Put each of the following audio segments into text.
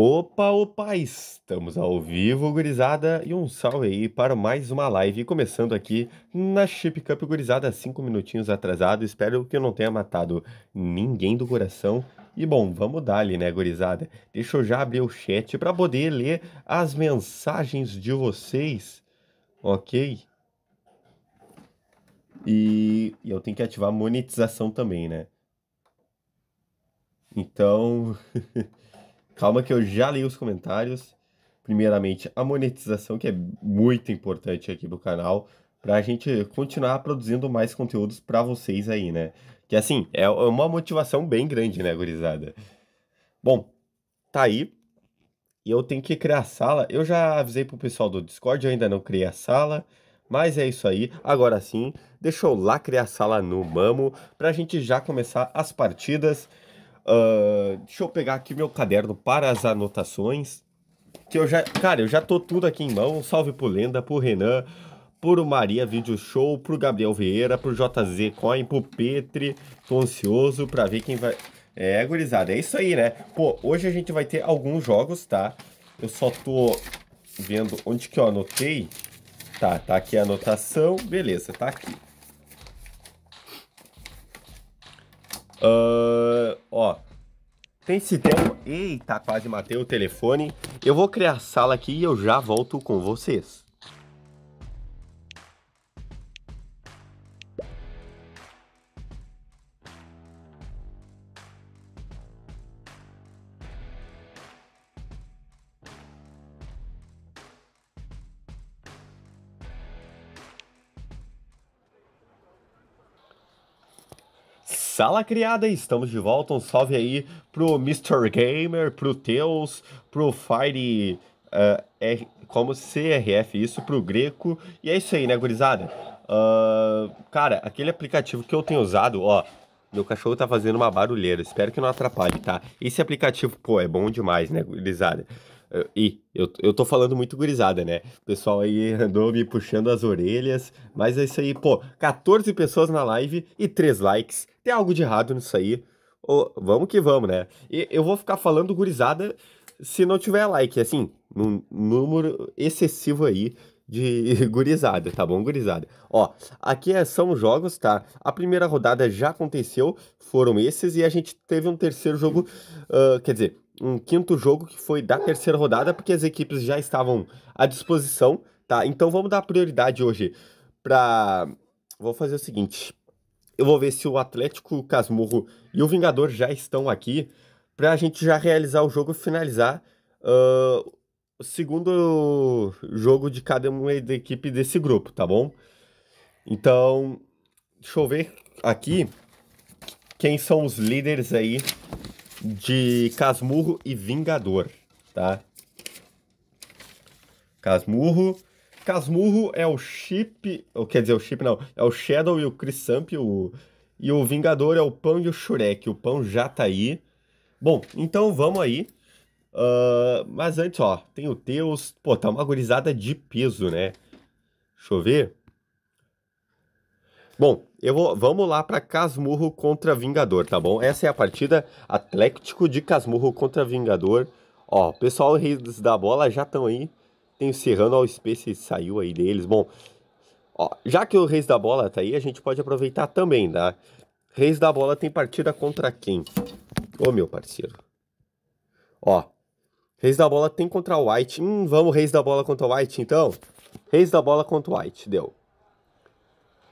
Opa, opa, estamos ao vivo, gurizada, e um salve aí para mais uma live, começando aqui na Chip Cup, gurizada, cinco minutinhos atrasado, espero que eu não tenha matado ninguém do coração, e bom, vamos dar ali, né, gurizada, deixa eu já abrir o chat para poder ler as mensagens de vocês, ok? E eu tenho que ativar a monetização também, né? Então... Calma que eu já li os comentários. Primeiramente, a monetização, que é muito importante aqui do canal, para a gente continuar produzindo mais conteúdos para vocês aí, né? Que assim, é uma motivação bem grande, né, gurizada? Bom, tá aí. E eu tenho que criar a sala. Eu já avisei pro pessoal do Discord, eu ainda não criei a sala. Mas é isso aí. Agora sim, deixa eu lá criar a sala no Mamo pra gente já começar as partidas. Uh, deixa eu pegar aqui meu caderno para as anotações. Que eu já. Cara, eu já tô tudo aqui em mão. Um salve pro Lenda, pro Renan, pro Maria Video Show, pro Gabriel Vieira, pro JZ Coin, pro Petri. Tô ansioso pra ver quem vai. É, gurizada, é isso aí, né? Pô, hoje a gente vai ter alguns jogos, tá? Eu só tô vendo onde que eu anotei. Tá, tá aqui a anotação. Beleza, tá aqui. Uh, ó, tem se tem. Eita, quase matei o telefone. Eu vou criar sala aqui e eu já volto com vocês. Sala criada, estamos de volta. Um salve aí pro Mr. Gamer, pro Teus, pro Fire. Uh, R, como CRF, isso pro Greco. E é isso aí, né, gurizada? Uh, cara, aquele aplicativo que eu tenho usado, ó. Meu cachorro tá fazendo uma barulheira, espero que não atrapalhe, tá? Esse aplicativo, pô, é bom demais, né, gurizada? E eu, eu tô falando muito gurizada, né? O pessoal aí andou me puxando as orelhas, mas é isso aí, pô, 14 pessoas na live e 3 likes. Tem algo de errado nisso aí. Oh, vamos que vamos, né? E eu vou ficar falando gurizada se não tiver like, assim, num número excessivo aí de gurizada, tá bom, gurizada? Ó, aqui é são os jogos, tá? A primeira rodada já aconteceu, foram esses, e a gente teve um terceiro jogo, uh, quer dizer, um quinto jogo que foi da terceira rodada, porque as equipes já estavam à disposição, tá? Então vamos dar prioridade hoje para. Vou fazer o seguinte. Eu vou ver se o Atlético o Casmurro e o Vingador já estão aqui para a gente já realizar o jogo e finalizar uh, o segundo jogo de cada uma da equipe desse grupo, tá bom? Então, deixa eu ver aqui quem são os líderes aí de Casmurro e Vingador, tá? Casmurro. Casmurro é o Chip. Quer dizer, o Chip não. É o Shadow e o Crisamp. O, e o Vingador é o Pão e o Shurek. O Pão já tá aí. Bom, então vamos aí. Uh, mas antes, ó, tem o Teus. Pô, tá uma gurizada de peso, né? Deixa eu ver. Bom, eu vou, vamos lá para Casmurro contra Vingador, tá bom? Essa é a partida Atlético de Casmurro contra Vingador. Ó, pessoal Reis da Bola já estão aí. Tem o Serrano ao Space saiu aí deles. Bom, ó, já que o Reis da Bola tá aí, a gente pode aproveitar também, tá? Reis da Bola tem partida contra quem? Ô, meu parceiro. Ó, Reis da Bola tem contra o White. Hum, vamos Reis da Bola contra o White, então? Reis da Bola contra o White, deu.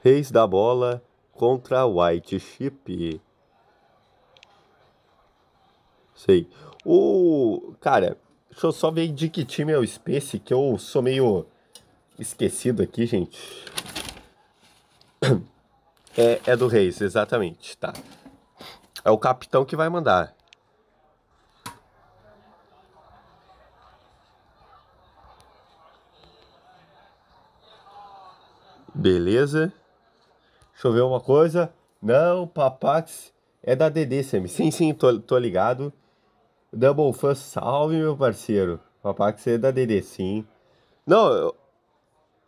Reis da bola contra White Chip. Sei. O. Cara, deixa eu só ver de que time é o Space, que eu sou meio esquecido aqui, gente. É, é do Reis, exatamente, tá. É o capitão que vai mandar. Beleza. Deixa eu ver uma coisa. Não, Papax é da DD, Sim, sim, tô, tô ligado. Double Fan, salve, meu parceiro. Papax é da DD, sim. Não, eu...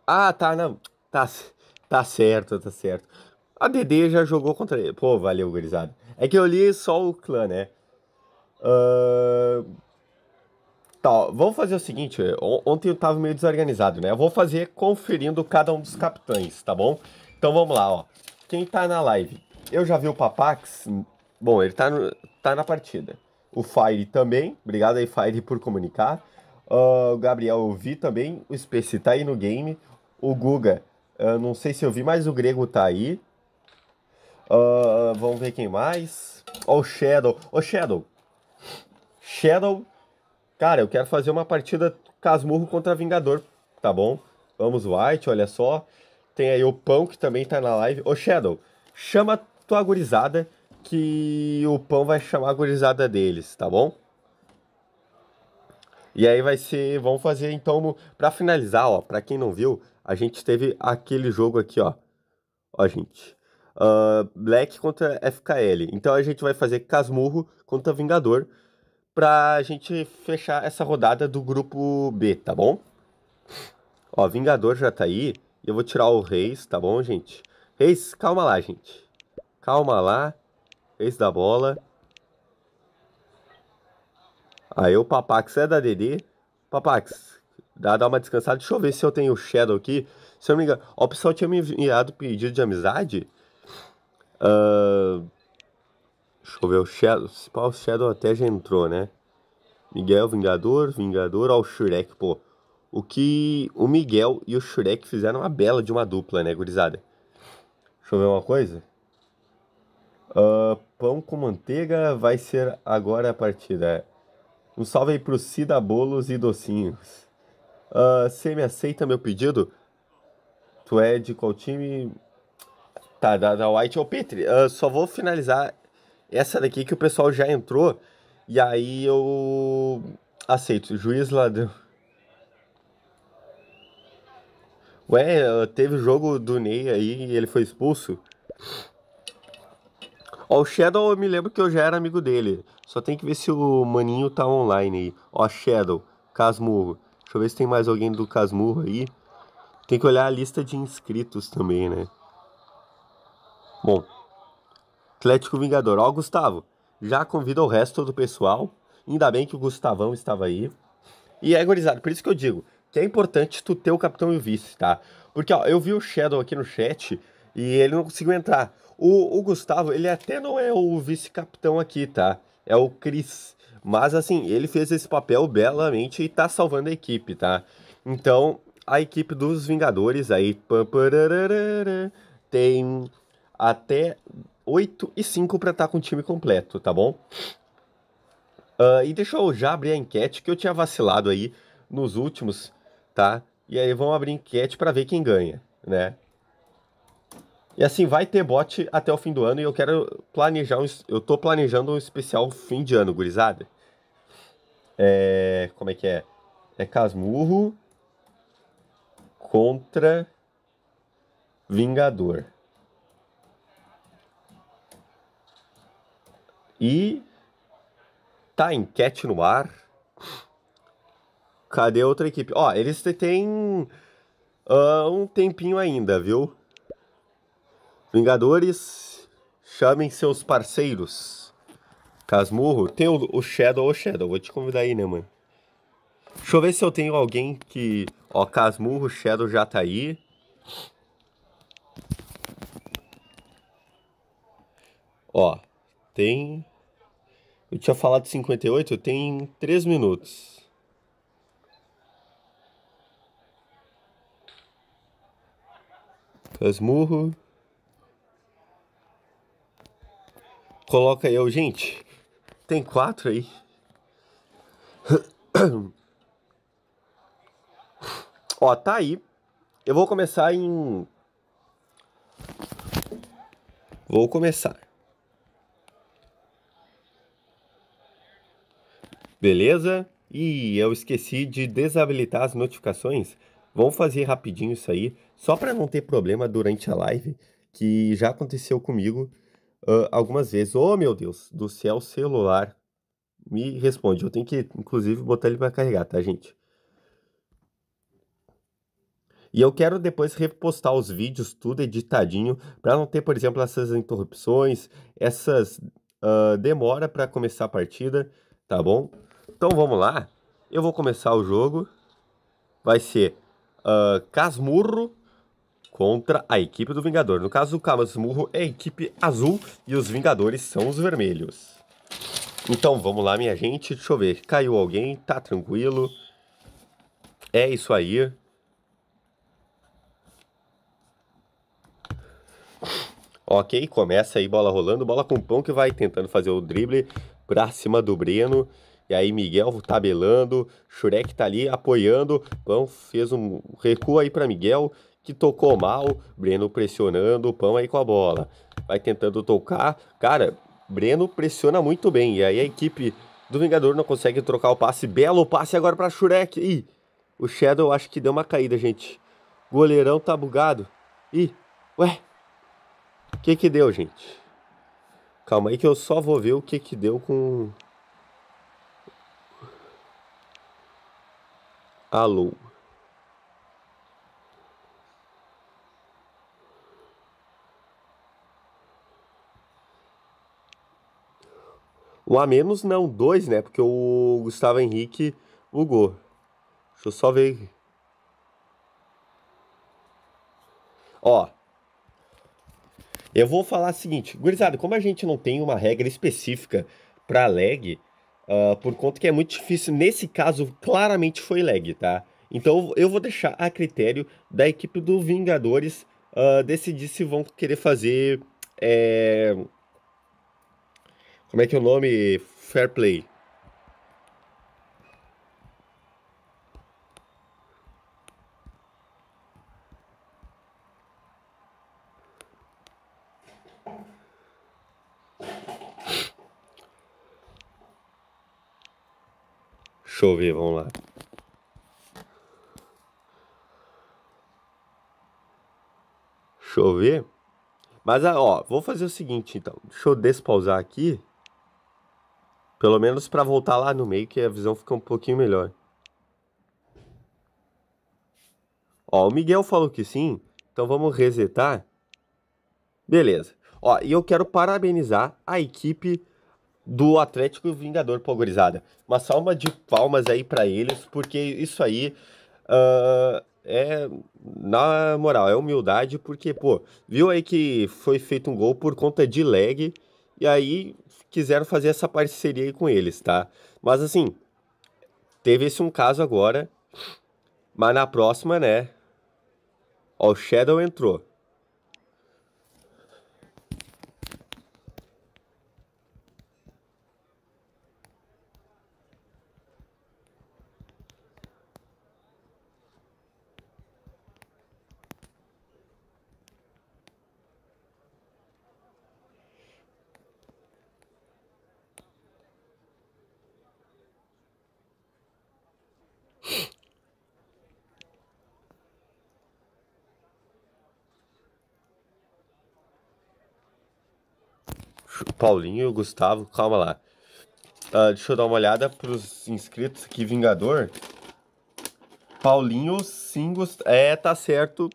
Ah, tá, não. Tá, tá certo, tá certo. A DD já jogou contra ele. Pô, valeu, gurizada. É que eu li só o clã, né? Uh... Tá, vamos fazer o seguinte. É, ontem eu tava meio desorganizado, né? Eu vou fazer conferindo cada um dos capitães, tá bom? Então vamos lá, ó. Quem tá na live? Eu já vi o Papax. Bom, ele tá, no, tá na partida. O Fire também. Obrigado aí, Fire, por comunicar. Uh, o Gabriel, eu vi também. O Space tá aí no game. O Guga, uh, não sei se eu vi, mas o Grego tá aí. Uh, vamos ver quem mais. Ó, oh, o Shadow. Ô, oh, Shadow. Shadow. Cara, eu quero fazer uma partida Casmurro contra Vingador, tá bom? Vamos, White, olha só. Tem aí o Pão, que também tá na live. Ô, Shadow, chama tua gurizada, que o Pão vai chamar a gurizada deles, tá bom? E aí vai ser, vamos fazer então, para finalizar, ó, para quem não viu, a gente teve aquele jogo aqui, ó. Ó, gente. Uh, Black contra FKL. Então a gente vai fazer Casmurro contra Vingador pra gente fechar essa rodada do grupo B, tá bom? Ó, Vingador já tá aí. E eu vou tirar o Reis, tá bom, gente? Reis, calma lá, gente. Calma lá. Reis da bola. Aí o Papax é da DD. Papax, dá, dá uma descansada. Deixa eu ver se eu tenho o Shadow aqui. Se eu não me engano, o pessoal tinha me enviado pedido de amizade. Uh, deixa eu ver o Shadow. Se pá, o Shadow até já entrou, né? Miguel, Vingador, Vingador. Olha o Shrek, pô o que o Miguel e o Shrek fizeram uma bela de uma dupla, né, gurizada? Deixa eu ver uma coisa. Uh, pão com manteiga vai ser agora a partida. Um salve aí pro Cida Bolos e Docinhos. Ah, você uh, me aceita meu pedido? Tu é de qual time? Tá, da, da White ou Petri. Uh, só vou finalizar essa daqui que o pessoal já entrou. E aí eu aceito. Juiz ladrão. Ué, teve jogo do Ney aí e ele foi expulso. Ó, o Shadow eu me lembro que eu já era amigo dele. Só tem que ver se o maninho tá online aí. Ó, Shadow, Casmurro. Deixa eu ver se tem mais alguém do Casmurro aí. Tem que olhar a lista de inscritos também, né? Bom. Atlético Vingador. Ó, Gustavo. Já convida o resto do pessoal. Ainda bem que o Gustavão estava aí. E é, gurizada, por isso que eu digo, que é importante tu ter o capitão e o vice, tá? Porque, ó, eu vi o Shadow aqui no chat e ele não conseguiu entrar. O, o Gustavo, ele até não é o vice-capitão aqui, tá? É o Chris. Mas, assim, ele fez esse papel belamente e tá salvando a equipe, tá? Então, a equipe dos Vingadores aí tem até 8 e 5 para estar tá com o time completo, tá bom? Uh, e deixa eu já abrir a enquete que eu tinha vacilado aí nos últimos tá? E aí vão abrir enquete para ver quem ganha, né? E assim, vai ter bot até o fim do ano e eu quero planejar um, eu tô planejando um especial fim de ano, gurizada. É, como é que é? É Casmurro contra Vingador. E tá enquete no ar. Cadê outra equipe? Ó, eles têm uh, um tempinho ainda, viu? Vingadores, chamem seus parceiros. Casmurro, tem o, o Shadow, o Shadow, vou te convidar aí, né, mano? Deixa eu ver se eu tenho alguém que... Ó, Casmurro, Shadow já tá aí. Ó, tem... Eu tinha falado 58, tem 3 minutos. Casmurro. Coloca eu, gente. Tem quatro aí. Ó, tá aí. Eu vou começar em. Vou começar. Beleza? E eu esqueci de desabilitar as notificações. Vamos fazer rapidinho isso aí. Só para não ter problema durante a live, que já aconteceu comigo uh, algumas vezes. Oh, meu Deus, do céu, celular. Me responde. Eu tenho que, inclusive, botar ele para carregar, tá, gente? E eu quero depois repostar os vídeos, tudo editadinho, para não ter, por exemplo, essas interrupções, essas uh, demora para começar a partida, tá bom? Então vamos lá. Eu vou começar o jogo. Vai ser uh, Casmurro contra a equipe do Vingador. No caso, o Murro é a equipe azul e os Vingadores são os vermelhos. Então vamos lá, minha gente. Deixa eu ver. Caiu alguém? Tá tranquilo. É isso aí. Ok, começa aí, bola rolando, bola com o pão que vai tentando fazer o drible pra cima do Breno. E aí Miguel tabelando, Shurek tá ali apoiando. Pão fez um recuo aí para Miguel que tocou mal, Breno pressionando o pão aí com a bola. Vai tentando tocar. Cara, Breno pressiona muito bem. E aí a equipe do Vingador não consegue trocar o passe. Belo passe agora para Shurek. Ih, o Shadow acho que deu uma caída, gente. Goleirão tá bugado. Ih, ué. O que que deu, gente? Calma aí que eu só vou ver o que que deu com... Alô. Um a menos não, dois, né? Porque o Gustavo Henrique bugou. Deixa eu só ver. Ó. Eu vou falar o seguinte, gurizada, como a gente não tem uma regra específica para lag, uh, por conta que é muito difícil, nesse caso claramente foi lag, tá? Então eu vou deixar a critério da equipe do Vingadores uh, decidir se vão querer fazer é, como é que é o nome? Fair Play. Deixa eu ver, vamos lá. Deixa eu ver. Mas, ah, ó, vou fazer o seguinte, então. Deixa eu despausar aqui. Pelo menos para voltar lá no meio, que a visão fica um pouquinho melhor. Ó, o Miguel falou que sim, então vamos resetar. Beleza. Ó, e eu quero parabenizar a equipe do Atlético Vingador Pogorizada. Uma salva de palmas aí para eles, porque isso aí uh, é, na moral, é humildade, porque, pô, viu aí que foi feito um gol por conta de lag, e aí quiseram fazer essa parceria aí com eles, tá? Mas assim, teve esse um caso agora, mas na próxima, né? Ó, o Shadow entrou. Paulinho, Gustavo, calma lá. Uh, deixa eu dar uma olhada pros inscritos aqui, Vingador. Paulinho, sim, é, tá certo.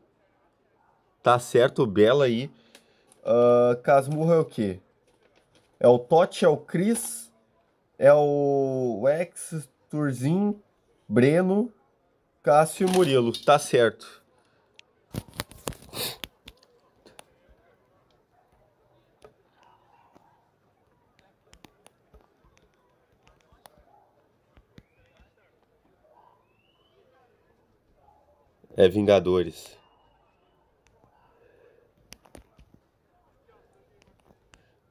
Tá certo, Bela aí. Uh, ah, Casmurra é o quê? É o Totti, é o Cris, é o Ex, Turzin, Breno, Cássio e Murilo. Tá certo. é Vingadores.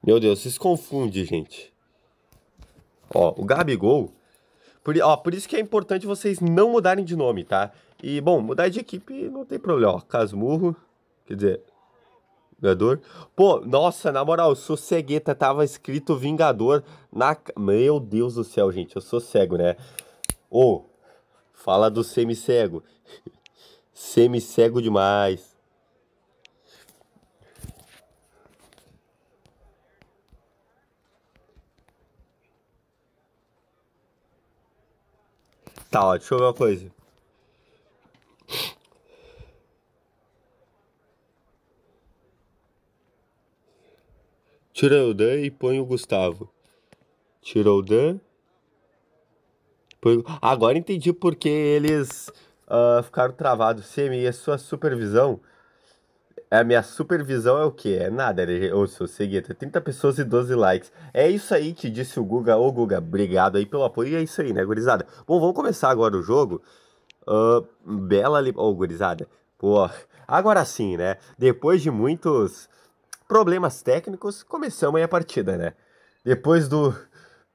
Meu Deus, vocês confundem, gente. Ó, o Gabigol. Por, ó, por isso que é importante vocês não mudarem de nome, tá? E, bom, mudar de equipe não tem problema. Ó, Casmurro. Quer dizer, Vingador. Pô, nossa, na moral, sossegueta tava escrito Vingador na. Meu Deus do céu, gente, eu sou cego, né? Ô, fala do semi-cego. semi-cego demais. Tá, ó, deixa eu ver uma coisa. Tira o Dan e põe o Gustavo. Tira o Dan. Põe... Agora entendi porque eles uh, ficaram travados. Sim, e a sua supervisão? A minha supervisão é o que? É nada, eu sou seguinte, é 30 pessoas e 12 likes. É isso aí que disse o Guga. Ô Guga, obrigado aí pelo apoio. E é isso aí, né, gurizada? Bom, vamos começar agora o jogo. Uh, bela ali. Ô, oh, gurizada. Pô, agora sim, né? Depois de muitos problemas técnicos, começamos aí a partida, né? Depois do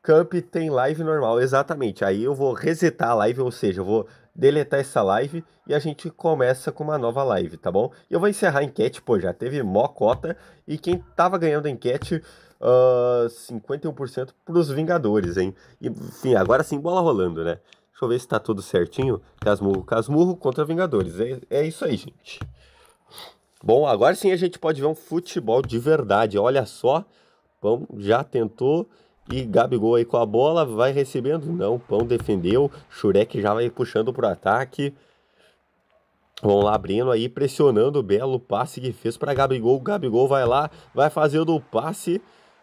Camp tem live normal, exatamente. Aí eu vou resetar a live, ou seja, eu vou deletar essa live e a gente começa com uma nova live, tá bom? E eu vou encerrar a enquete, pô, já teve mó cota e quem tava ganhando a enquete, uh, ah, 51% pros Vingadores, hein? E, enfim, agora sim, bola rolando, né? Deixa eu ver se tá tudo certinho. Casmurro, Casmurro contra Vingadores. É, é isso aí, gente. Bom, agora sim a gente pode ver um futebol de verdade. Olha só, vamos, já tentou e Gabigol aí com a bola, vai recebendo. Não, Pão defendeu. Churek já vai puxando para o ataque. vão lá, abrindo aí pressionando o belo passe que fez para Gabigol. Gabigol vai lá, vai fazendo o passe.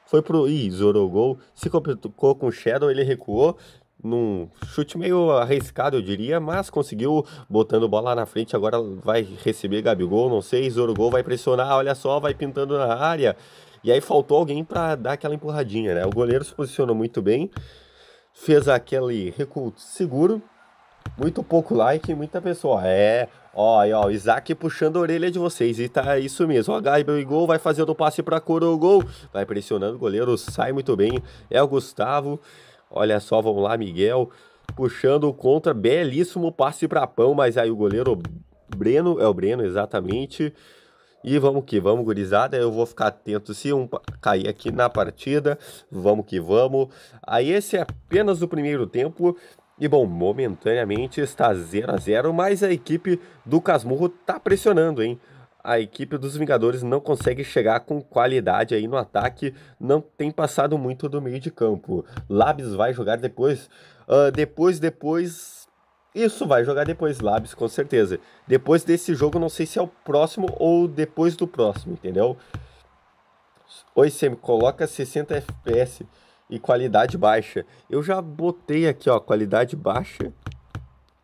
Foi pro. Ih, Zorogol. Se complicou com o Shadow, ele recuou. Num chute meio arriscado, eu diria, mas conseguiu botando bola na frente. Agora vai receber Gabigol, não sei. Zorogol vai pressionar, olha só, vai pintando na área. E aí faltou alguém para dar aquela empurradinha, né? O goleiro se posicionou muito bem, fez aquele recuo seguro, muito pouco like, muita pessoa. É, ó, aí, ó, Isaac puxando a orelha de vocês. E tá isso mesmo. Ó, Gabriel gol, vai fazendo o passe pra Coro, o gol. Vai pressionando o goleiro, sai muito bem. É o Gustavo. Olha só, vamos lá, Miguel. Puxando contra, belíssimo passe pra pão, mas aí o goleiro Breno, é o Breno, exatamente. E vamos que vamos, gurizada. Eu vou ficar atento se um cair aqui na partida. Vamos que vamos. Aí esse é apenas o primeiro tempo. E bom, momentaneamente está 0 a 0 mas a equipe do Casmurro está pressionando, hein? A equipe dos Vingadores não consegue chegar com qualidade aí no ataque, não tem passado muito do meio de campo. Labs vai jogar depois. Uh, depois, depois, isso vai jogar depois, Labs, com certeza. Depois desse jogo, não sei se é o próximo ou depois do próximo, entendeu? Oi, Sam, coloca 60 FPS e qualidade baixa. Eu já botei aqui, ó, qualidade baixa.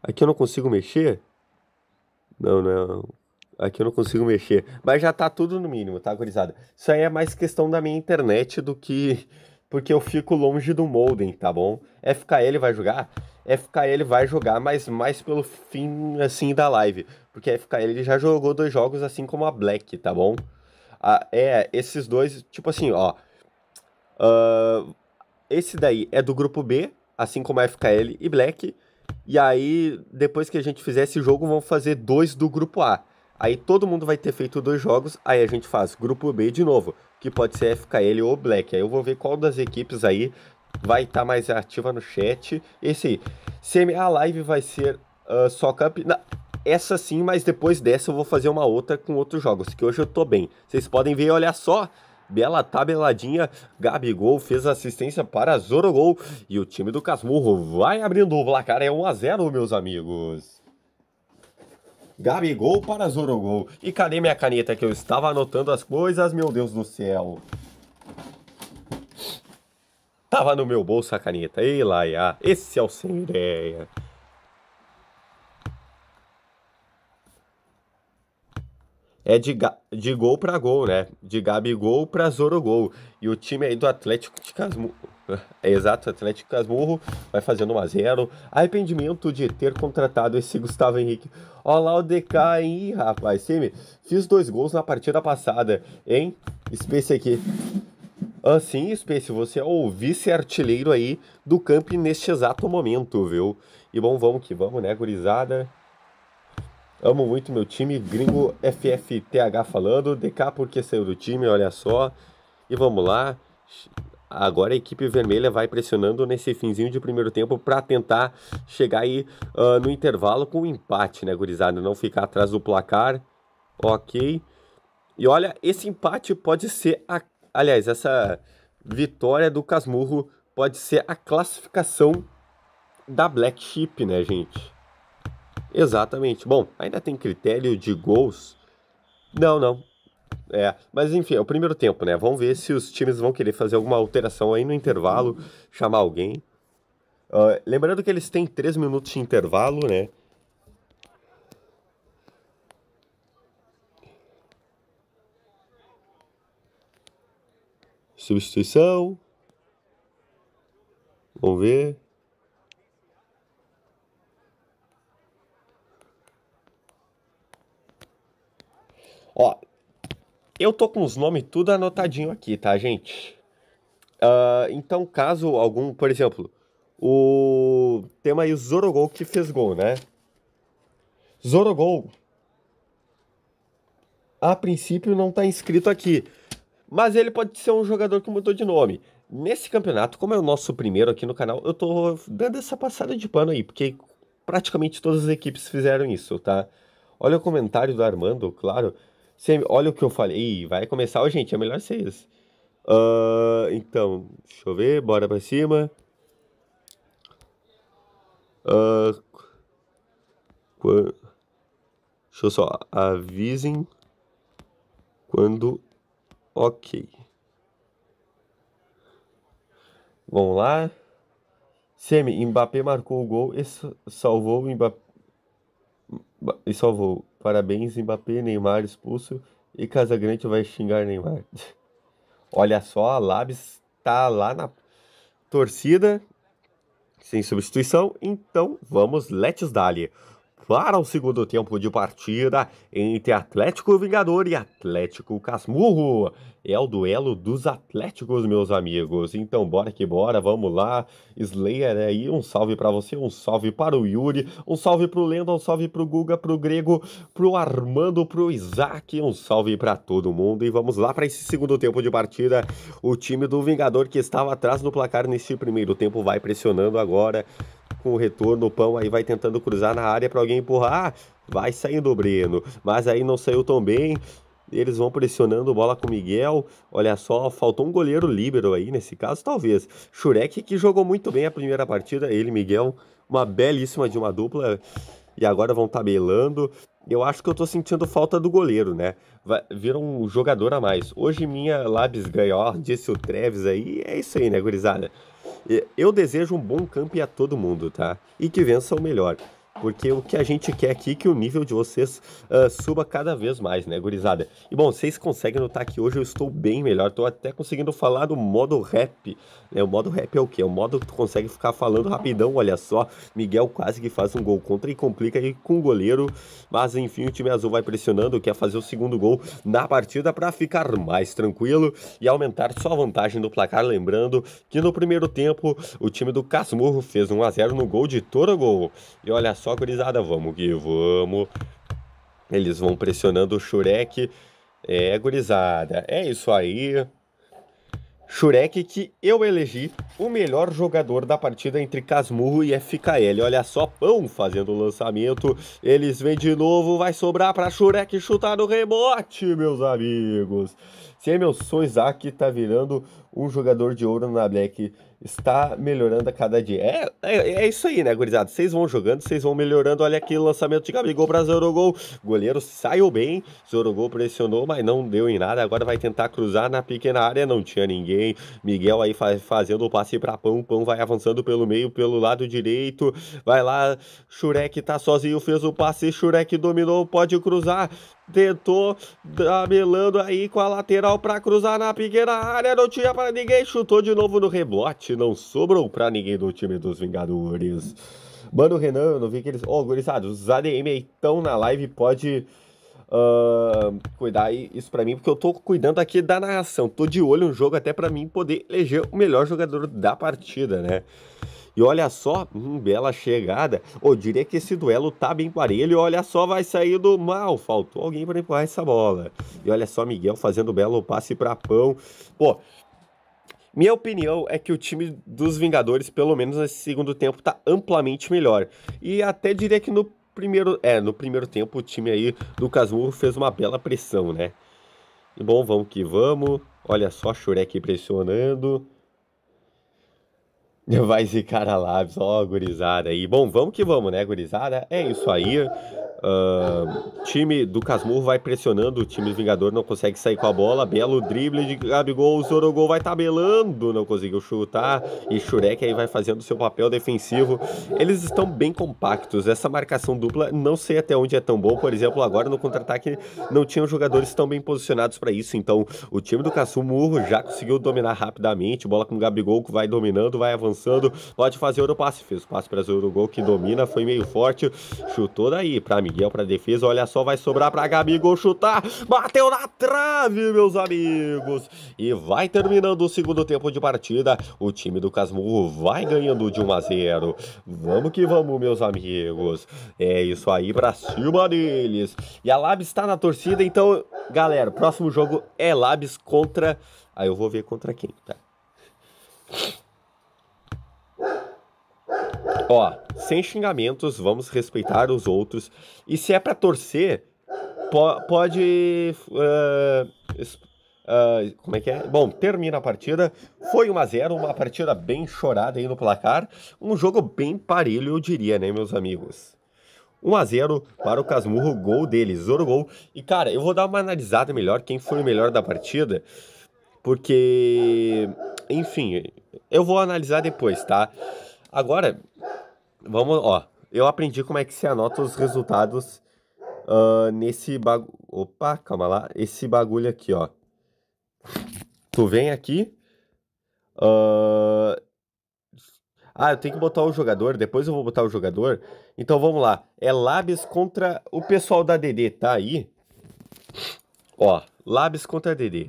Aqui eu não consigo mexer. Não, não. É aqui eu não consigo mexer. Mas já tá tudo no mínimo, tá, gurizada? Isso aí é mais questão da minha internet do que porque eu fico longe do Molden, tá bom? FKL vai jogar? FKL vai jogar, mas mais pelo fim, assim, da live. Porque a FKL já jogou dois jogos, assim como a Black, tá bom? Ah, é, esses dois, tipo assim, ó. Uh, esse daí é do grupo B, assim como a FKL e Black. E aí, depois que a gente fizer esse jogo, vão fazer dois do grupo A. Aí todo mundo vai ter feito dois jogos, aí a gente faz grupo B de novo que pode ser FKL ou Black. Aí eu vou ver qual das equipes aí vai estar tá mais ativa no chat. Esse aí. A live vai ser uh, só Cup. essa sim, mas depois dessa eu vou fazer uma outra com outros jogos, que hoje eu tô bem. Vocês podem ver, olha só. Bela tabeladinha, Gabigol fez assistência para Zorogol e o time do Casmurro vai abrindo o placar, é 1x0, meus amigos. Gabigol para Zorogol. E cadê minha caneta que eu estava anotando as coisas, meu Deus do céu? Tava no meu bolso a caneta. Ei, Laia, esse é o sem ideia. é de, de gol para gol, né? De Gabigol para Zorogol. E o time aí do Atlético de Casmurro. É exato, Atlético Casmurro vai fazendo 1x0. Arrependimento de ter contratado esse Gustavo Henrique. Olha lá o DK, hein, rapaz. Semi, fiz dois gols na partida passada, hein? Space aqui. Assim, Space, você é o vice-artilheiro aí do campo neste exato momento, viu? E bom, vamos que vamos, né, gurizada? Amo muito meu time, gringo FFTH falando. DK porque saiu do time, olha só. E vamos lá agora a equipe vermelha vai pressionando nesse finzinho de primeiro tempo para tentar chegar aí uh, no intervalo com um empate, né, gurizada? Não ficar atrás do placar. Ok. E olha, esse empate pode ser a. Aliás, essa vitória do Casmurro pode ser a classificação da Black Chip, né, gente? Exatamente. Bom, ainda tem critério de gols? Não, não. É, mas enfim, é o primeiro tempo, né? Vamos ver se os times vão querer fazer alguma alteração aí no intervalo, chamar alguém. Uh, lembrando que eles têm 3 minutos de intervalo, né? Substituição. Vamos ver. Ó, eu tô com os nomes tudo anotadinho aqui, tá, gente? Uh, então, caso algum, por exemplo, o tema aí o Zorogol que fez gol, né? Zorogol, a princípio não tá inscrito aqui, mas ele pode ser um jogador que mudou de nome. Nesse campeonato, como é o nosso primeiro aqui no canal, eu tô dando essa passada de pano aí, porque praticamente todas as equipes fizeram isso, tá? Olha o comentário do Armando, claro. Sem, olha o que eu falei. Ih, vai começar, gente, é melhor ser Uh, então, deixa eu ver, bora pra cima. Uh, quando, deixa eu só, avisem quando ok. Vamos lá. Semi, Mbappé marcou o gol e salvou o Mbappé. E salvou Parabéns, Mbappé, Neymar expulso e Casagrande vai xingar Neymar. Olha só, a Labs tá lá na torcida, sem substituição, então vamos, let's dali para o segundo tempo de partida entre Atlético Vingador e Atlético Casmurro. É o duelo dos Atléticos, meus amigos. Então, bora que bora, vamos lá. Slayer aí, um salve para você, um salve para o Yuri, um salve pro Lendo, um salve pro Guga, pro Grego, pro Armando, pro Isaac, um salve para todo mundo. E vamos lá para esse segundo tempo de partida. O time do Vingador que estava atrás no placar neste primeiro tempo vai pressionando agora com o retorno, o Pão aí vai tentando cruzar na área para alguém empurrar, ah, vai saindo o Breno, mas aí não saiu tão bem, eles vão pressionando bola com o Miguel. Olha só, faltou um goleiro líbero aí nesse caso, talvez. Shurek que jogou muito bem a primeira partida, ele e Miguel, uma belíssima de uma dupla. E agora vão tabelando. Eu acho que eu tô sentindo falta do goleiro, né? Vai, vira um jogador a mais. Hoje minha Labs ganhou, disse o Treves aí. É isso aí, né, gurizada? Eu desejo um bom camp a todo mundo, tá? E que vença o melhor. Porque o que a gente quer aqui é que o nível de vocês uh, suba cada vez mais, né, gurizada? E bom, vocês conseguem notar que hoje eu estou bem melhor, estou até conseguindo falar do modo rap. Né? O modo rap é o quê? É o modo que tu consegue ficar falando rapidão, olha só. Miguel quase que faz um gol contra e complica aí com o goleiro. Mas enfim, o time azul vai pressionando, quer fazer o segundo gol na partida para ficar mais tranquilo e aumentar sua vantagem do placar. Lembrando que no primeiro tempo o time do Casmurro fez 1 a 0 no gol de Toro Gol. E olha só só gurizada, vamos que vamos. Eles vão pressionando o Shurek. É, gurizada, é isso aí. Shurek que eu elegi o melhor jogador da partida entre Casmurro e FKL. Olha só, Pão fazendo o lançamento. Eles vêm de novo, vai sobrar para Shurek chutar no rebote, meus amigos. Jameson Isaac está virando um jogador de ouro na Black, está melhorando a cada dia. É, é, é isso aí, né, gurizada? Vocês vão jogando, vocês vão melhorando. Olha aqui o lançamento de Gabigol para Zorogol. Goleiro saiu bem, Zorogol pressionou, mas não deu em nada. Agora vai tentar cruzar na pequena área, não tinha ninguém. Miguel aí fazendo o passe para Pão, Pão vai avançando pelo meio, pelo lado direito. Vai lá, Shurek tá sozinho, fez o passe, Shurek dominou, pode cruzar. Tentou tabelando aí com a lateral para cruzar na pequena área, não tinha para ninguém, chutou de novo no rebote, não sobrou para ninguém do time dos Vingadores. Mano, Renan, eu não vi que eles. Ô, oh, gurizada, os ADM aí estão na live, pode uh, cuidar aí isso para mim, porque eu tô cuidando aqui da narração, tô de olho no jogo até para mim poder eleger o melhor jogador da partida, né? E olha só, hum, bela chegada. Eu diria que esse duelo tá bem parelho. Olha só, vai sair do mal. Faltou alguém para empurrar essa bola. E olha só, Miguel fazendo belo passe para Pão. Pô, minha opinião é que o time dos Vingadores, pelo menos nesse segundo tempo, tá amplamente melhor. E até diria que no primeiro, é, no primeiro tempo o time aí do Casmurro fez uma bela pressão, né? E bom, vamos que vamos. Olha só, Shurek pressionando. Vai zicar a lápis, ó, oh, gurizada aí. Bom, vamos que vamos, né, gurizada? É isso aí. Uh, time do Casmurro vai pressionando, o time do Vingador não consegue sair com a bola. Belo drible de Gabigol, o Zorogol vai tabelando, não conseguiu chutar. E Shurek aí vai fazendo seu papel defensivo. Eles estão bem compactos. Essa marcação dupla, não sei até onde é tão bom. Por exemplo, agora no contra-ataque não tinham jogadores tão bem posicionados para isso. Então, o time do Casmurro já conseguiu dominar rapidamente. Bola com o Gabigol que vai dominando, vai avançando pode fazer o passe, fez o passe para o gol que domina, foi meio forte, chutou daí para Miguel para defesa, olha só, vai sobrar para Gabigol chutar, bateu na trave, meus amigos. E vai terminando o segundo tempo de partida, o time do Casmurro vai ganhando de 1 a 0. Vamos que vamos, meus amigos. É isso aí para cima deles. E a Labs está na torcida, então, galera, próximo jogo é Labs contra Aí ah, eu vou ver contra quem, tá? Ó, sem xingamentos, vamos respeitar os outros. E se é para torcer, po pode. Uh, uh, como é que é? Bom, termina a partida. Foi 1x0, uma partida bem chorada aí no placar. Um jogo bem parelho, eu diria, né, meus amigos? 1x0 para o Casmurro, gol dele, gol. E cara, eu vou dar uma analisada melhor quem foi o melhor da partida, porque, enfim, eu vou analisar depois, tá? Agora, vamos, ó. Eu aprendi como é que se anota os resultados uh, nesse bagulho. Opa, calma lá. Esse bagulho aqui, ó. Tu vem aqui. Uh... Ah, eu tenho que botar o jogador. Depois eu vou botar o jogador. Então vamos lá. É Labs contra o pessoal da DD, tá aí? Ó, Labs contra DD.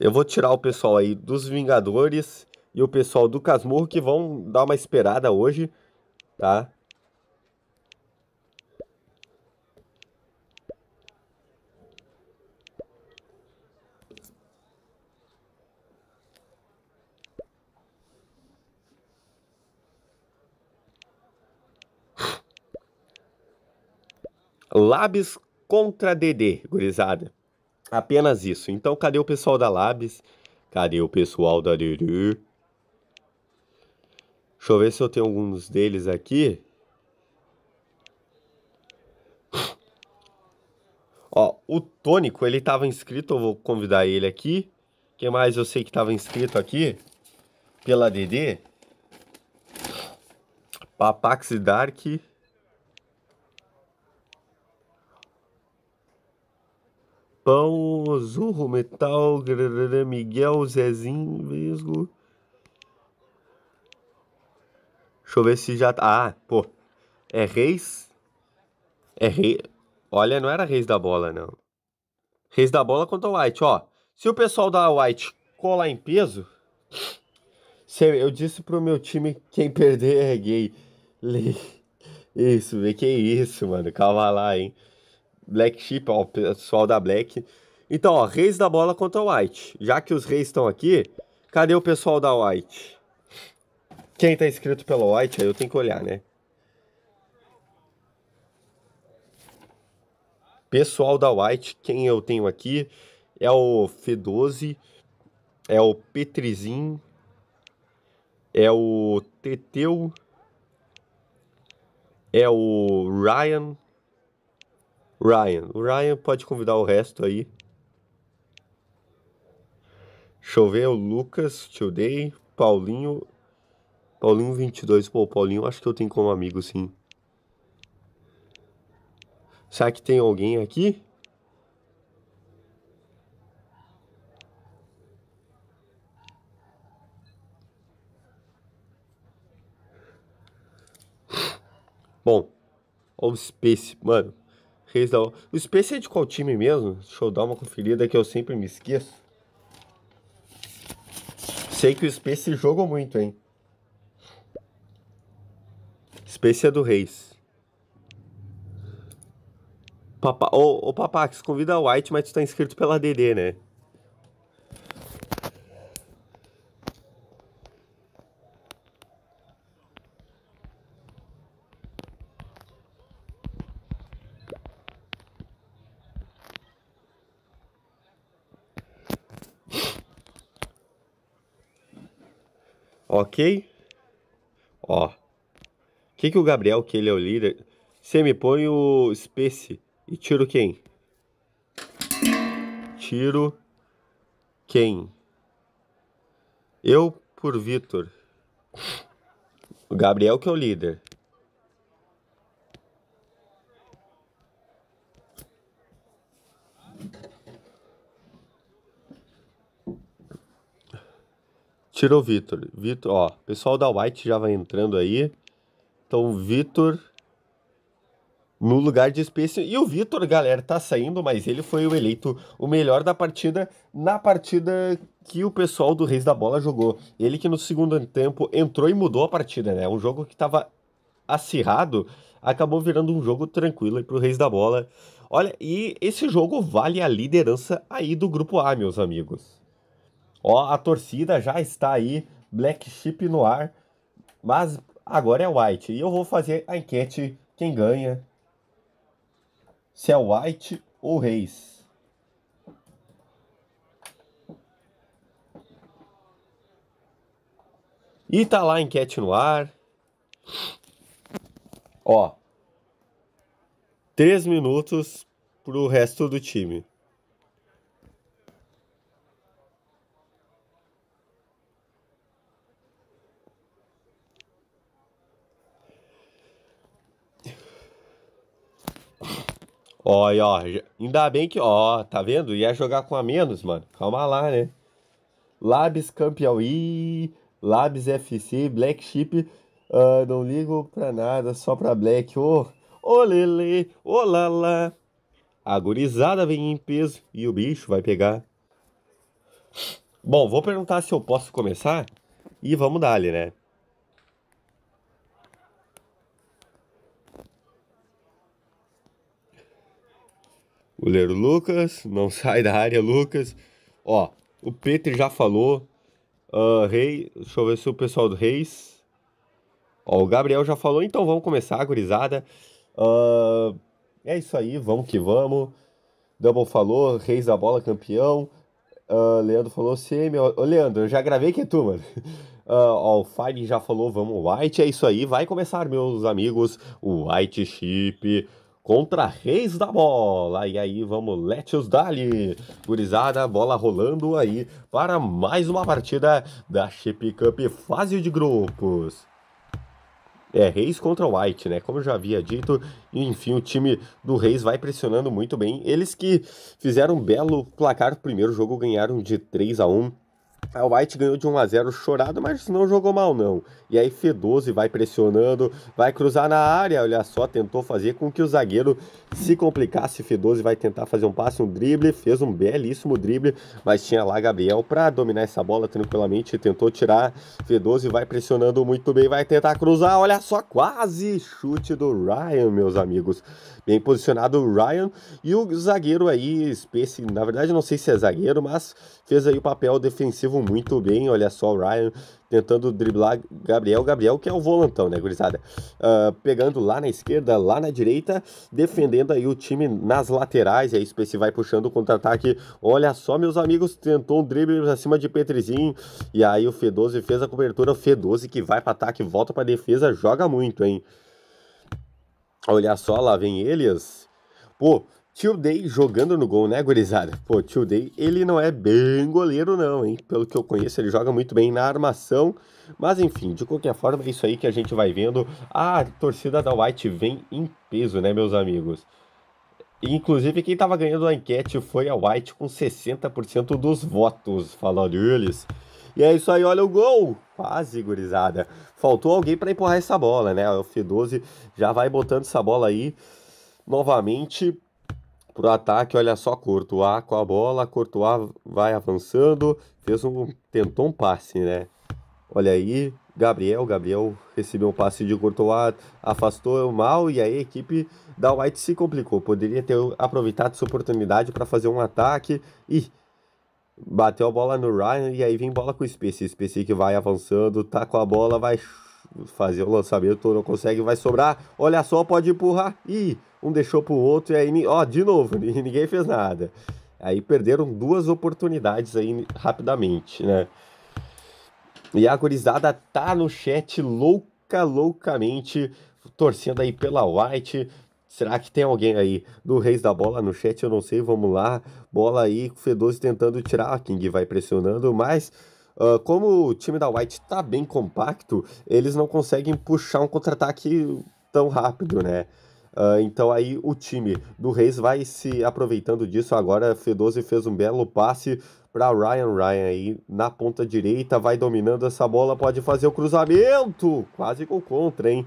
Eu vou tirar o pessoal aí dos Vingadores e o pessoal do Casmurro que vão dar uma esperada hoje, tá? Labs contra DD, gurizada. Apenas isso. Então, cadê o pessoal da Labs? Cadê o pessoal da DD? Deixa eu ver se eu tenho alguns deles aqui. Ó, o Tônico, ele estava inscrito, eu vou convidar ele aqui. Quem mais eu sei que estava inscrito aqui? Pela DD. Papax Dark. Pão, Zurro, Metal, Miguel, Zezinho, Vesgo. Deixa eu ver se já. Tá. Ah, pô. É Reis? É Reis. Olha, não era Reis da Bola, não. Reis da Bola contra o White, ó. Se o pessoal da White colar em peso. Eu disse pro meu time quem perder é gay. Isso, vê que isso, mano. Calma lá, hein. Black Chip, ó, o pessoal da Black. Então, ó, Reis da Bola contra o White. Já que os Reis estão aqui, cadê o pessoal da White? Quem tá inscrito pelo White, aí eu tenho que olhar, né? Pessoal da White, quem eu tenho aqui é o F12, é o Petrizin, é o Teteu, é o Ryan. Ryan. O Ryan pode convidar o resto aí. Deixa eu ver, o Lucas, Today, Paulinho, Paulinho 22. Pô, Paulinho acho que eu tenho como amigo, sim. Será que tem alguém aqui? Bom, o Space, mano. Reis da... O Space é de qual time mesmo? Deixa eu dar uma conferida que eu sempre me esqueço. Sei que o Space jogou muito, hein? Espécia do Reis. Papá, ô, ô Papax, convida a White, mas tu tá inscrito pela DD, né? Ok? Ó que, que o Gabriel, que ele é o líder, você me põe o Space e tiro quem? Tiro quem? Eu por Vitor. O Gabriel que é o líder. Tirou o Vitor. Vitor, ó, pessoal da White já vai entrando aí. Então, o Vitor no lugar de Spencer. E o Vitor, galera, tá saindo, mas ele foi o eleito o melhor da partida na partida que o pessoal do Reis da Bola jogou. Ele que no segundo tempo entrou e mudou a partida, né? Um jogo que tava acirrado acabou virando um jogo tranquilo aí o Reis da Bola. Olha, e esse jogo vale a liderança aí do grupo A, meus amigos. Ó, a torcida já está aí, Black Chip no ar. Mas Agora é White. E eu vou fazer a enquete quem ganha. Se é White ou Reis. E tá lá a enquete no ar. Ó. Três minutos pro resto do time. Olha, ó, ainda bem que, ó, tá vendo? Ia jogar com a menos, mano. Calma lá, né? Labs campeão. Ih, Labs FC, Black Chip. Uh, ah, não ligo pra nada, só pra Black. Ô, oh, ô oh, lele, ô oh, lala. A gurizada vem em peso e o bicho vai pegar. Bom, vou perguntar se eu posso começar e vamos dar né? Goleiro Lucas, não sai da área, Lucas. Ó, o Peter já falou. Uh, deixa eu ver se o pessoal do Reis. Ó, o Gabriel já falou, então vamos começar, gurizada. Uh, é isso aí, vamos que vamos. Double falou, Reis da bola, campeão. Uh, Leandro falou, CM. Ô, Leandro, eu já gravei que é tu, mano. Uh, ó, o Fire já falou, vamos, White. É isso aí, vai começar, meus amigos. O White Chip contra Reis da Bola. E aí, vamos, Letius Dali. Gurizada, bola rolando aí para mais uma partida da Chip Cup fase de grupos. É, Reis contra White, né? Como eu já havia dito, enfim, o time do Reis vai pressionando muito bem. Eles que fizeram um belo placar no primeiro jogo, ganharam de 3 a 1 a White ganhou de 1 a 0 chorado, mas não jogou mal não. E aí F12 vai pressionando, vai cruzar na área, olha só, tentou fazer com que o zagueiro se complicasse. F12 vai tentar fazer um passe, um drible, fez um belíssimo drible, mas tinha lá Gabriel para dominar essa bola tranquilamente, tentou tirar. F12 vai pressionando muito bem, vai tentar cruzar, olha só, quase chute do Ryan, meus amigos. Bem posicionado o Ryan. E o zagueiro aí, Space, na verdade não sei se é zagueiro, mas fez aí o papel defensivo muito bem. Olha só o Ryan tentando driblar Gabriel. Gabriel que é o volantão, né, gurizada? Uh, pegando lá na esquerda, lá na direita, defendendo aí o time nas laterais. E aí Space vai puxando o contra-ataque. Olha só, meus amigos, tentou um drible acima de Petrizinho. E aí o F12 fez a cobertura. O F12 que vai para ataque, volta para defesa, joga muito, hein? Olha só, lá vem Elias. Pô, Tio Day jogando no gol, né, gurizada? Pô, Tio Day, ele não é bem goleiro não, hein? Pelo que eu conheço, ele joga muito bem na armação. Mas enfim, de qualquer forma, é isso aí que a gente vai vendo. A torcida da White vem em peso, né, meus amigos? Inclusive, quem estava ganhando a enquete foi a White com 60% dos votos, falando eles. E é isso aí, olha o gol! Quase, gurizada. Faltou alguém para empurrar essa bola, né? O F12 já vai botando essa bola aí novamente pro ataque. Olha só, Courtois com a bola. Courtois vai avançando. Fez um, tentou um passe, né? Olha aí, Gabriel. Gabriel recebeu um passe de Courtois, afastou mal e aí a equipe da White se complicou. Poderia ter aproveitado essa oportunidade para fazer um ataque e bateu a bola no Ryan e aí vem bola com o Spacey. O Spacey que vai avançando, tá com a bola, vai fazer o lançamento, não consegue, vai sobrar. Olha só, pode empurrar. e um deixou pro outro e aí, ó, de novo, ninguém fez nada. Aí perderam duas oportunidades aí rapidamente, né? E a gurizada tá no chat louca, loucamente, torcendo aí pela White, Será que tem alguém aí do Reis da Bola no chat? Eu não sei, vamos lá. Bola aí, F12 tentando tirar, a King vai pressionando, mas Uh, como o time da White tá bem compacto, eles não conseguem puxar um contra-ataque tão rápido, né? Uh, então aí o time do Reis vai se aproveitando disso agora. F12 fez um belo passe para Ryan Ryan aí na ponta direita, vai dominando essa bola, pode fazer o cruzamento, quase gol contra, hein?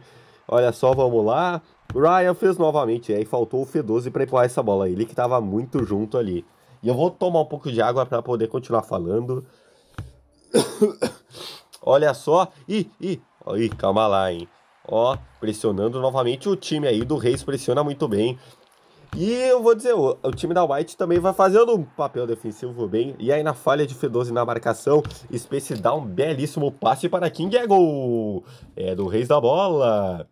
Olha só, vamos lá. Ryan fez novamente, aí faltou o F12 para empurrar essa bola. Ele que estava muito junto ali. E eu vou tomar um pouco de água para poder continuar falando. Olha só. Ih, ih. Ih, calma lá, hein. Ó, pressionando novamente o time aí do Reis. Pressiona muito bem. E eu vou dizer, o, o, time da White também vai fazendo um papel defensivo bem. E aí na falha de F12 na marcação, Space dá um belíssimo passe para King é gol. É do Reis da Bola.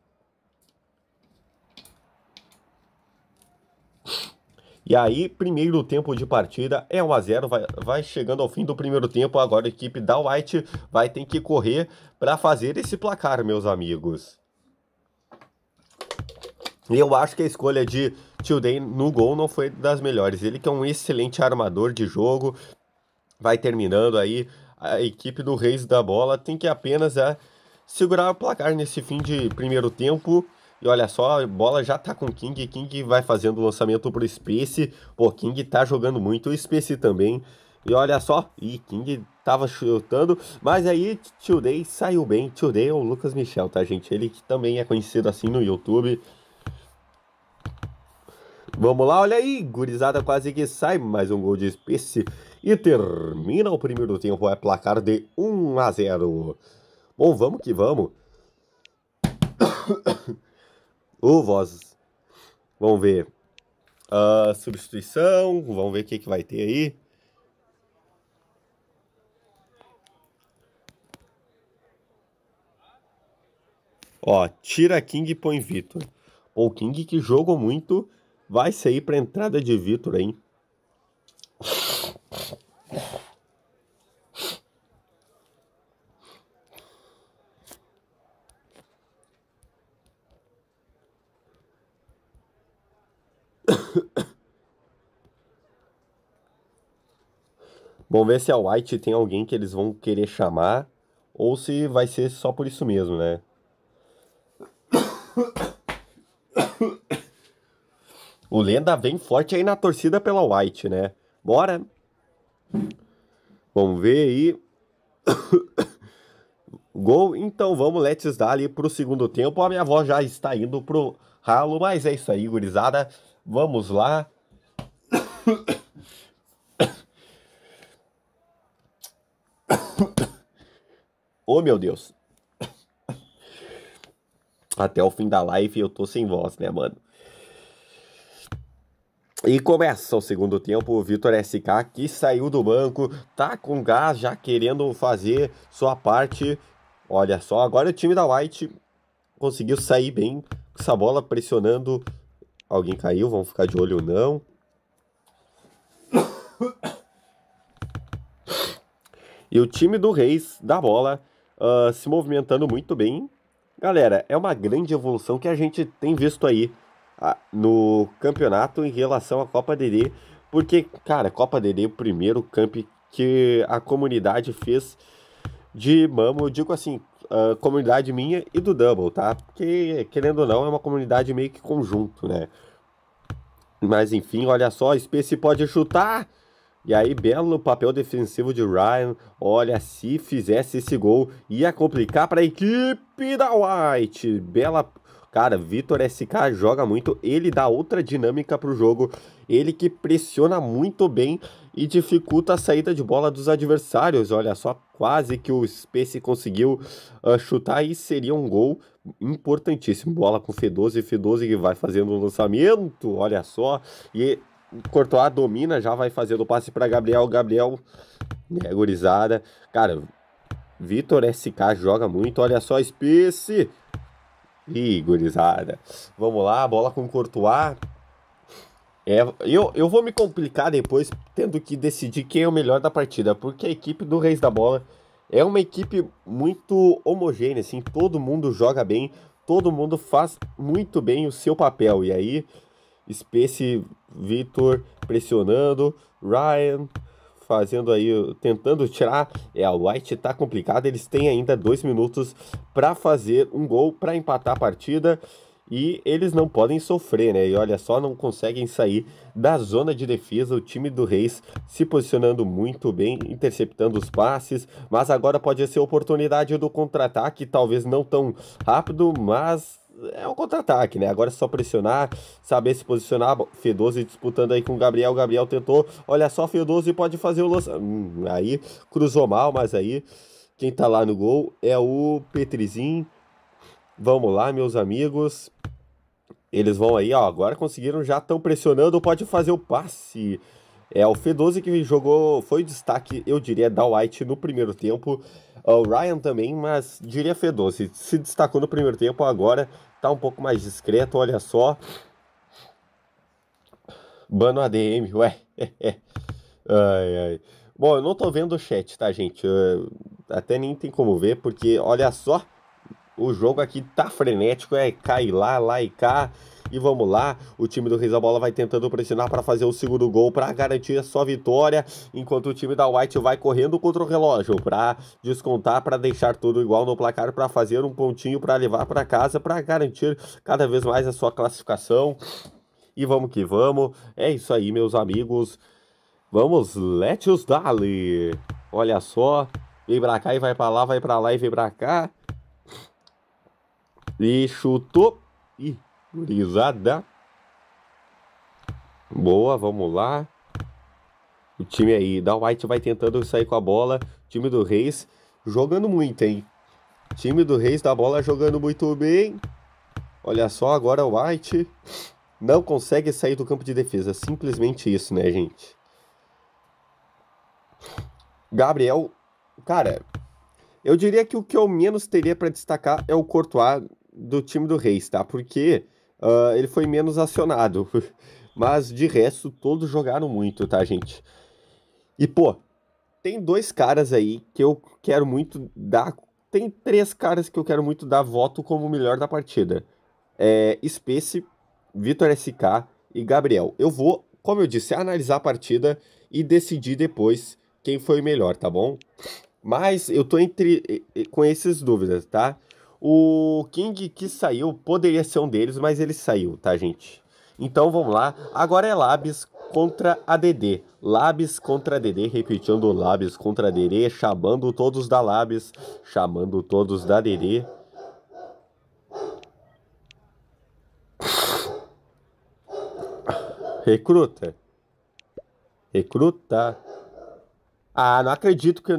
E aí, primeiro tempo de partida é 1 a 0 vai, vai chegando ao fim do primeiro tempo. Agora a equipe da White vai ter que correr para fazer esse placar, meus amigos. Eu acho que a escolha de Tilden no gol não foi das melhores. Ele que é um excelente armador de jogo, vai terminando aí. A equipe do Reis da Bola tem que apenas é, segurar o placar nesse fim de primeiro tempo. E olha só, bola já tá com King. King vai fazendo o lançamento pro Space. Pô, King tá jogando muito. O Space também. E olha só, Ih, King tava chutando, mas aí Today saiu bem. Today é o Lucas Michel, tá, gente? Ele que também é conhecido assim no YouTube. Vamos lá, olha aí, gurizada quase que sai, mais um gol de Space e termina o primeiro tempo, é placar de 1 a 0. Bom, vamos que vamos. ou vozes. Vamos ver. Uh, substituição, vamos ver o que, que vai ter aí. Ó, tira King e põe Vitor. O King que jogou muito vai sair para entrada de Vitor, hein? Vamos ver se a White tem alguém que eles vão querer chamar ou se vai ser só por isso mesmo, né? O Lenda vem forte aí na torcida pela White, né? Bora! Vamos ver aí. Gol, então vamos, let's dar ali pro segundo tempo. A minha voz já está indo pro ralo, mas é isso aí, gurizada. Vamos lá. Oh, meu Deus. Até o fim da live eu tô sem voz, né, mano? E começa o segundo tempo, o Vitor SK que saiu do banco, tá com gás, já querendo fazer sua parte. Olha só, agora o time da White conseguiu sair bem com essa bola pressionando. Alguém caiu, vamos ficar de olho não. E o time do Reis da bola uh, se movimentando muito bem. Galera, é uma grande evolução que a gente tem visto aí uh, no campeonato em relação à Copa DD, porque, cara, Copa DD, é o primeiro camp que a comunidade fez de Mamo, eu digo assim, uh, comunidade minha e do Double, tá? Porque, querendo ou não, é uma comunidade meio que conjunto, né? Mas enfim, olha só, Space pode chutar. E aí, belo papel defensivo de Ryan. Olha, se fizesse esse gol, ia complicar para a equipe da White. Bela. Cara, Vitor SK joga muito. Ele dá outra dinâmica para o jogo. Ele que pressiona muito bem e dificulta a saída de bola dos adversários. Olha só, quase que o Space conseguiu uh, chutar e seria um gol importantíssimo. Bola com F12, F12 que vai fazendo o um lançamento, olha só. E Courtois domina, já vai fazendo o passe para Gabriel. Gabriel é gurizada. Cara, Vitor SK joga muito. Olha só, Spice. Ih, gurizada. Vamos lá, bola com Courtois. É, eu, eu vou me complicar depois tendo que decidir quem é o melhor da partida, porque a equipe do Reis da Bola é uma equipe muito homogênea, assim, todo mundo joga bem, todo mundo faz muito bem o seu papel. E aí, Space Victor pressionando, Ryan fazendo aí, tentando tirar. É, a White tá complicada. Eles têm ainda dois minutos para fazer um gol para empatar a partida. E eles não podem sofrer, né? E olha só, não conseguem sair da zona de defesa. O time do Reis se posicionando muito bem, interceptando os passes. Mas agora pode ser oportunidade do contra-ataque, talvez não tão rápido, mas é um contra-ataque, né? Agora é só pressionar, saber se posicionar. Fedose disputando aí com o Gabriel. O Gabriel tentou. Olha só, Fedose pode fazer o lançamento. Hum, aí cruzou mal, mas aí quem tá lá no gol é o Petrizinho. Vamos lá, meus amigos. Eles vão aí, ó. Agora conseguiram, já estão pressionando. Pode fazer o passe. É o F12 que jogou, foi destaque, eu diria, da White no primeiro tempo. O Ryan também, mas diria F12. Se destacou no primeiro tempo, agora tá um pouco mais discreto, olha só. Bano ADM, ué. ai, ai. Bom, eu não tô vendo o chat, tá, gente? Eu, até nem tem como ver, porque olha só, o jogo aqui tá frenético, é cai lá, lá e cá. E vamos lá, o time do bola vai tentando pressionar para fazer o segundo gol para garantir a sua vitória, enquanto o time da White vai correndo contra o relógio para descontar, para deixar tudo igual no placar, para fazer um pontinho para levar para casa, para garantir cada vez mais a sua classificação. E vamos que vamos. É isso aí, meus amigos. Vamos, Letius Dali. Olha só. Vem pra cá e vai pra lá, vai pra lá e vem pra cá. E chutou. Ih, Gurizada. Boa, vamos lá. O time aí, da White vai tentando sair com a bola. Time do Reis jogando muito, hein? Time do Reis da bola jogando muito bem. Olha só, agora o White não consegue sair do campo de defesa. Simplesmente isso, né, gente? Gabriel, cara, eu diria que o que eu menos teria para destacar é o Courtois do time do Reis, tá? Porque uh, ele foi menos acionado. Mas de resto, todos jogaram muito, tá, gente? E, pô, tem dois caras aí que eu quero muito dar. Tem três caras que eu quero muito dar voto como o melhor da partida: é, Space, Vitor SK e Gabriel. Eu vou, como eu disse, analisar a partida e decidir depois quem foi o melhor, tá bom? Mas eu tô entre com essas dúvidas, tá? O King que saiu poderia ser um deles, mas ele saiu, tá, gente? Então vamos lá. Agora é Labs contra a DD. Labs contra DD, repetindo Labs contra DD, chamando todos da Labs, chamando todos da DD. Recruta. Recruta. Ah, não acredito que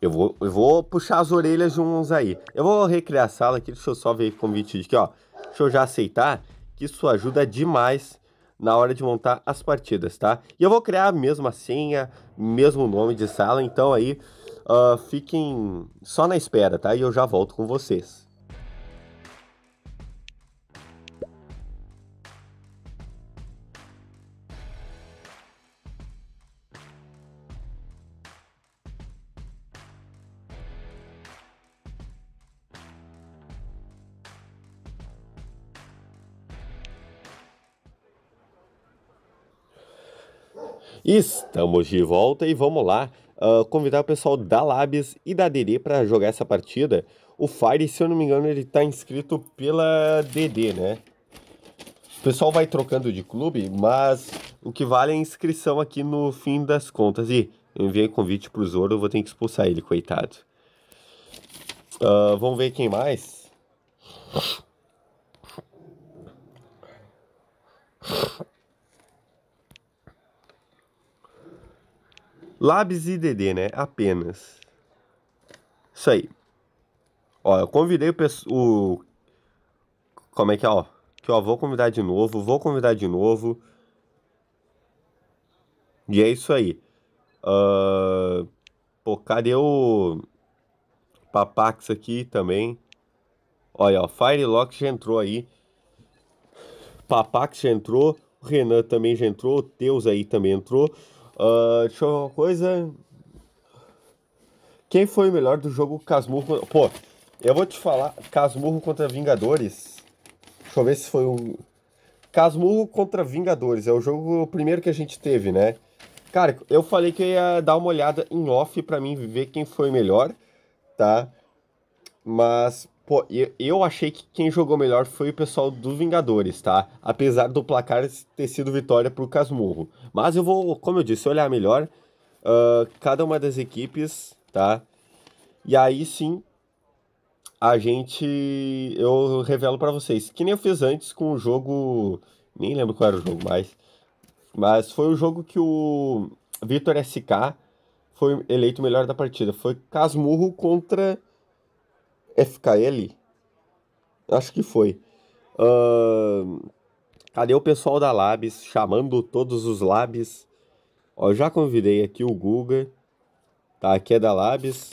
eu vou, eu vou puxar as orelhas de uns aí. Eu vou recriar a sala aqui, deixa eu só ver o convite de aqui, ó. Deixa eu já aceitar que isso ajuda demais na hora de montar as partidas, tá? E eu vou criar a mesma senha, mesmo nome de sala, então aí uh, fiquem só na espera, tá? E eu já volto com vocês. Estamos de volta e vamos lá uh, convidar o pessoal da Labs e da DD para jogar essa partida. O Fire, se eu não me engano, ele está inscrito pela DD, né? O pessoal vai trocando de clube, mas o que vale é a inscrição aqui no fim das contas. E enviei convite para o Zoro, eu vou ter que expulsar ele, coitado. Uh, vamos ver quem mais. Labs e DD, né? Apenas. Isso aí. Ó, eu convidei o, Como é que é, ó? Que ó, vou convidar de novo, vou convidar de novo. E é isso aí. Uh... Pô, cadê o... Papax aqui também? Olha, ó, Firelock já entrou aí. Papax já entrou. Renan também já entrou. O Teus aí também entrou. Uh, deixa eu ver uma coisa. Quem foi o melhor do jogo Casmurro? Pô, eu vou te falar. Casmurro contra Vingadores. Deixa eu ver se foi um. Casmurro contra Vingadores. É o jogo primeiro que a gente teve, né? Cara, eu falei que eu ia dar uma olhada em off para mim ver quem foi melhor, tá? Mas Pô, eu, eu achei que quem jogou melhor foi o pessoal dos Vingadores, tá? Apesar do placar ter sido vitória pro Casmurro. Mas eu vou, como eu disse, olhar melhor uh, cada uma das equipes, tá? E aí sim, a gente. Eu revelo para vocês. Que nem eu fiz antes com o jogo. Nem lembro qual era o jogo mais. Mas foi o jogo que o Vitor SK foi eleito o melhor da partida. Foi Casmurro contra FKL, acho que foi. Uh, cadê o pessoal da Labs? Chamando todos os Labs. Ó, já convidei aqui o Guga. Tá, aqui é da Labs.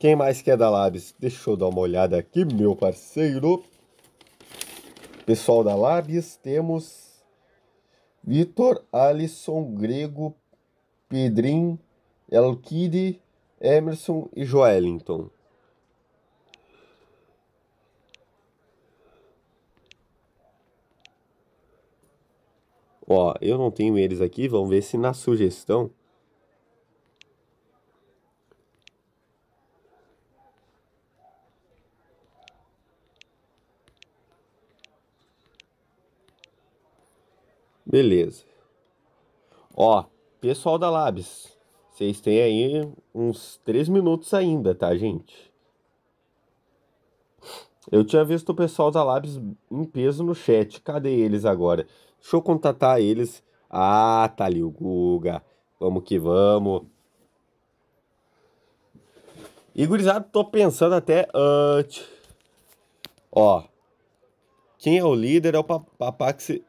Quem mais quer é da Labs? Deixa eu dar uma olhada aqui, meu parceiro. Pessoal da Labs, temos Vitor, Alisson, Grego, Pedrin, Elkide, Emerson e Joelinton. Ó, eu não tenho eles aqui, vamos ver se na sugestão. Beleza. Ó, pessoal da Labs, vocês têm aí uns 3 minutos ainda, tá, gente? Eu tinha visto o pessoal da Labs em peso no chat. Cadê eles agora? Deixa eu contatar eles. Ah, tá ali o Guga. Vamos que vamos. E gurizada, tô pensando até. Uh, ó. Quem é o líder é o papá que se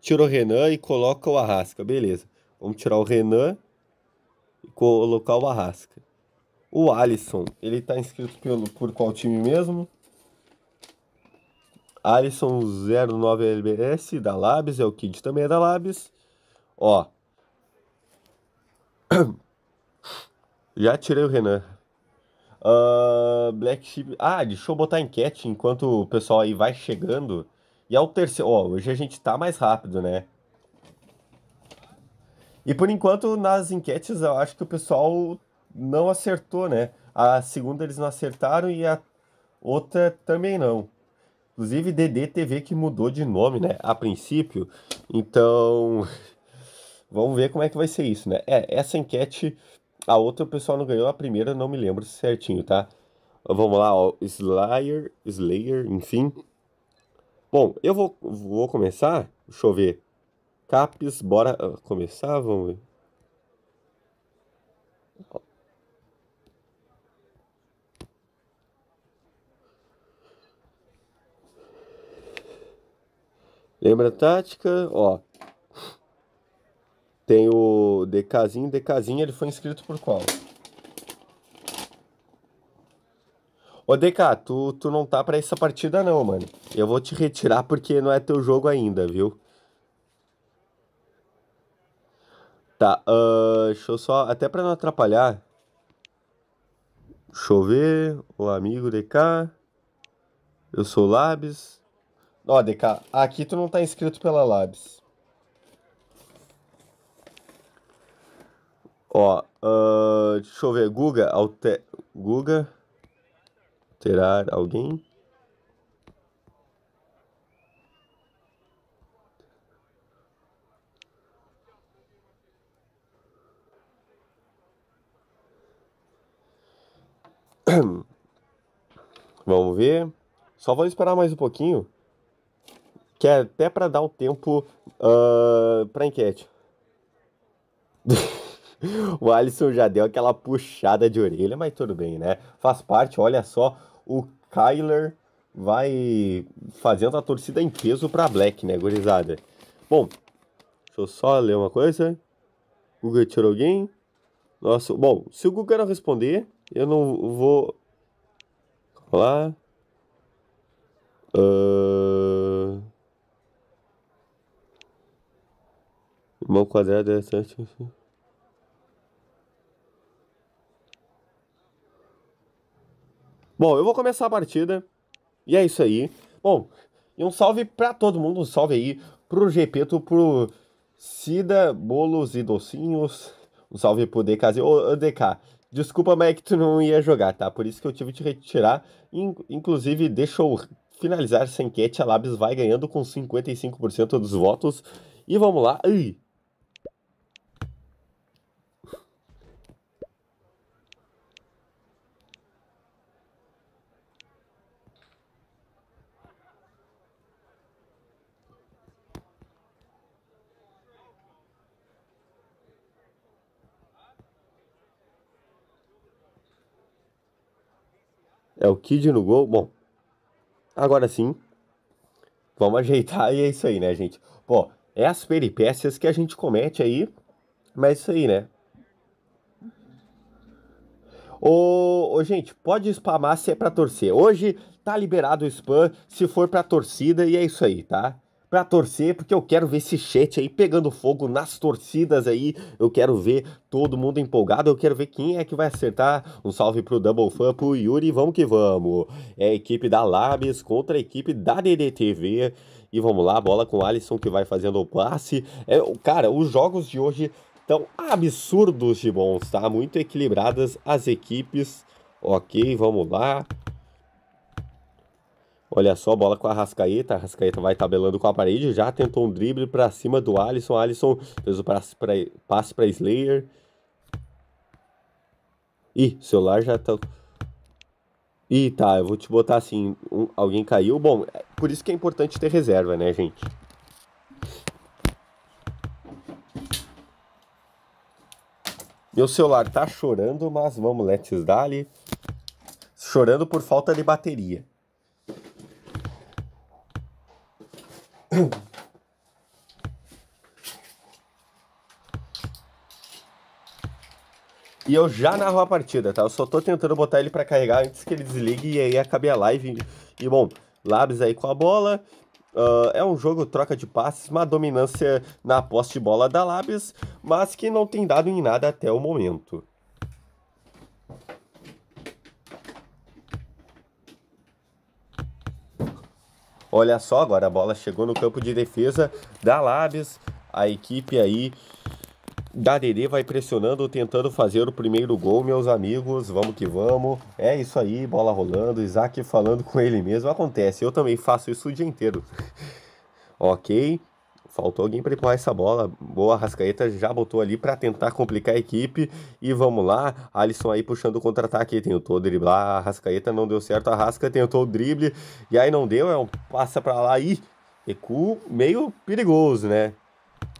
tirou o Renan e coloca o Arrasca. Beleza. Vamos tirar o Renan e colocar o Arrasca. O Alisson, ele tá inscrito pelo, por qual time mesmo? Alisson09LBS da Labs, é o Kid também é da Labs. Ó. Já tirei o Renan. Uh, Black Sheep. Ah, deixa eu botar enquete enquanto o pessoal aí vai chegando. E é o terceiro. Ó, hoje a gente tá mais rápido, né? E por enquanto, nas enquetes, eu acho que o pessoal não acertou, né? A segunda eles não acertaram e a outra também não. Inclusive DDTV que mudou de nome, né? A princípio. Então, vamos ver como é que vai ser isso, né? É, essa enquete, a outra o pessoal não ganhou, a primeira não me lembro certinho, tá? Vamos lá, ó. Slayer, Slayer, enfim. Bom, eu vou, vou começar. Deixa eu ver. Caps, bora ah, começar, vamos ver. Lembra a tática? Ó. Tem o DKzinho. DKzinho ele foi inscrito por qual? Ô DK, tu, tu não tá pra essa partida não, mano. Eu vou te retirar porque não é teu jogo ainda, viu? Tá, uh, deixa eu só. Até pra não atrapalhar. Deixa eu ver. O amigo DK. Eu sou Labs. Ó, DK, aqui tu não tá inscrito pela Labs. Ó, uh, deixa eu ver. Guga, alter... Guga, alterar alguém? Vamos ver. Só vou esperar mais um pouquinho que é até para dar o tempo uh, ah, para enquete. o Alisson já deu aquela puxada de orelha, mas tudo bem, né? Faz parte, olha só, o Kyler vai fazendo a torcida em peso para Black, né, gurizada? Bom, deixa eu só ler uma coisa. Google tirou alguém? Nossa, bom, se o Google não responder, eu não vou. Lá. Uh... Mal quadrado é 7. Bom, eu vou começar a partida. E é isso aí. Bom, e um salve pra todo mundo. Um salve aí pro Gepeto, pro Cida, Bolos e Docinhos. Um salve pro DKZ. Ô, DK, desculpa, mas é que tu não ia jogar, tá? Por isso que eu tive que retirar. Inclusive, deixa eu finalizar essa enquete. A Labs vai ganhando com 55% dos votos. E vamos lá. Ai, É o Kid no gol. Bom, agora sim, vamos ajeitar e é isso aí, né, gente? Pô, é as peripécias que a gente comete aí, mas é isso aí, né? Ô, ô, gente, pode spamar se é pra torcer. Hoje tá liberado o spam se for pra torcida e é isso aí, tá? para torcer, porque eu quero ver esse chat aí pegando fogo nas torcidas aí. Eu quero ver todo mundo empolgado, eu quero ver quem é que vai acertar. Um salve pro Double Fan, pro Yuri, vamos que vamos. É a equipe da Labs contra a equipe da DDTV. E vamos lá, bola com o Alisson que vai fazendo o passe. É, cara, os jogos de hoje estão absurdos de bons, tá? Muito equilibradas as equipes. Ok, vamos lá. Olha só, bola com a Rascaeta. A Rascaeta vai tabelando com a parede. Já tentou um drible para cima do Alisson. Alisson fez o passe para Slayer. Ih, o celular já tá. Ih, tá. Eu vou te botar assim. Um, alguém caiu. Bom, é por isso que é importante ter reserva, né, gente? Meu celular tá chorando, mas vamos, let's dali. Chorando por falta de bateria. E eu já narro a partida, tá? Eu só tô tentando botar ele para carregar antes que ele desligue e aí acabe a live. E bom, Labs aí com a bola. Uh, é um jogo troca de passes, uma dominância na posse de bola da Labs, mas que não tem dado em nada até o momento. Olha só, agora a bola chegou no campo de defesa da Labs. A equipe aí da DD vai pressionando, tentando fazer o primeiro gol, meus amigos. Vamos que vamos. É isso aí, bola rolando. Isaac falando com ele mesmo. Acontece, eu também faço isso o dia inteiro. ok faltou alguém para empurrar essa bola. Boa, Rascaeta já botou ali para tentar complicar a equipe. E vamos lá, Alisson aí puxando o contra-ataque. Tentou driblar, a Rascaeta não deu certo. A Rasca tentou o drible e aí não deu. É um passa para lá e recuo meio perigoso, né?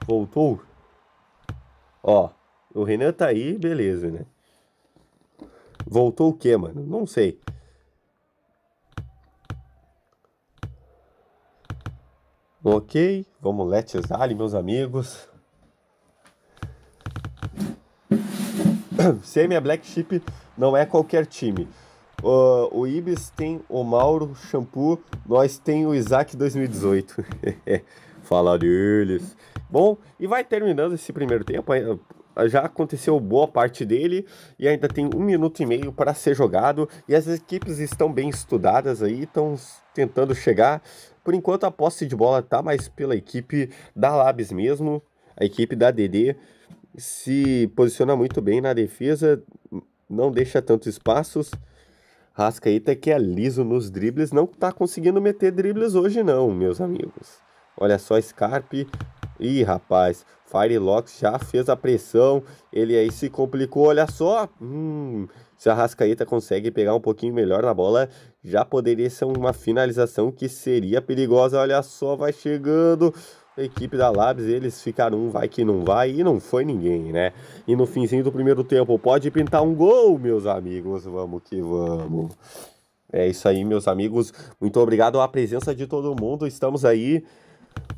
Voltou. Ó, o Renan tá aí, beleza, né? Voltou o quê, mano? Não sei. Ok, vamos let's ali, meus amigos. Semi é Black Sheep não é qualquer time. Uh, o Ibis tem o Mauro Shampoo, nós tem o Isaac 2018. Fala deles. Bom, e vai terminando esse primeiro tempo. Ah, já aconteceu boa parte dele e ainda tem um minuto e meio para ser jogado. E as equipes estão bem estudadas aí, estão tentando chegar por enquanto, a posse de bola tá mais pela equipe da Labs mesmo. A equipe da DD se posiciona muito bem na defesa, não deixa tantos espaços. Rascaita que é liso nos dribles, não tá conseguindo meter dribles hoje não, meus amigos. Olha só, Scarpe Ih, rapaz, Firelocks já fez a pressão, ele aí se complicou, olha só. Hum, se a Rascaeta consegue pegar um pouquinho melhor na bola, já poderia ser uma finalização que seria perigosa. Olha só, vai chegando a equipe da Labs, eles ficaram um vai que não vai e não foi ninguém, né? E no finzinho do primeiro tempo, pode pintar um gol, meus amigos, vamos que vamos. É isso aí, meus amigos. Muito obrigado à presença de todo mundo. Estamos aí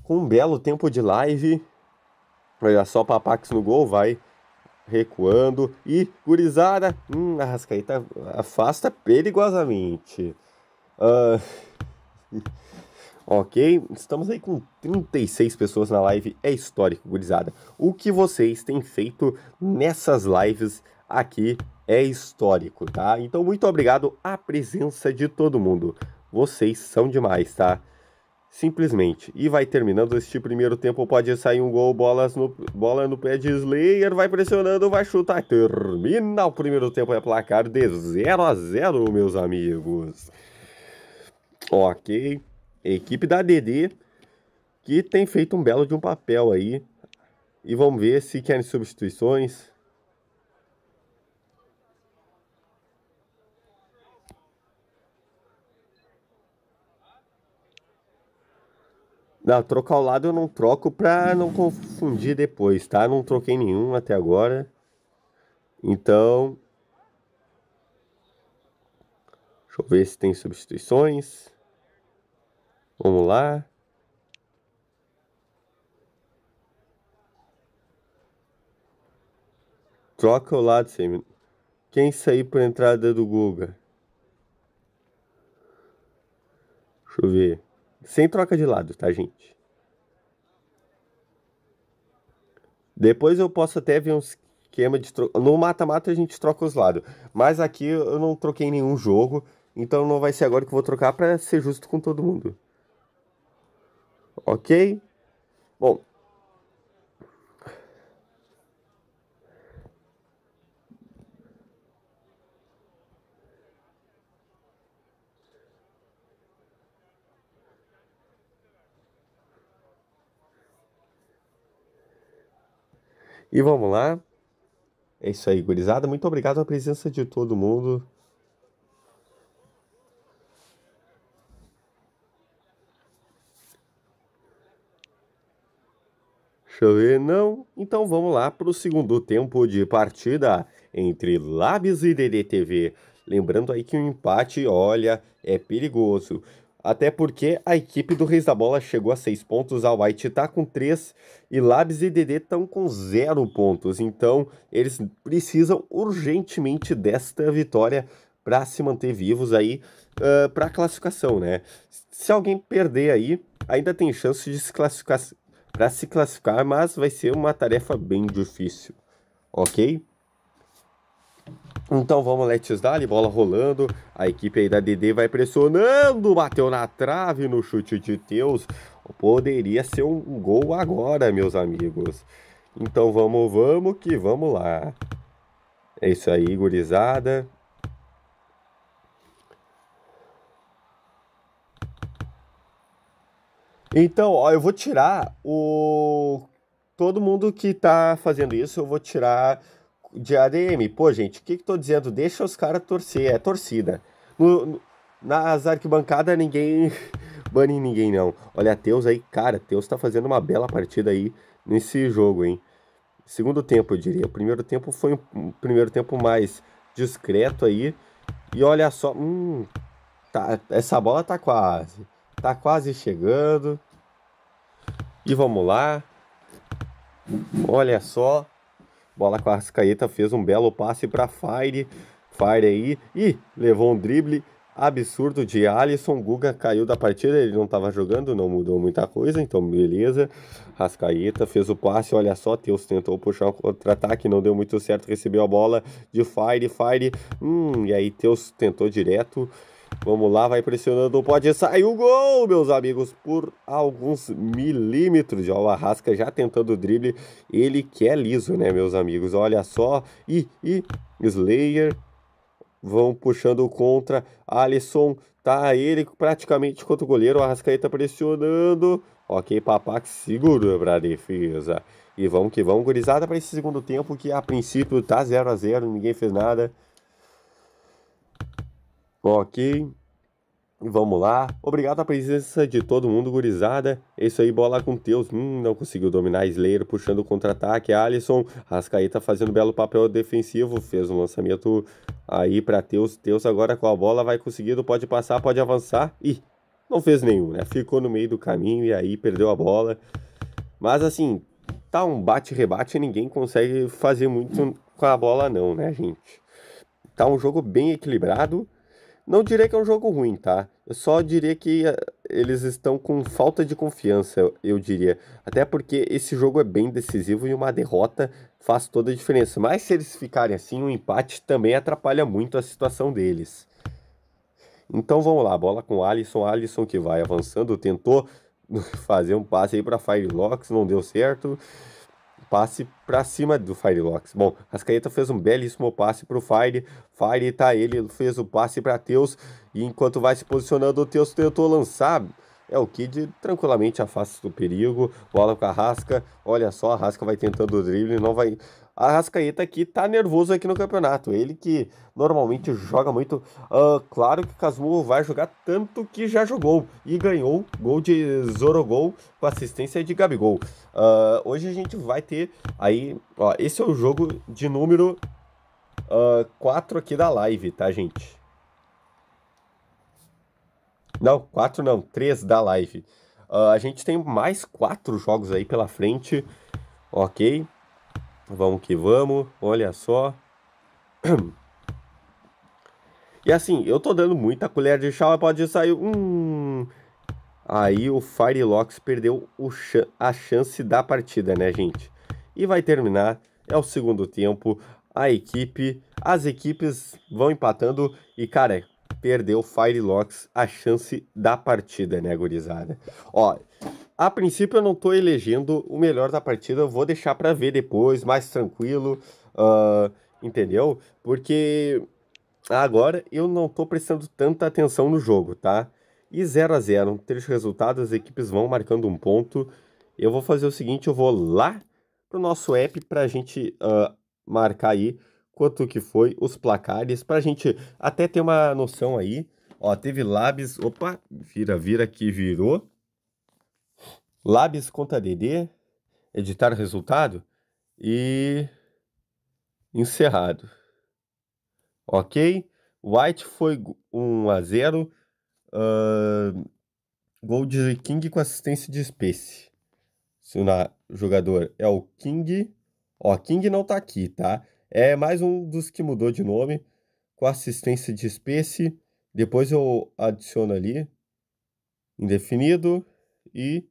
com um belo tempo de live. Olha só, Papax no gol, vai recuando. E Gurizada, hum, Arrascaeta afasta perigosamente. Uh, ok, estamos aí com 36 pessoas na live, é histórico, Gurizada. O que vocês têm feito nessas lives aqui é histórico, tá? Então, muito obrigado à presença de todo mundo. Vocês são demais, tá? simplesmente. E vai terminando este primeiro tempo, pode sair um gol, bolas no, bola no pé de Slayer, vai pressionando, vai chutar, termina o primeiro tempo, é placar de 0 a 0 meus amigos. Ok, equipe da DD, que tem feito um belo de um papel aí, e vamos ver se querem substituições, Não, trocar o lado eu não troco pra não confundir depois, tá? Não troquei nenhum até agora. Então. Deixa eu ver se tem substituições. Vamos lá. Troca o lado, Semi. Quem sair por entrada do Guga? Deixa eu ver. Sem troca de lado, tá, gente? Depois eu posso até ver um esquema de troca. No mata-mata a gente troca os lados. Mas aqui eu não troquei nenhum jogo. Então não vai ser agora que eu vou trocar para ser justo com todo mundo. Ok? Bom, E vamos lá. É isso aí, gurizada. Muito obrigado pela presença de todo mundo. Deixa eu ver, não. Então vamos lá para o segundo tempo de partida entre Labs e DDTV. Lembrando aí que o um empate, olha, é perigoso até porque a equipe do Reis da Bola chegou a seis pontos, a White está com três e Labs e DD estão com zero pontos. Então, eles precisam urgentemente desta vitória para se manter vivos aí uh, para a classificação, né? Se alguém perder aí, ainda tem chance de se classificar para se classificar, mas vai ser uma tarefa bem difícil, ok? Então vamos, let's dali, bola rolando, a equipe aí da DD vai pressionando, bateu na trave no chute de Deus, poderia ser um gol agora, meus amigos. Então vamos, vamos que vamos lá. É isso aí, gurizada. Então, ó, eu vou tirar o... Todo mundo que tá fazendo isso, eu vou tirar de ADM. Pô, gente, o que que tô dizendo? Deixa os caras torcer, é torcida. No, no, nas arquibancadas ninguém bane ninguém, não. Olha, Teus aí, cara, Teus tá fazendo uma bela partida aí nesse jogo, hein? Segundo tempo, eu diria. O primeiro tempo foi um primeiro tempo mais discreto aí. E olha só, hum, tá, essa bola tá quase, tá quase chegando. E vamos lá. Olha só, Bola com a Arrascaeta, fez um belo passe para Fire. Fire aí e levou um drible absurdo de Alisson. Guga caiu da partida, ele não estava jogando, não mudou muita coisa, então beleza. Rascaeta fez o passe, olha só, Teus tentou puxar um contra-ataque, não deu muito certo, recebeu a bola de Fire, Fire, hum, e aí Teus tentou direto Vamos lá, vai pressionando, pode sair o gol, meus amigos, por alguns milímetros. Ó, o Arrasca já tentando o drible, ele que é liso, né, meus amigos? Olha só, e, e, Slayer, vão puxando contra, Alisson, tá ele praticamente contra o goleiro, o Arrascaeta tá pressionando. Ok, Papax segura para defesa. E vamos que vamos, gurizada, para esse segundo tempo que a princípio tá 0 a 0 ninguém fez nada. Ok. Vamos lá. Obrigado à presença de todo mundo, gurizada. É isso aí, bola com Teus. Hum, não conseguiu dominar Slayer, puxando o contra-ataque. Alisson, Rascaeta fazendo belo papel defensivo. Fez um lançamento aí para Teus. Teus agora com a bola vai conseguindo, pode passar, pode avançar. Ih, não fez nenhum, né? Ficou no meio do caminho e aí perdeu a bola. Mas assim, tá um bate-rebate, ninguém consegue fazer muito com a bola não, né, gente? Tá um jogo bem equilibrado. Não diria que é um jogo ruim, tá? Eu só diria que eh, eles estão com falta de confiança, eu diria. Até porque esse jogo é bem decisivo e uma derrota faz toda a diferença. Mas se eles ficarem assim, um empate também atrapalha muito a situação deles. Então vamos lá, bola com Alisson. Alisson que vai avançando, tentou fazer um passe aí para Firelocks, não deu certo passe para cima do Firelocks. Bom, Rascaeta fez um belíssimo passe para o Fire, Fire tá ele, fez o passe para Teus, e enquanto vai se posicionando, o Teus tentou lançar, é o Kid tranquilamente afasta do perigo, bola com a Rasca, olha só, a Rasca vai tentando o drible, não vai a Rascaeta aqui tá nervoso aqui no campeonato. Ele que normalmente joga muito. Uh, claro que Casmurro vai jogar tanto que já jogou e ganhou gol de Zorogol com assistência de Gabigol. Uh, hoje a gente vai ter aí, ó, esse é o jogo de número uh, ah, 4 aqui da live, tá, gente? Não, 4 não, 3 da live. Uh, a gente tem mais quatro jogos aí pela frente, ok? Vamos que vamos, olha só. E assim, eu tô dando muita colher de chá, pode sair. Hum. Aí o Firelox perdeu ch a chance da partida, né, gente? E vai terminar. É o segundo tempo. A equipe. As equipes vão empatando. E, cara, perdeu o Firelox a chance da partida, né, gurizada? Ó, a princípio eu não estou elegendo o melhor da partida, eu vou deixar para ver depois, mais tranquilo, uh, entendeu? Porque agora eu não estou prestando tanta atenção no jogo, tá? E 0 a 0 um trecho resultado, as equipes vão marcando um ponto. Eu vou fazer o seguinte, eu vou lá pro nosso app para a gente uh, marcar aí quanto que foi os placares, para a gente até ter uma noção aí. Ó, teve Labs, opa, vira, vira que virou. Labs DD editar resultado e encerrado. Ok? White foi 1 a 0. Uh, gol de King com assistência de Space. Se o jogador é o King. Ó, King não tá aqui, tá? É mais um dos que mudou de nome. Com assistência de Space. Depois eu adiciono ali. Indefinido. E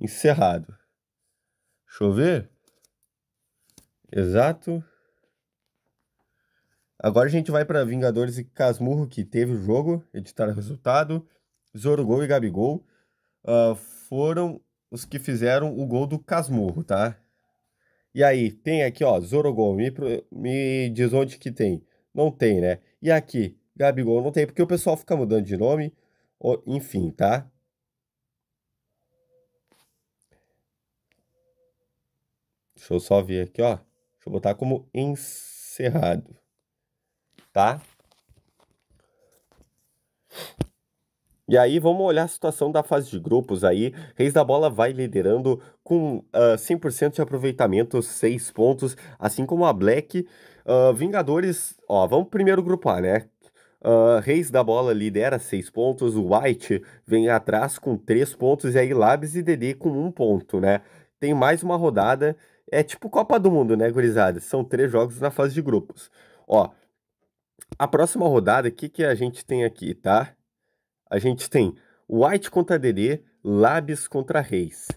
encerrado. Chover? Exato. Agora a gente vai para Vingadores e Casmurro, que teve o jogo, editar o resultado. Gol e Gabigol uh, foram os que fizeram o gol do Casmurro, tá? E aí, tem aqui, ó, Zorogol, me, me diz onde que tem. Não tem, né? E aqui, Gabigol não tem, porque o pessoal fica mudando de nome, enfim, tá? Deixa eu só ver aqui, ó. Deixa eu botar como encerrado. Tá? E aí vamos olhar a situação da fase de grupos aí. Reis da Bola vai liderando com uh, ah, 100% de aproveitamento, 6 pontos, assim como a Black. Uh, Vingadores, ó, vamos primeiro grupar, né? Uh, Reis da Bola lidera 6 pontos, o White vem atrás com 3 pontos, e aí Labs e DD com 1 um ponto, né? Tem mais uma rodada é tipo Copa do Mundo, né, gurizada? São três jogos na fase de grupos. Ó, a próxima rodada, o que, que a gente tem aqui, tá? A gente tem White contra Dedê, Labs contra Reis.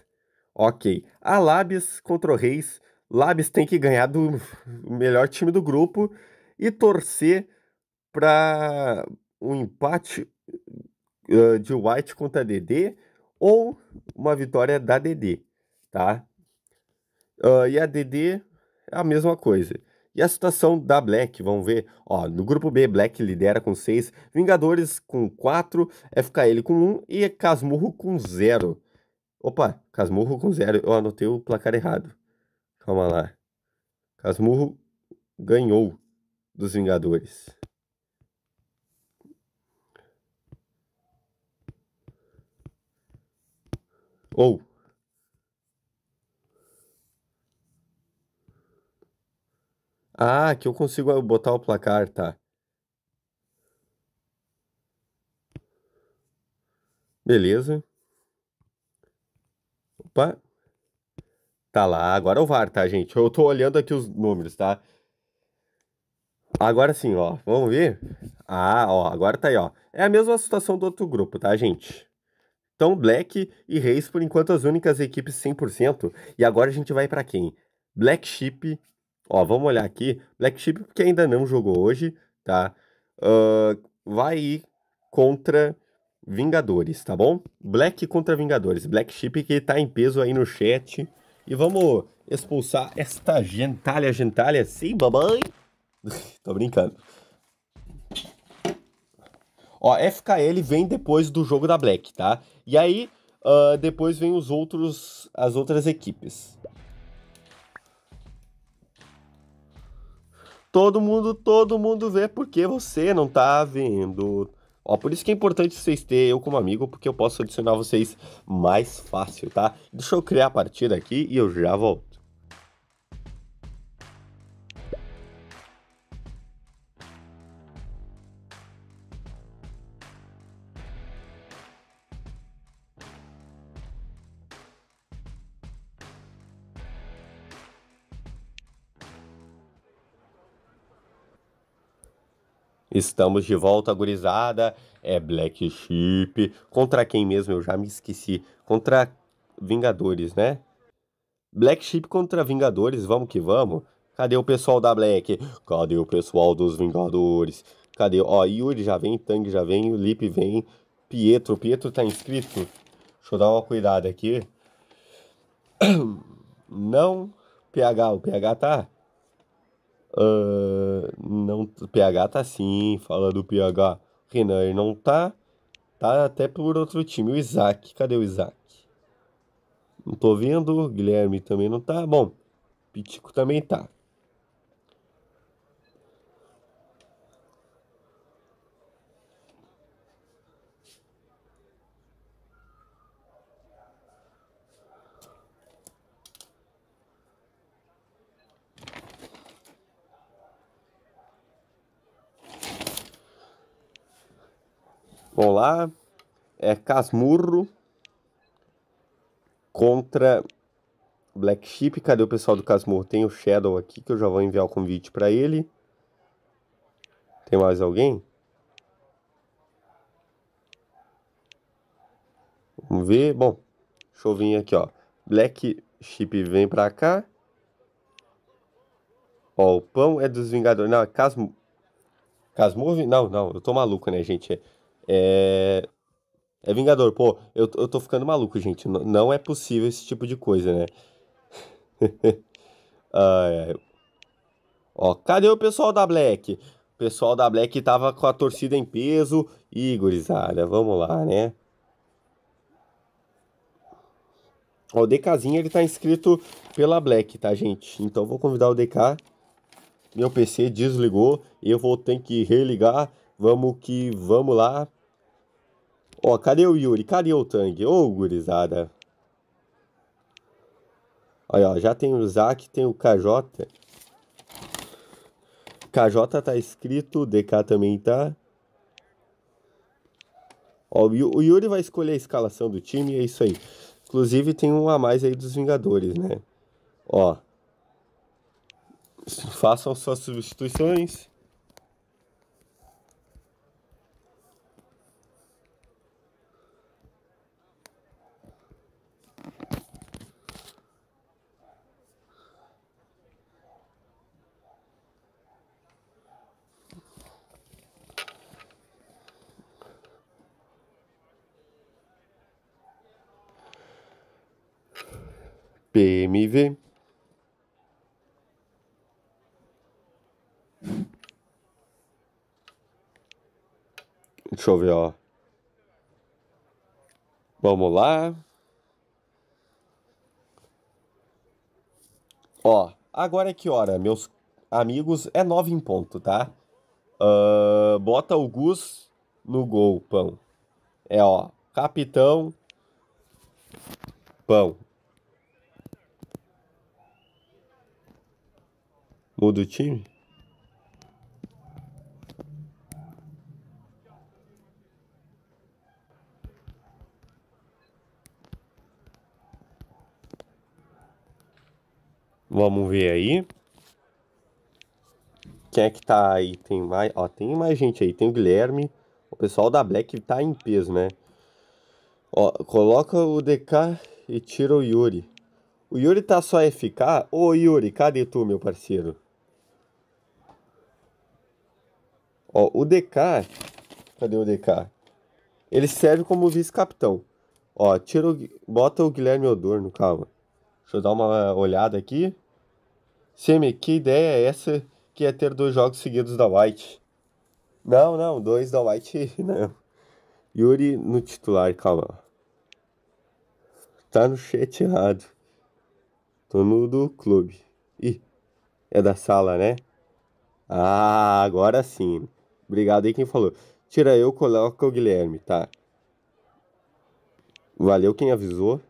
Ok. A Labs contra o Reis. Labs tem que ganhar do melhor time do grupo e torcer para um empate uh, de White contra Dedê ou uma vitória da Dedê, tá? Uh, e a DD é a mesma coisa. E a situação da Black, vamos ver. Ó, no grupo B, Black lidera com 6, Vingadores com 4, FKL com 1 e Casmurro com 0. Opa, Casmurro com 0. Eu anotei o placar errado. Calma lá. Casmurro ganhou dos Vingadores. Ou, oh, Ah, que eu consigo ah, botar o placar, tá. Beleza. Opa. Tá lá, agora é o VAR, tá, gente? Eu tô olhando aqui os números, tá? Agora sim, ó. Vamos ver? Ah, ó, agora tá aí, ó. É a mesma situação do outro grupo, tá, gente? Então, Black e Reis, por enquanto, as únicas equipes 100%. E agora a gente vai para quem? Black Sheep Ó, vamos olhar aqui. Black Sheep, que ainda não jogou hoje, tá? Uh, vai ir contra Vingadores, tá bom? Black contra Vingadores. Black Sheep que tá em peso aí no chat. E vamos expulsar esta gentalha, gentalha, sim, babãe. Tô brincando. Ó, FKL vem depois do jogo da Black, tá? E aí, uh, depois vem os outros, as outras equipes. todo mundo, todo mundo vê porque você não tá vendo. Ó, por isso que é importante vocês terem eu como amigo, porque eu posso adicionar vocês mais fácil, tá? Deixa eu criar a partida aqui e eu já volto. Estamos de volta, gurizada. É Black Sheep. Contra quem mesmo? Eu já me esqueci. Contra Vingadores, né? Black Sheep contra Vingadores, vamos que vamos. Cadê o pessoal da Black? Cadê o pessoal dos Vingadores? Cadê? Ó, Yuri já vem, Tang já vem, Lip vem, Pietro. Pietro tá inscrito? Deixa eu dar uma cuidada aqui. Não, PH, o PH tá? Uh, não, o PH tá sim, fala do PH. Renan, ele não tá. Tá até por outro time. O Isaac, cadê o Isaac? Não tô vendo. Guilherme também não tá. Bom, Pitico também tá. Vamos lá. É Casmurro contra Black Sheep. Cadê o pessoal do Casmurro? Tem o Shadow aqui que eu já vou enviar o convite para ele. Tem mais alguém? Vamos ver. Bom, deixa eu vir aqui, ó. Black Sheep vem para cá. Ó, o pão é dos Vingadores. Não, é Casmurro. Casmurro? Não, não, eu tô maluco, né, gente? É é. É Vingador, pô, eu, eu tô ficando maluco, gente. Não, não é possível esse tipo de coisa, né? ai, ai. Ó, cadê o pessoal da Black? O pessoal da Black tava com a torcida em peso. Ih, vamos lá, né? Ó, o DKzinho, ele tá inscrito pela Black, tá, gente? Então vou convidar o DK. Meu PC desligou, eu vou ter que religar Vamos que vamos lá. Ó, cadê o Yuri? Cadê o Tang? Ô, gurizada. Olha, ó, já tem o Zac, tem o KJ. KJ tá escrito, DK também tá. Ó, o Yuri vai escolher a escalação do time, é isso aí. Inclusive tem um a mais aí dos Vingadores, né? Ó. Façam suas substituições. PMV. Deixa eu ver, ó. Vamos lá. Ó, agora é que hora, meus amigos? É nove em ponto, tá? Uh, bota o Gus no gol, pão. É, ó. Capitão. Pão. gol do time. Vamos ver aí. Quem é que tá aí? Tem mais, ó, tem mais gente aí. Tem o Guilherme. O pessoal da Black tá em peso, né? Ó, coloca o DK e tira o Yuri. O Yuri tá só FK? Ô Yuri, cadê tu, meu parceiro? Ó, o DK, cadê o DK? Ele serve como vice-capitão. Ó, tira o, bota o Guilherme Odorno, calma. Deixa eu dar uma olhada aqui. Semi, que ideia é essa que é ter dois jogos seguidos da White? Não, não, dois da White não. Yuri no titular, calma. Tá no chat errado. Tô no do clube. Ih, é da sala, né? Ah, agora sim. Obrigado aí quem falou. Tira eu, coloca o Guilherme, tá? Valeu quem avisou.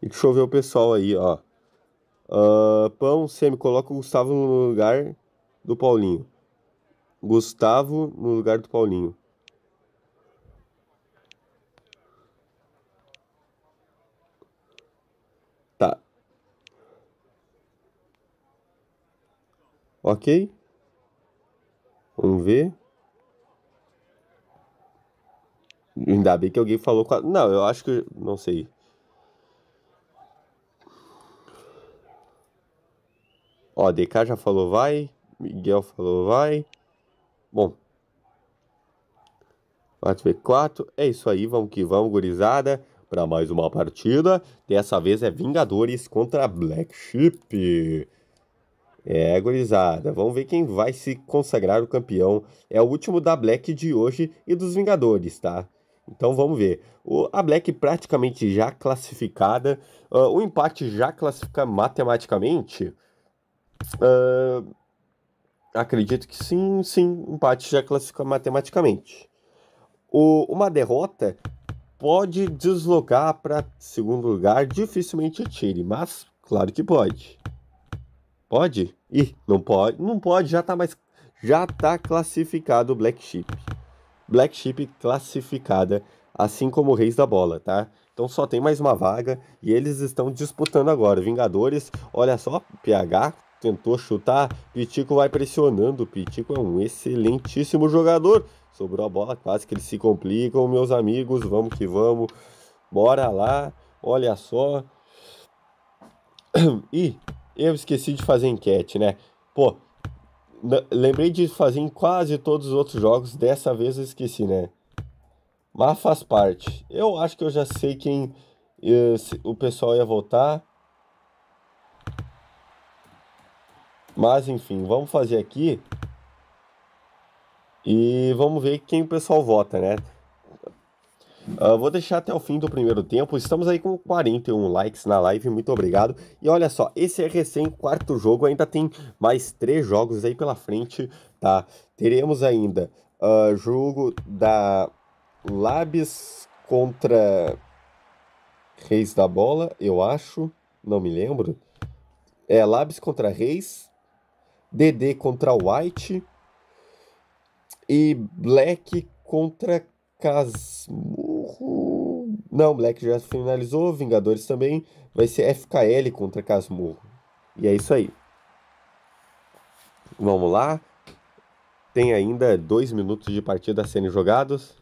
E deixa eu ver o pessoal aí, ó. Uh, Pão, Semi, coloca o Gustavo no lugar do Paulinho. Gustavo no lugar do Paulinho. Tá. Ok? Vamos ver. Ainda bem que alguém falou com a... Não, eu acho que. Não sei. Ó, DK já falou vai. Miguel falou vai. Bom. 4v4. É isso aí. Vamos que vamos, gurizada. Para mais uma partida. Dessa vez é Vingadores contra Black Sheep. É, gurizada, vamos ver quem vai se consagrar o campeão. É o último da Black de hoje e dos Vingadores, tá? Então vamos ver. O, a Black praticamente já classificada. Uh, o empate já classifica matematicamente? Uh, acredito que sim, sim. Empate já classifica matematicamente. O, uma derrota pode deslocar para segundo lugar, dificilmente tire, mas claro que pode. Pode? Ih, não pode. Não pode, já tá mais. Já tá classificado o Black Sheep. Black Sheep classificada, assim como o Reis da Bola, tá? Então só tem mais uma vaga e eles estão disputando agora. Vingadores, olha só, PH tentou chutar, Pitico vai pressionando. Pitico é um excelentíssimo jogador. Sobrou a bola, quase que eles se complicam, meus amigos. Vamos que vamos. Bora lá. Olha só. Ih. Eu esqueci de fazer enquete, né? Pô, lembrei de fazer em quase todos os outros jogos, dessa vez eu esqueci, né? Mas faz parte. Eu acho que eu já sei quem eh, o pessoal ia votar. Mas enfim, vamos fazer aqui. E vamos ver quem o pessoal vota, né? Uh, vou deixar até o fim do primeiro tempo. Estamos aí com 41 likes na live, muito obrigado. E olha só, esse é recém quarto jogo, ainda tem mais três jogos aí pela frente, tá? Teremos ainda uh, jogo da Labs contra Reis da Bola, eu acho, não me lembro. É Labs contra Reis, DD contra White e Black contra Casmo. Não, Black já finalizou, Vingadores também. Vai ser FKL contra Casmurro. E é isso aí. Vamos lá. Tem ainda dois minutos de partida sendo jogados.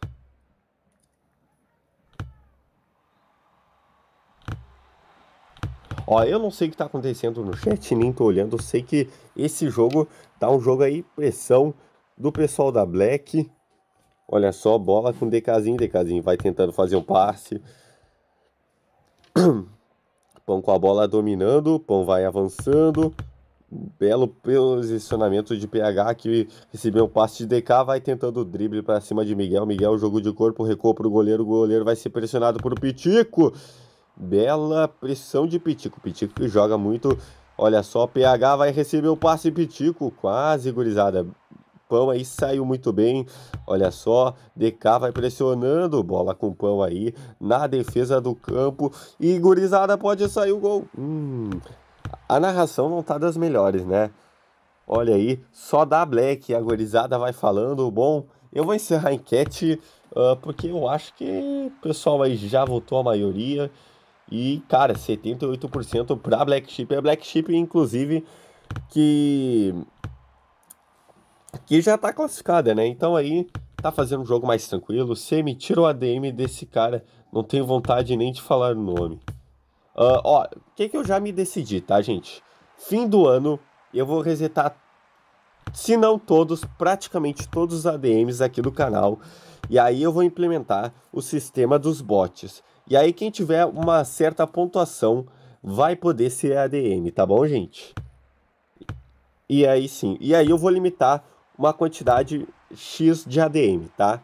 Ó, eu não sei o que tá acontecendo no chat, nem tô olhando. Eu sei que esse jogo tá um jogo aí, pressão do pessoal da Black. Olha só, bola com Decazinho, Decazinho vai tentando fazer um passe. Pão com a bola dominando, Pão vai avançando. Belo posicionamento de PH que recebeu um passe de DK, vai tentando o drible para cima de Miguel. Miguel, jogo de corpo, recuo para o goleiro, o goleiro vai ser pressionado por Pitico. Bela pressão de Pitico, Pitico que joga muito. Olha só, PH vai receber o passe Pitico, quase gurizada. Pão aí saiu muito bem. Olha só, DK vai pressionando, bola com pão aí na defesa do campo. E gurizada pode sair o gol. Hum, a narração não tá das melhores, né? Olha aí, só da Black, a gorizada vai falando. Bom, eu vou encerrar a enquete, uh, porque eu acho que o pessoal aí já votou a maioria. E, cara, 78% para Black Chip. É Black Chip, inclusive, que que já está classificada, né? Então aí tá fazendo um jogo mais tranquilo. Você me tira o ADM desse cara, não tenho vontade nem de falar o nome. Uh, ó, o que, que eu já me decidi, tá, gente? Fim do ano, eu vou resetar, se não todos, praticamente todos os ADMs aqui do canal. E aí eu vou implementar o sistema dos bots. E aí quem tiver uma certa pontuação vai poder ser ADM, tá bom, gente? E aí sim. E aí eu vou limitar uma quantidade X de ADM, tá?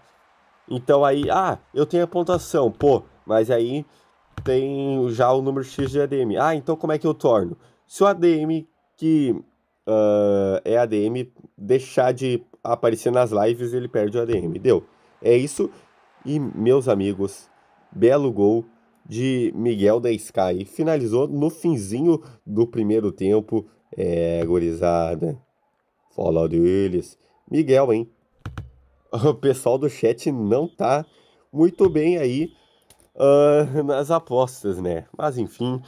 Então aí, ah, eu tenho a pontuação, pô, mas aí tem já o número X de ADM. Ah, então como é que eu torno? Se o ADM que uh, é ADM deixar de aparecer nas lives, ele perde o ADM. Deu. É isso. E, meus amigos, belo gol de Miguel da Sky. Finalizou no finzinho do primeiro tempo. É, gorizada. Fala deles. Miguel, hein? O pessoal do chat não tá muito bem aí uh, nas apostas, né? Mas enfim,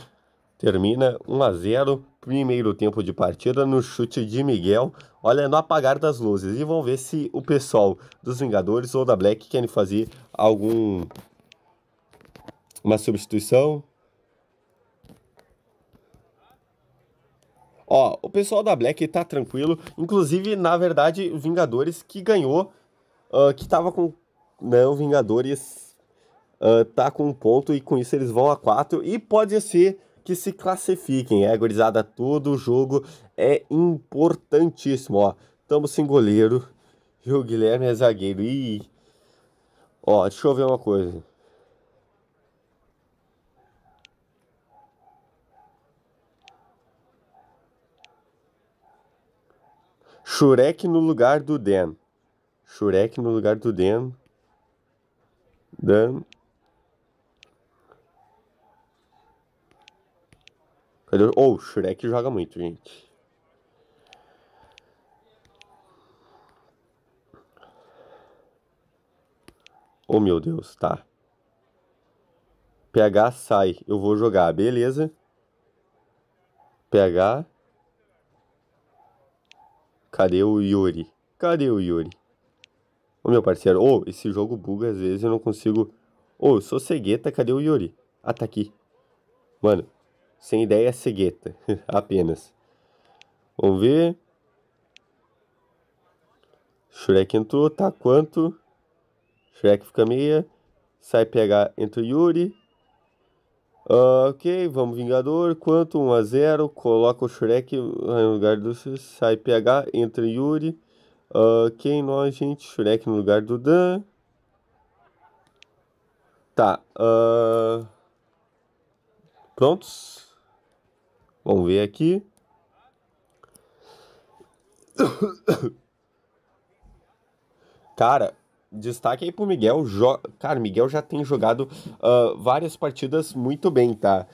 termina 1 a 0 primeiro tempo de partida no chute de Miguel, olha no apagar das luzes e vamos ver se o pessoal dos Vingadores ou da Black querem fazer algum uma substituição Ó, o pessoal da Black tá tranquilo. Inclusive, na verdade, o Vingadores que ganhou, uh, que tava com. Não, né, Vingadores uh, tá com um ponto e com isso eles vão a quatro. E pode ser que se classifiquem, é, gurizada? Todo jogo é importantíssimo, ó. Tamo sem goleiro e o Guilherme é zagueiro. Ih. Ó, deixa eu ver uma coisa. Shurek no lugar do Dan. Shurek no lugar do Dan. Dan. Cadê? Oh, o Shurek joga muito, gente. Oh, meu Deus, tá. PH sai, eu vou jogar, beleza. PH Cadê o Yuri? Cadê o Yuri? Ô meu parceiro, ô, oh, esse jogo buga às vezes, eu não consigo. Ô, oh, eu sou cegueta, cadê o Yuri? Ah, tá aqui. Mano, sem ideia, é cegueta. Apenas. Vamos ver. Shrek entrou, tá quanto? Shrek fica meia. Sai pegar, entra o Yuri. Ah, ok, vamos Vingador. Quanto 1 a 0 Coloca o Shrek no ah, lugar do. Sai PH, entra Yuri. Uh, quem nós, gente? Shrek no lugar do Dan. Tá. Uh... Prontos? Vamos ver aqui. Cara, destaque aí pro Miguel. Jo... Cara, Miguel já tem jogado uh, várias partidas muito bem, tá?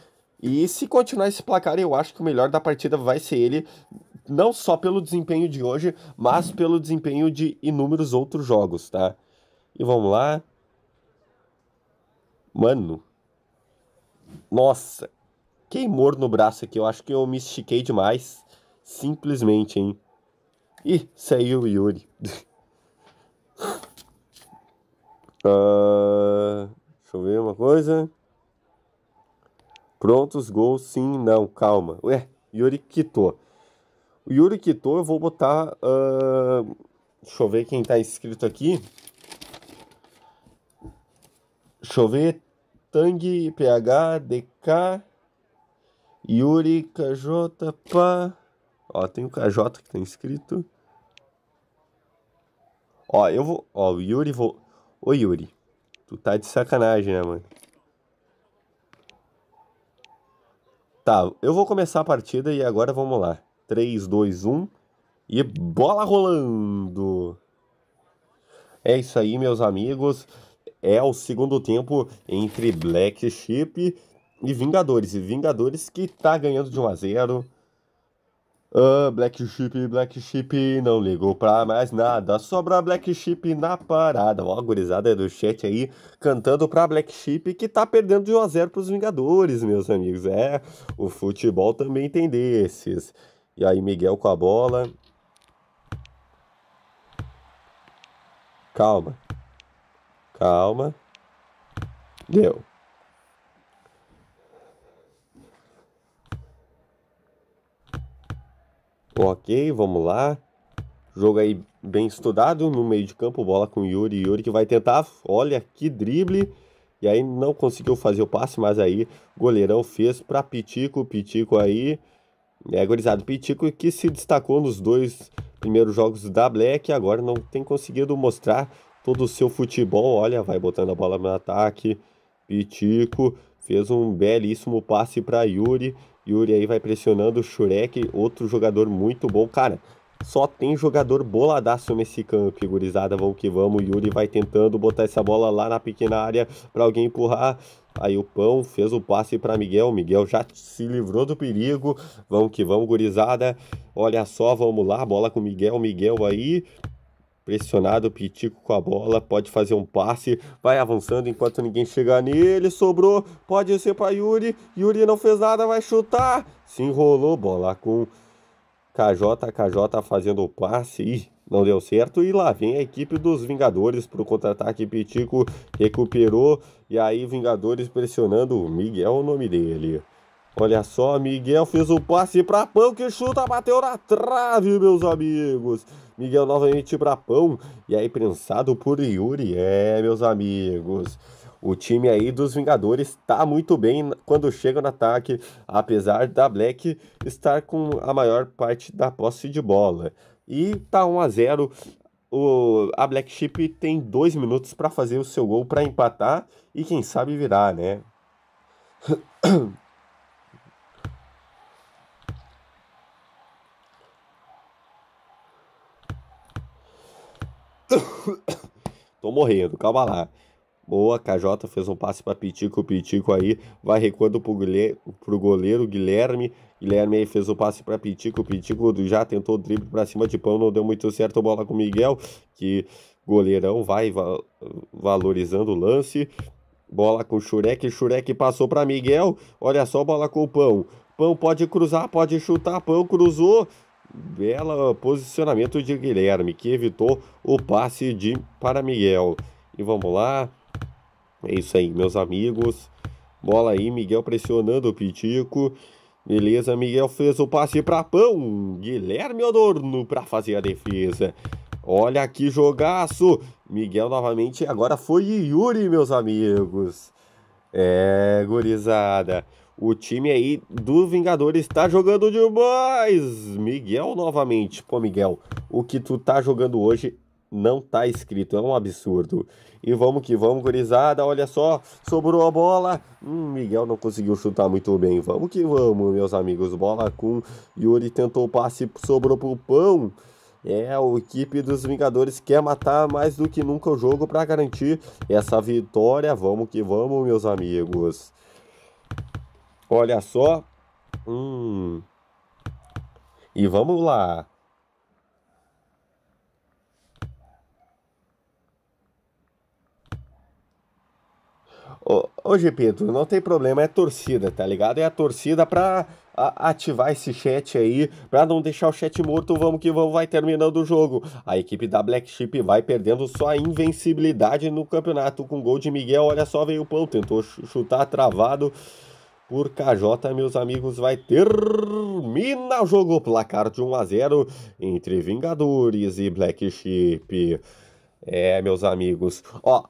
E se continuar esse placar, eu acho que o melhor da partida vai ser ele, não só pelo desempenho de hoje, mas pelo desempenho de inúmeros outros jogos, tá? E vamos lá. Mano. Nossa. Queimor no braço aqui. Eu acho que eu me estiquei demais. Simplesmente, hein? Ih, saiu o Yuri. Uh, deixa eu ver uma coisa. Prontos, gols, sim, não, calma. Ué, Yuri Kito. O Yuri Kito eu vou botar. Uh, deixa eu ver quem tá inscrito aqui. Deixa eu ver. Tang, PH, DK, Yuri, KJ, pá. Ó, tem o KJ que tá inscrito. Ó, eu vou. Ó, o Yuri vou. Ô Yuri, tu tá de sacanagem, né, mano? Tá, eu vou começar a partida e agora vamos lá. 3, 2, 1 e bola rolando! É isso aí, meus amigos. É o segundo tempo entre Black Sheep e Vingadores. E Vingadores que tá ganhando de 1 a 0. Ah, Black Sheep, Black Sheep, não ligou pra mais nada, sobra Black Sheep na parada. Ó, a gurizada do chat aí cantando pra Black Sheep que tá perdendo de 1x0 pros Vingadores, meus amigos. É, o futebol também tem desses. E aí, Miguel com a bola. Calma. Calma. Deu. Ok, vamos lá. Jogo aí bem estudado no meio de campo, bola com Yuri. Yuri que vai tentar, olha que drible. E aí não conseguiu fazer o passe, mas aí goleirão fez para Pitico. Pitico aí, é gorizado. Pitico que se destacou nos dois primeiros jogos da Black. Agora não tem conseguido mostrar todo o seu futebol. Olha, vai botando a bola no ataque. Pitico fez um belíssimo passe para Yuri. Yuri aí vai pressionando o Shurek, outro jogador muito bom. Cara, só tem jogador boladaço nesse campo, gurizada. Vamos que vamos. Yuri vai tentando botar essa bola lá na pequena área para alguém empurrar. Aí o Pão fez o passe para Miguel. Miguel já se livrou do perigo. Vamos que vamos, gurizada. Olha só, vamos lá. Bola com Miguel. Miguel aí Pressionado o Pitico com a bola, pode fazer um passe, vai avançando enquanto ninguém chega nele, sobrou, pode ser para Yuri, Yuri não fez nada, vai chutar, se enrolou, bola com KJ, KJ fazendo o passe e não deu certo. E lá vem a equipe dos Vingadores para o contra-ataque. Pitico recuperou. E aí, Vingadores pressionando. Miguel, o nome dele. Olha só, Miguel fez o passe para Pão que chuta, bateu na trave, meus amigos. Miguel novamente para Pão e aí prensado por Yuri. É, meus amigos. O time aí dos Vingadores está muito bem quando chega no ataque, apesar da Black estar com a maior parte da posse de bola. E tá 1 a 0. O, a Black Chip tem dois minutos para fazer o seu gol para empatar e quem sabe virar, né? Tô morrendo, calma lá. Boa, KJ fez um passe para Pitico, Pitico aí vai recuando pro goleiro, goleiro Guilherme. Guilherme aí fez o um passe para Pitico, Pitico já tentou o drible para cima de pão, não deu muito certo a bola com o Miguel, que goleirão vai va valorizando o lance. Bola com o Shurek, Shurek passou para Miguel. Olha só, bola com o Pão. Pão pode cruzar, pode chutar, Pão cruzou belo posicionamento de Guilherme, que evitou o passe de para Miguel. E vamos lá. É isso aí, meus amigos. Bola aí, Miguel pressionando o Pitico. Beleza, Miguel fez o passe para Pão. Guilherme Adorno para fazer a defesa. Olha que jogaço. Miguel novamente. Agora foi Yuri, meus amigos. É, gurizada. O time aí do Vingadores está jogando demais. Miguel novamente. Pô, Miguel, o que tu tá jogando hoje não tá escrito, é um absurdo. E vamos que vamos, gurizada, olha só, sobrou a bola. Hum, Miguel não conseguiu chutar muito bem. Vamos que vamos, meus amigos. Bola com Yuri tentou o passe, sobrou pro Pão. É, a equipe dos Vingadores quer matar mais do que nunca o jogo para garantir essa vitória. Vamos que vamos, meus amigos. Olha só. Hum. E vamos lá. Ô, ô não tem problema, é torcida, tá ligado? É a torcida pra a, ativar esse chat aí, pra não deixar o chat morto, vamos que vamos, vai terminando o jogo. A equipe da Black Chip vai perdendo sua invencibilidade no campeonato com gol de Miguel, olha só, veio o pão, tentou chutar travado, por KJ, meus amigos, vai terminar o jogo. Placar de 1 a 0 entre Vingadores e Black Sheep. É, meus amigos. Ó,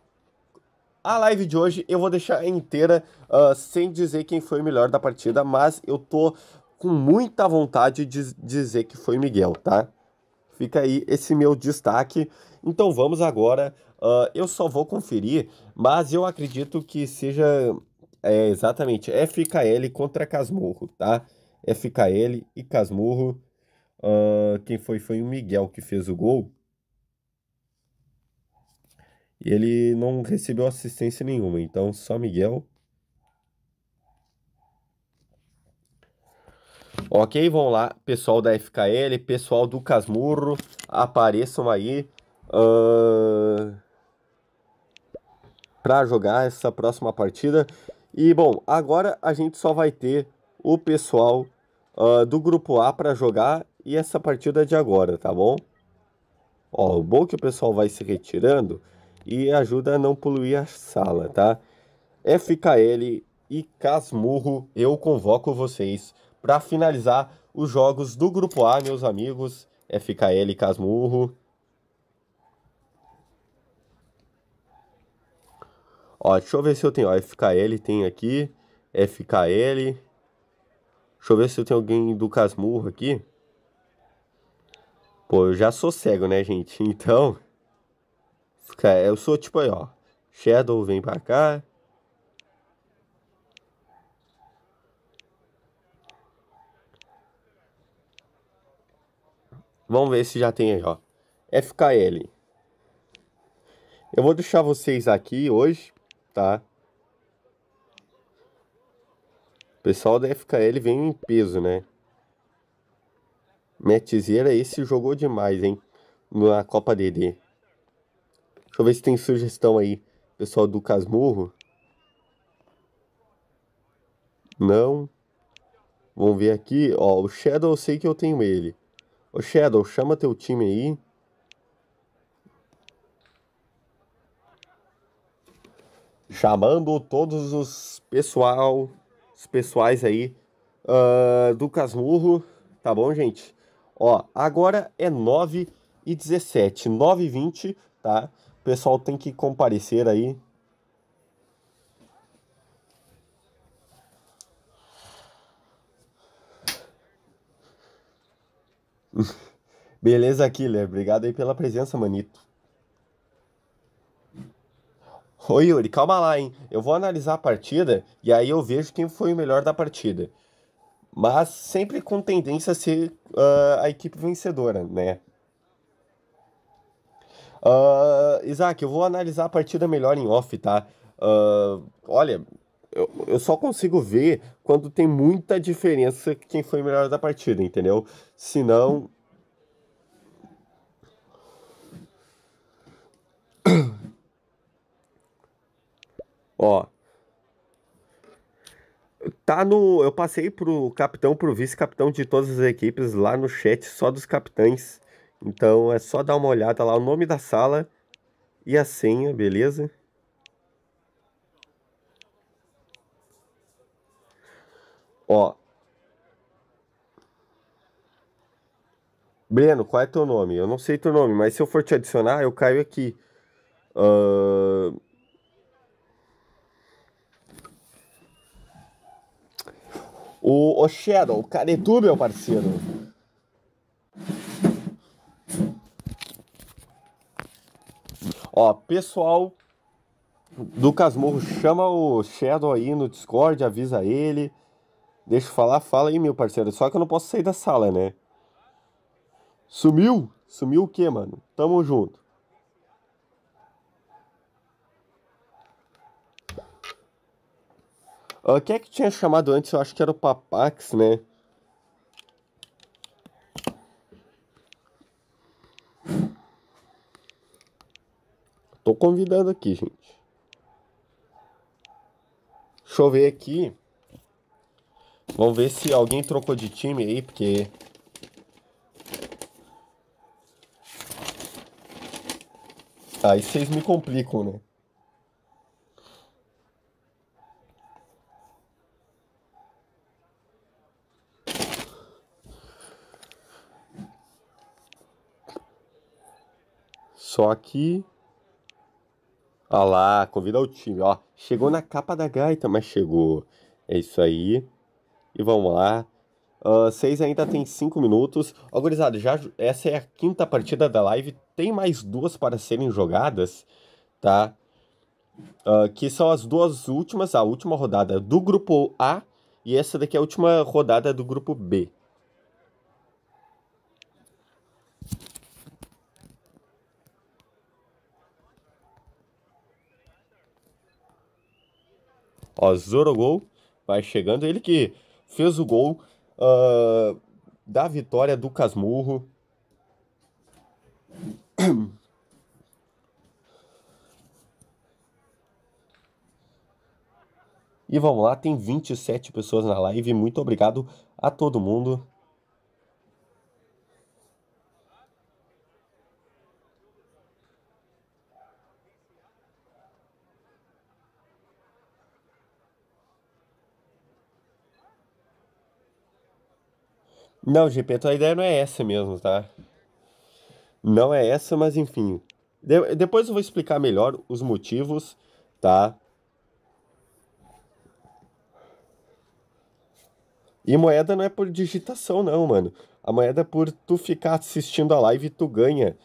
a live de hoje eu vou deixar inteira uh, sem dizer quem foi o melhor da partida, mas eu tô com muita vontade de dizer que foi Miguel, tá? Fica aí esse meu destaque. Então vamos agora. Uh, eu só vou conferir, mas eu acredito que seja é, exatamente. É FKL contra Casmurro, tá? É FKL e Casmurro. Uh, quem foi? Foi o Miguel que fez o gol. E ele não recebeu assistência nenhuma, então só Miguel. Ok, vão lá, pessoal da FKL, pessoal do Casmurro, apareçam aí uh, para jogar essa próxima partida. E bom, agora a gente só vai ter o pessoal uh, do grupo A para jogar e essa partida de agora, tá bom? Ó, o bom é que o pessoal vai se retirando e ajuda a não poluir a sala, tá? É FKL e Casmurro, eu convoco vocês para finalizar os jogos do grupo A, meus amigos. É FKL e Casmurro. Ó, deixa eu ver se eu tenho. Ó, FKL tem aqui. FKL. Deixa eu ver se eu tenho alguém do Casmurro aqui. Pô, eu já sou cego, né, gente? Então. Eu sou tipo aí, ó. Shadow vem pra cá. Vamos ver se já tem aí, ó. FKL. Eu vou deixar vocês aqui hoje tá? O pessoal da FKL vem em peso, né? Metzeira esse jogou demais, hein? Na Copa DD. Deixa eu ver se tem sugestão aí, pessoal do Casmurro. Não. Vamos ver aqui, ó, o Shadow eu sei que eu tenho ele. O Shadow, chama teu time aí. chamando todos os pessoal, os pessoais aí uh, do Casmurro, tá bom, gente? Ó, agora é 9 e 17, 9 e 20, tá? O pessoal tem que comparecer aí. Beleza, Killer. Obrigado aí pela presença, Manito. Ô Yuri, calma lá, hein? Eu vou analisar a partida e aí eu vejo quem foi o melhor da partida. Mas sempre com tendência a ser uh, a equipe vencedora, né? Uh, Isaac, eu vou analisar a partida melhor em off, tá? Uh, olha, eu, eu só consigo ver quando tem muita diferença quem foi o melhor da partida, entendeu? Se não. Ó. Tá no. Eu passei pro capitão, pro vice-capitão de todas as equipes lá no chat, só dos capitães. Então é só dar uma olhada lá, o nome da sala e a senha, beleza? Ó. Breno, qual é teu nome? Eu não sei teu nome, mas se eu for te adicionar, eu caio aqui. Uh... O, o Shadow, tu, meu parceiro. Ó, pessoal do Casmurro, chama o Shadow aí no Discord, avisa ele. Deixa eu falar, fala aí, meu parceiro. Só que eu não posso sair da sala, né? Sumiu? Sumiu o quê, mano? Tamo junto. O ah, quem é que tinha chamado antes? Eu acho que era o Papax, né? Tô convidando aqui, gente. Deixa eu ver aqui. Vamos ver se alguém trocou de time aí, porque Aí vocês me complicam, né? Só que. Olha lá, convida o time. Ó, chegou na capa da gaita, mas chegou. É isso aí. E vamos lá. Uh, seis ainda tem cinco minutos. Ó, gurizada, já, essa é a quinta partida da live. Tem mais duas para serem jogadas, tá? Uh, que são as duas últimas, a última rodada do grupo A e essa daqui é a última rodada do grupo B. Ó, Zorogol vai chegando. Ele que fez o gol uh, da vitória do Casmurro. E vamos lá, tem 27 pessoas na live. Muito obrigado a todo mundo. Não, GP, a ideia não é essa mesmo, tá? Não é essa, mas enfim. De depois eu vou explicar melhor os motivos, tá? E moeda não é por digitação, não, mano. A moeda é por tu ficar assistindo a live e tu ganha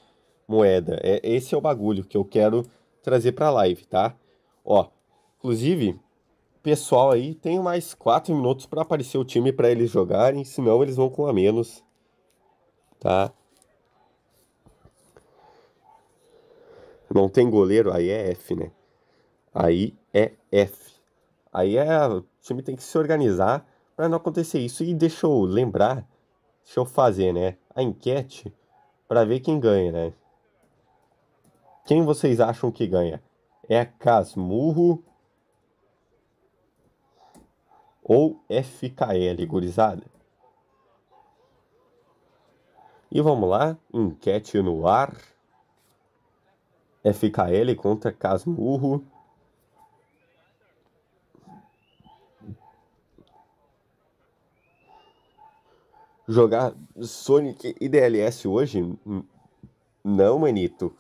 moeda. É, esse é o bagulho que eu quero trazer pra live, tá? Ó, inclusive, pessoal aí tem mais 4 minutos para aparecer o time para eles jogarem, senão eles vão com a menos, tá? Não tem goleiro, aí é F, né? Aí é F. Aí é, o time tem que se organizar para não acontecer isso. E deixa eu lembrar, deixa eu fazer, né? A enquete para ver quem ganha, né? Quem vocês acham que ganha? É Casmurro ou FKL, gurizada? E vamos lá, enquete no ar. FKL contra Casmurro. Jogar Sonic e DLS hoje? Não, manito.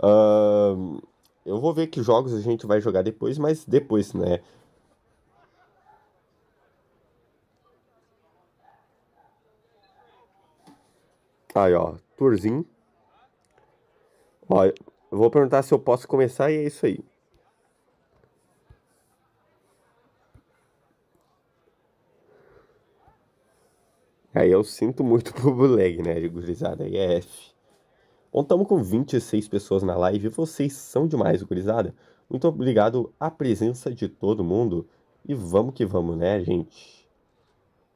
uh, eu vou ver que jogos a gente vai jogar depois, mas depois, né? Aí, ó, tourzinho. Ó, eu vou perguntar se eu posso começar e é isso aí. Aí eu sinto muito pro bootleg, né, de gurizada, aí é F. Bom, estamos com 26 pessoas na live, vocês são demais, gurizada. Muito obrigado à presença de todo mundo e vamos que vamos, né, gente?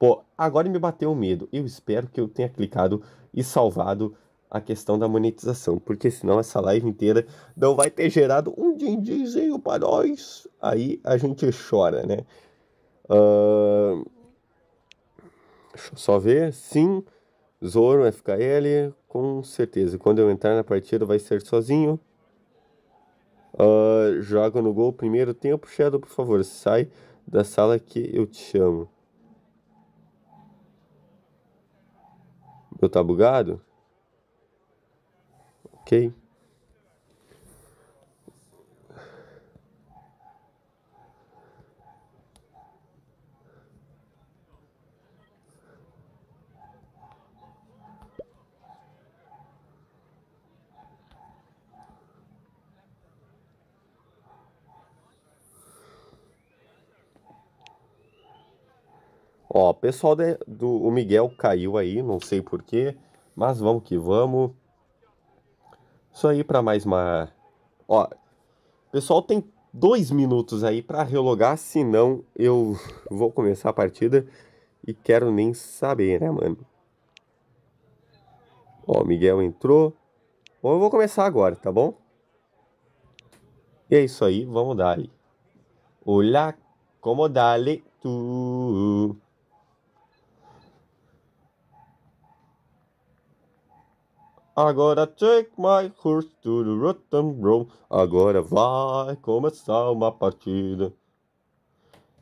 Pô, agora me bateu o medo. Eu espero que eu tenha clicado e salvado a questão da monetização, porque senão essa live inteira não vai ter gerado um dindizinho para nós. Aí a gente chora, né? Uh... Deixa eu só ver. Sim, Zoro, FKL, com certeza. Quando eu entrar na partida vai ser sozinho. Uh... Joga no gol primeiro tempo, Shadow, por favor. Sai da sala que eu te chamo. Meu tá bugado? Ok. Ó, pessoal de, do o Miguel caiu aí, não sei porquê, mas vamos que vamos. Isso aí para mais uma. Ó, pessoal tem dois minutos aí para relogar, senão eu vou começar a partida e quero nem saber, né, mano? Ó, o Miguel entrou. Bom, eu vou começar agora, tá bom? E é isso aí, vamos dar ali. Olá, como dale tu. Agora take my horse to the Rotten Road. Agora vai começar uma partida.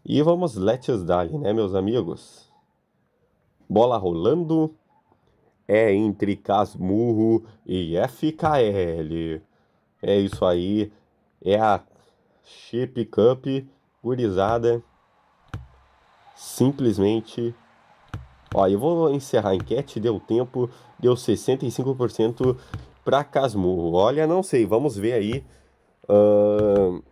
E vamos let's dali, né, meus amigos? Bola rolando. É entre Casmurro e FKL. É isso aí. É a Chip Cup gurizada. Simplesmente Ó, eu vou encerrar a enquete, deu tempo, deu 65% para Casmurro. Olha, não sei, vamos ver aí. Uh,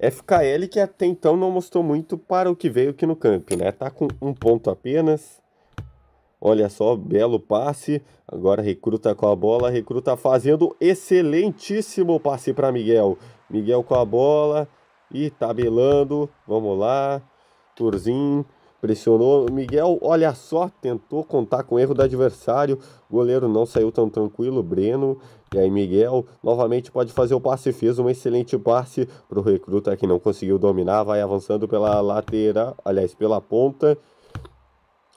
FKL que até então não mostrou muito para o que veio aqui no campo, né? Tá com um ponto apenas. Olha só, belo passe. Agora recruta com a bola, recruta fazendo excelentíssimo passe para Miguel. Miguel com a bola e tabelando. Vamos lá. Turzinho Pressionou Miguel, olha só, tentou contar com o erro do adversário. O goleiro não saiu tão tranquilo. Breno, e aí Miguel novamente pode fazer o passe. Fez um excelente passe para o recruta que não conseguiu dominar. Vai avançando pela lateral, aliás, pela ponta.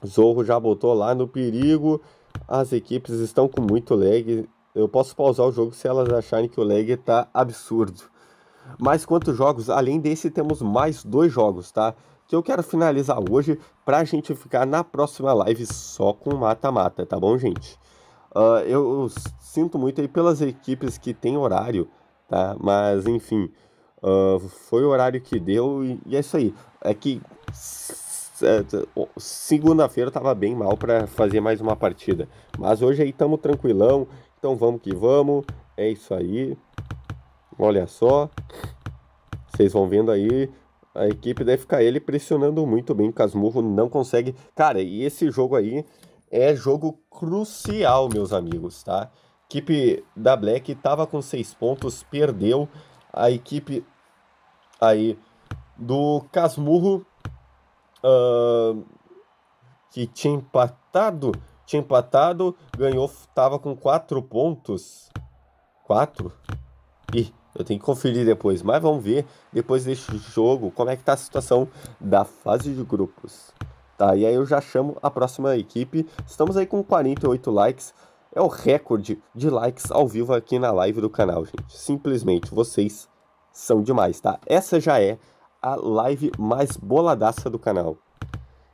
Zorro já botou lá no perigo. As equipes estão com muito lag. Eu posso pausar o jogo se elas acharem que o lag está absurdo. Mas quantos jogos? Além desse, temos mais dois jogos, tá? que eu quero finalizar hoje para a gente ficar na próxima live só com mata-mata, tá bom, gente? Uh, eu, sinto muito aí pelas equipes que tem horário, tá? Mas enfim, uh, foi o horário que deu e, e é isso aí. É que é, segunda-feira tava bem mal para fazer mais uma partida, mas hoje aí tamo tranquilão, então vamos que vamos. É isso aí. Olha só. Vocês vão vendo aí a equipe deve ficar ele pressionando muito bem, Casmurro não consegue. Cara, e esse jogo aí é jogo crucial, meus amigos, tá? equipe da Black estava com seis pontos, perdeu. A equipe aí do Casmurro uh, que tinha empatado, tinha empatado, ganhou, tava com quatro pontos. Quatro? Ih, eu tenho que conferir depois, mas vamos ver depois deste jogo como é que tá a situação da fase de grupos. Tá, e aí eu já chamo a próxima equipe. Estamos aí com 48 likes. É o recorde de likes ao vivo aqui na live do canal, gente. Simplesmente vocês são demais, tá? Essa já é a live mais boladaça do canal.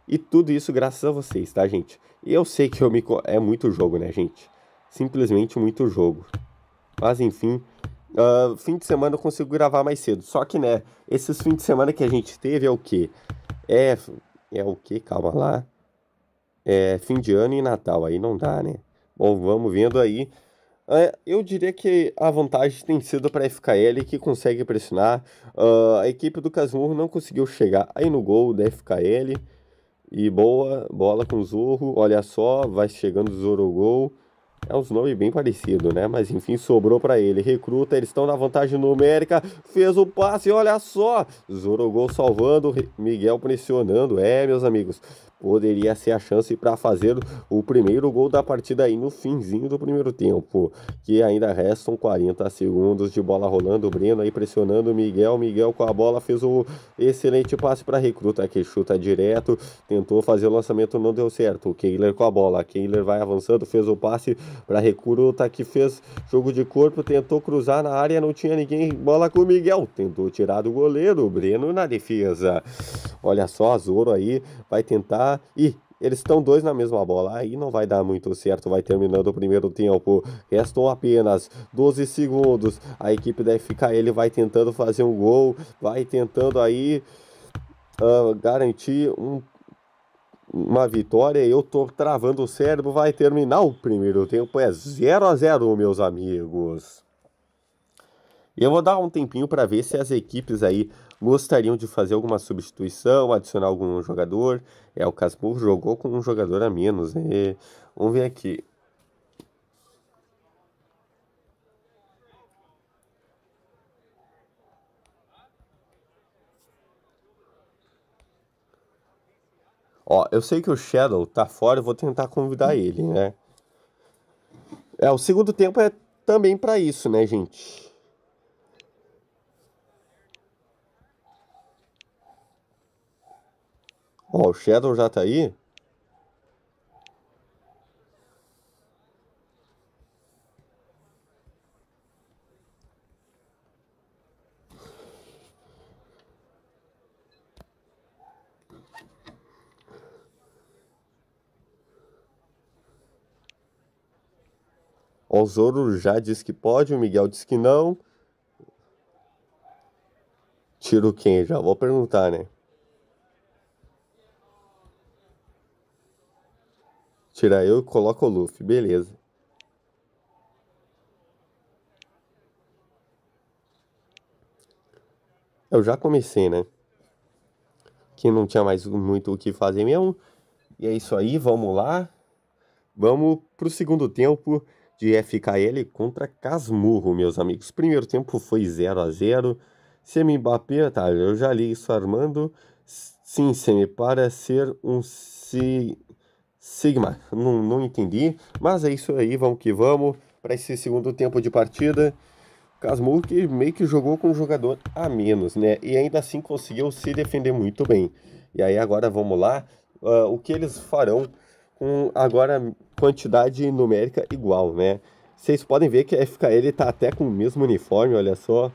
E tudo isso graças a vocês, tá, gente? Eu sei que eu me é muito jogo, né, gente? Simplesmente muito jogo. Mas enfim, Uh, fim de semana eu consigo gravar mais cedo. Só que, né, esses fins de semana que a gente teve é o quê? É, é o quê? Calma lá. É fim de ano e Natal, aí não dá, né? Bom, vamos vendo aí. Uh, eu diria que a vantagem tem sido para a FKL, que consegue pressionar. Uh, a equipe do Casmurro não conseguiu chegar aí no gol da FKL. E boa, bola com o Zorro, olha só, vai chegando o Zorro gol. É uns nomes bem parecidos, né? Mas enfim, sobrou para ele. Recruta, eles estão na vantagem numérica. Fez o passe, olha só. Zorogol salvando, Miguel pressionando. É, meus amigos poderia ser a chance para fazer o primeiro gol da partida aí no finzinho do primeiro tempo, que ainda restam 40 segundos de bola rolando, o Breno aí pressionando o Miguel, Miguel com a bola fez o excelente passe para recruta que chuta direto, tentou fazer o lançamento, não deu certo, o Keiler com a bola, Keiler vai avançando, fez o passe para recruta que fez jogo de corpo, tentou cruzar na área, não tinha ninguém, bola com o Miguel, tentou tirar do goleiro, o Breno na defesa. Olha só, Azoro aí vai tentar e eles estão dois na mesma bola. Aí não vai dar muito certo. Vai terminando o primeiro tempo. Restam apenas 12 segundos. A equipe deve ficar. Ele vai tentando fazer um gol. Vai tentando aí uh, garantir um, uma vitória. Eu tô travando o cérebro. Vai terminar o primeiro tempo. É 0 a 0 meus amigos. eu vou dar um tempinho para ver se as equipes aí gostariam de fazer alguma substituição, adicionar algum jogador. É, o Casmurro jogou com um jogador a menos. né? vamos ver aqui. Ó, eu sei que o Shadow tá fora, eu vou tentar convidar ele, né? É, o segundo tempo é também para isso, né, gente? Ó, o Shadow já tá aí? O Zoro já disse que pode, o Miguel disse que não. Tiro quem? Já vou perguntar, né? Tira eu e coloca o Luffy, beleza. Eu já comecei, né? Que não tinha mais muito o que fazer mesmo. E é isso aí, vamos lá. Vamos pro segundo tempo de FKL contra Casmurro, meus amigos. Primeiro tempo foi 0 a 0 Semi-Mbappé, tá, eu já li isso, Armando. Sim, Semi, para ser um... Se Sigma. Não, não entendi, mas é isso aí, vamos que vamos para esse segundo tempo de partida. Casmurro que meio que jogou com um jogador a menos, né? E ainda assim conseguiu se defender muito bem. E aí agora vamos lá, uh, o que eles farão com agora quantidade numérica igual, né? Vocês podem ver que a FKL está até com o mesmo uniforme, olha só.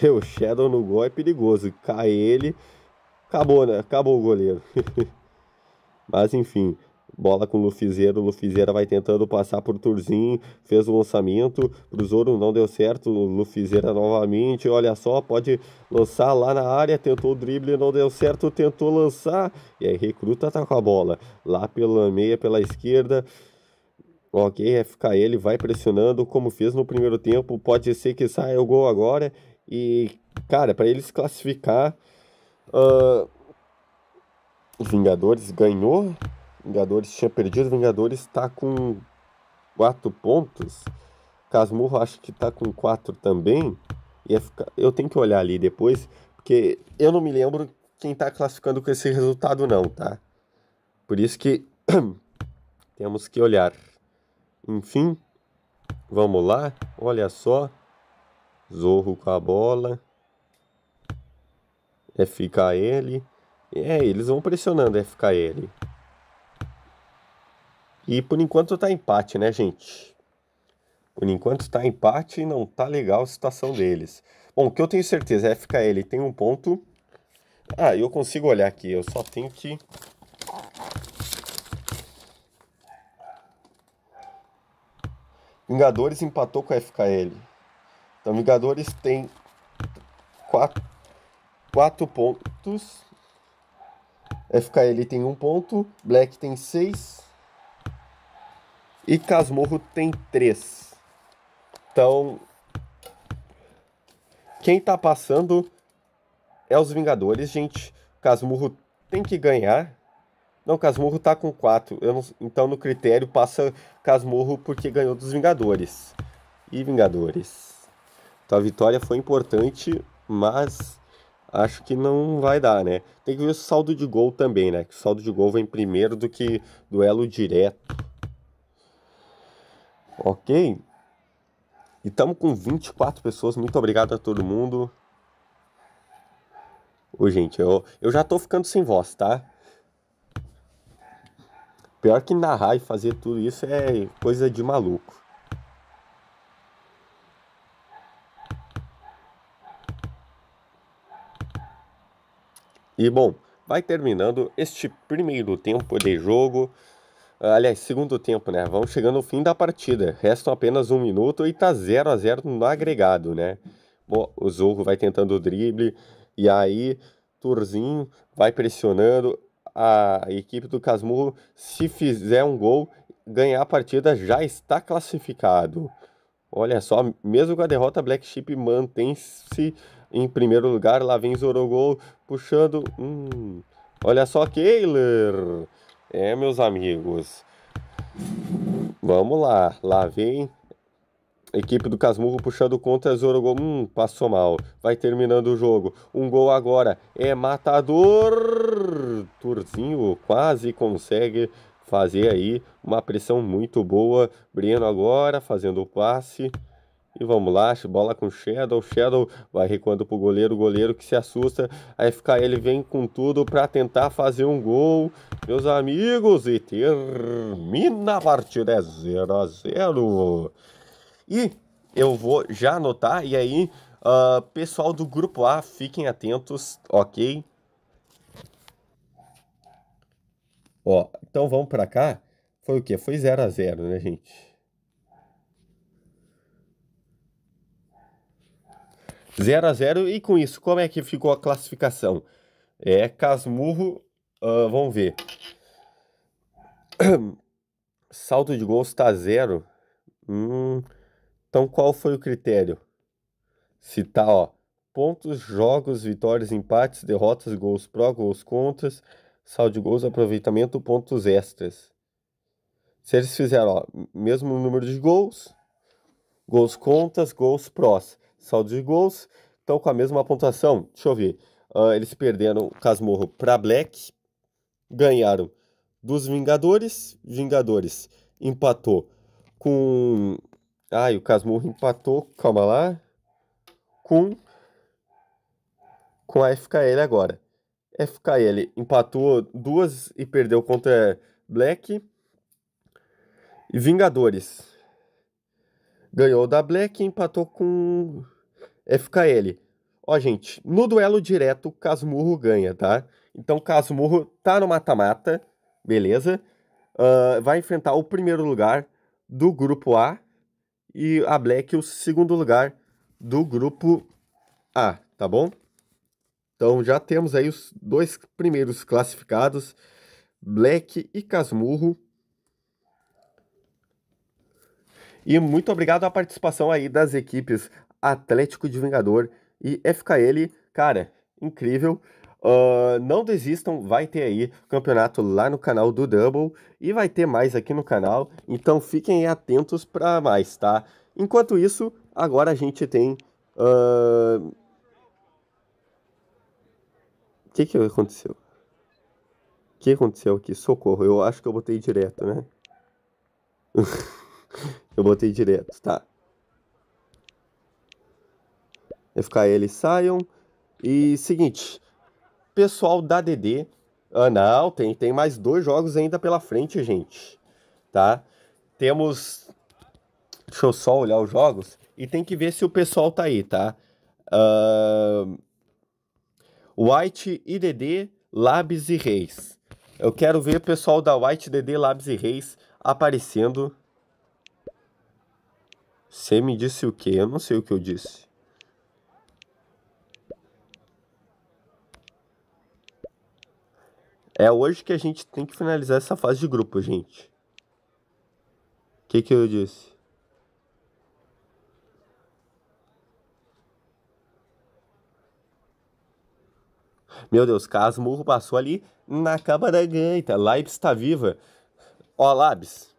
O Shadow no gol é perigoso, cai ele, acabou, né? Acabou o goleiro. Mas enfim, bola com o Lufizeiro, o vai tentando passar por Turzinho, fez o lançamento, pro Zoro não deu certo, o Lufizeira novamente, olha só, pode lançar lá na área, tentou o drible, não deu certo, tentou lançar, e aí Recruta tá com a bola, lá pela meia, pela esquerda, ok, FKL vai pressionando, como fez no primeiro tempo, pode ser que saia o gol agora, e cara, para eles classificar... Uh, Vingadores ganhou. Vingadores tinha perdido. Vingadores está com 4 pontos. Casmurro acho que está com 4 também. É ficar... Eu tenho que olhar ali depois, porque eu não me lembro quem está classificando com esse resultado, não, tá? Por isso que temos que olhar. Enfim, vamos lá. Olha só. Zorro com a bola. É ficar ele. É, eles vão pressionando a FKL. E por enquanto tá empate, né, gente? Por enquanto tá empate e não tá legal a situação deles. Bom, o que eu tenho certeza é a FKL tem um ponto. Ah, eu consigo olhar aqui, eu só tenho que... Vingadores empatou com a FKL. Então, Vingadores tem 4 pontos. FKL tem um ponto, Black tem seis e Casmurro tem três. Então, quem tá passando é os Vingadores, gente. Casmurro tem que ganhar. Não, Casmurro tá com 4. então no critério passa Casmurro porque ganhou dos Vingadores. E Vingadores. Então a vitória foi importante, mas acho que não vai dar, né? Tem que ver o saldo de gol também, né? Que o saldo de gol vem primeiro do que duelo direto. Ok? E estamos com 24 pessoas. Muito obrigado a todo mundo. Ô, gente, eu, eu já tô ficando sem voz, tá? Pior que narrar e fazer tudo isso é coisa de maluco. E bom, vai terminando este primeiro tempo de jogo. Ah, aliás, segundo tempo, né? Vamos chegando ao fim da partida. Restam apenas um minuto e tá 0 a 0 no agregado, né? Bom, o Zorro vai tentando o drible e aí Turzinho vai pressionando a equipe do Casmurro. Se fizer um gol, ganhar a partida já está classificado. Olha só, mesmo com a derrota, Black Sheep mantém-se em primeiro lugar. Lá vem Zorogol puxando. Hum, olha só, Kehler. É, meus amigos. Vamos lá. Lá vem Equipe do Casmurro puxando contra Zorogol. Hum, passou mal. Vai terminando o jogo. Um gol agora. É matador. Turzinho quase consegue fazer aí uma pressão muito boa. Breno agora fazendo o passe. E vamos lá, bola com Shadow, Shadow vai recuando pro goleiro, goleiro que se assusta, aí fica ele vem com tudo para tentar fazer um gol, meus amigos, e termina a partida, 0 é a 0 E eu vou já anotar, e aí, uh, pessoal do Grupo A, fiquem atentos, ok? Ó, então vamos para cá, foi o que? Foi 0 a 0 né gente? 0 a 0 E com isso, como é que ficou a classificação? É Casmurro, uh, vamos ver. Saldo de gols está zero. Hum, então qual foi o critério? Se tá, ó, pontos, jogos, vitórias, empates, derrotas, gols pró, gols contras, saldo de gols, aproveitamento, pontos extras. Se eles fizeram, ó, mesmo número de gols, gols contas, gols prós saldo de gols, estão com a mesma pontuação. Deixa eu ver. Uh, eles perderam Casmurro para Black, ganharam dos Vingadores. Vingadores empatou com. Ai, o Casmurro empatou, calma lá. Com. Com a FKL agora. FKL empatou duas e perdeu contra Black. Vingadores ganhou da Black e empatou com é FKL. Ó, gente, no duelo direto, Casmurro ganha, tá? Então, Casmurro tá no mata-mata, beleza? Uh, vai enfrentar o primeiro lugar do grupo A e a Black o segundo lugar do grupo A, tá bom? Então já temos aí os dois primeiros classificados, Black e Casmurro. E muito obrigado à participação aí das equipes Atlético de Vingador e FKL, cara, incrível. Uh, não desistam, vai ter aí campeonato lá no canal do Double e vai ter mais aqui no canal, então fiquem atentos para mais, tá? Enquanto isso, agora a gente tem. O ah, que, que aconteceu? O que aconteceu aqui? Socorro, eu acho que eu botei direto, né? eu botei direto, tá. FKL saiam. E seguinte, pessoal da DD, Anal, ah, tem, tem mais dois jogos ainda pela frente, gente. Tá? Temos. Deixa eu só olhar os jogos. E tem que ver se o pessoal tá aí, tá? Uh... White, IDD, Labs e Reis. Eu quero ver o pessoal da White, DD, Labs e Reis aparecendo. Você me disse o que? Eu não sei o que eu disse. É hoje que a gente tem que finalizar essa fase de grupo, gente. O que, que eu disse? Meu Deus, Casmurro passou ali na caba da gaita. Labs está viva. Ó, Labs.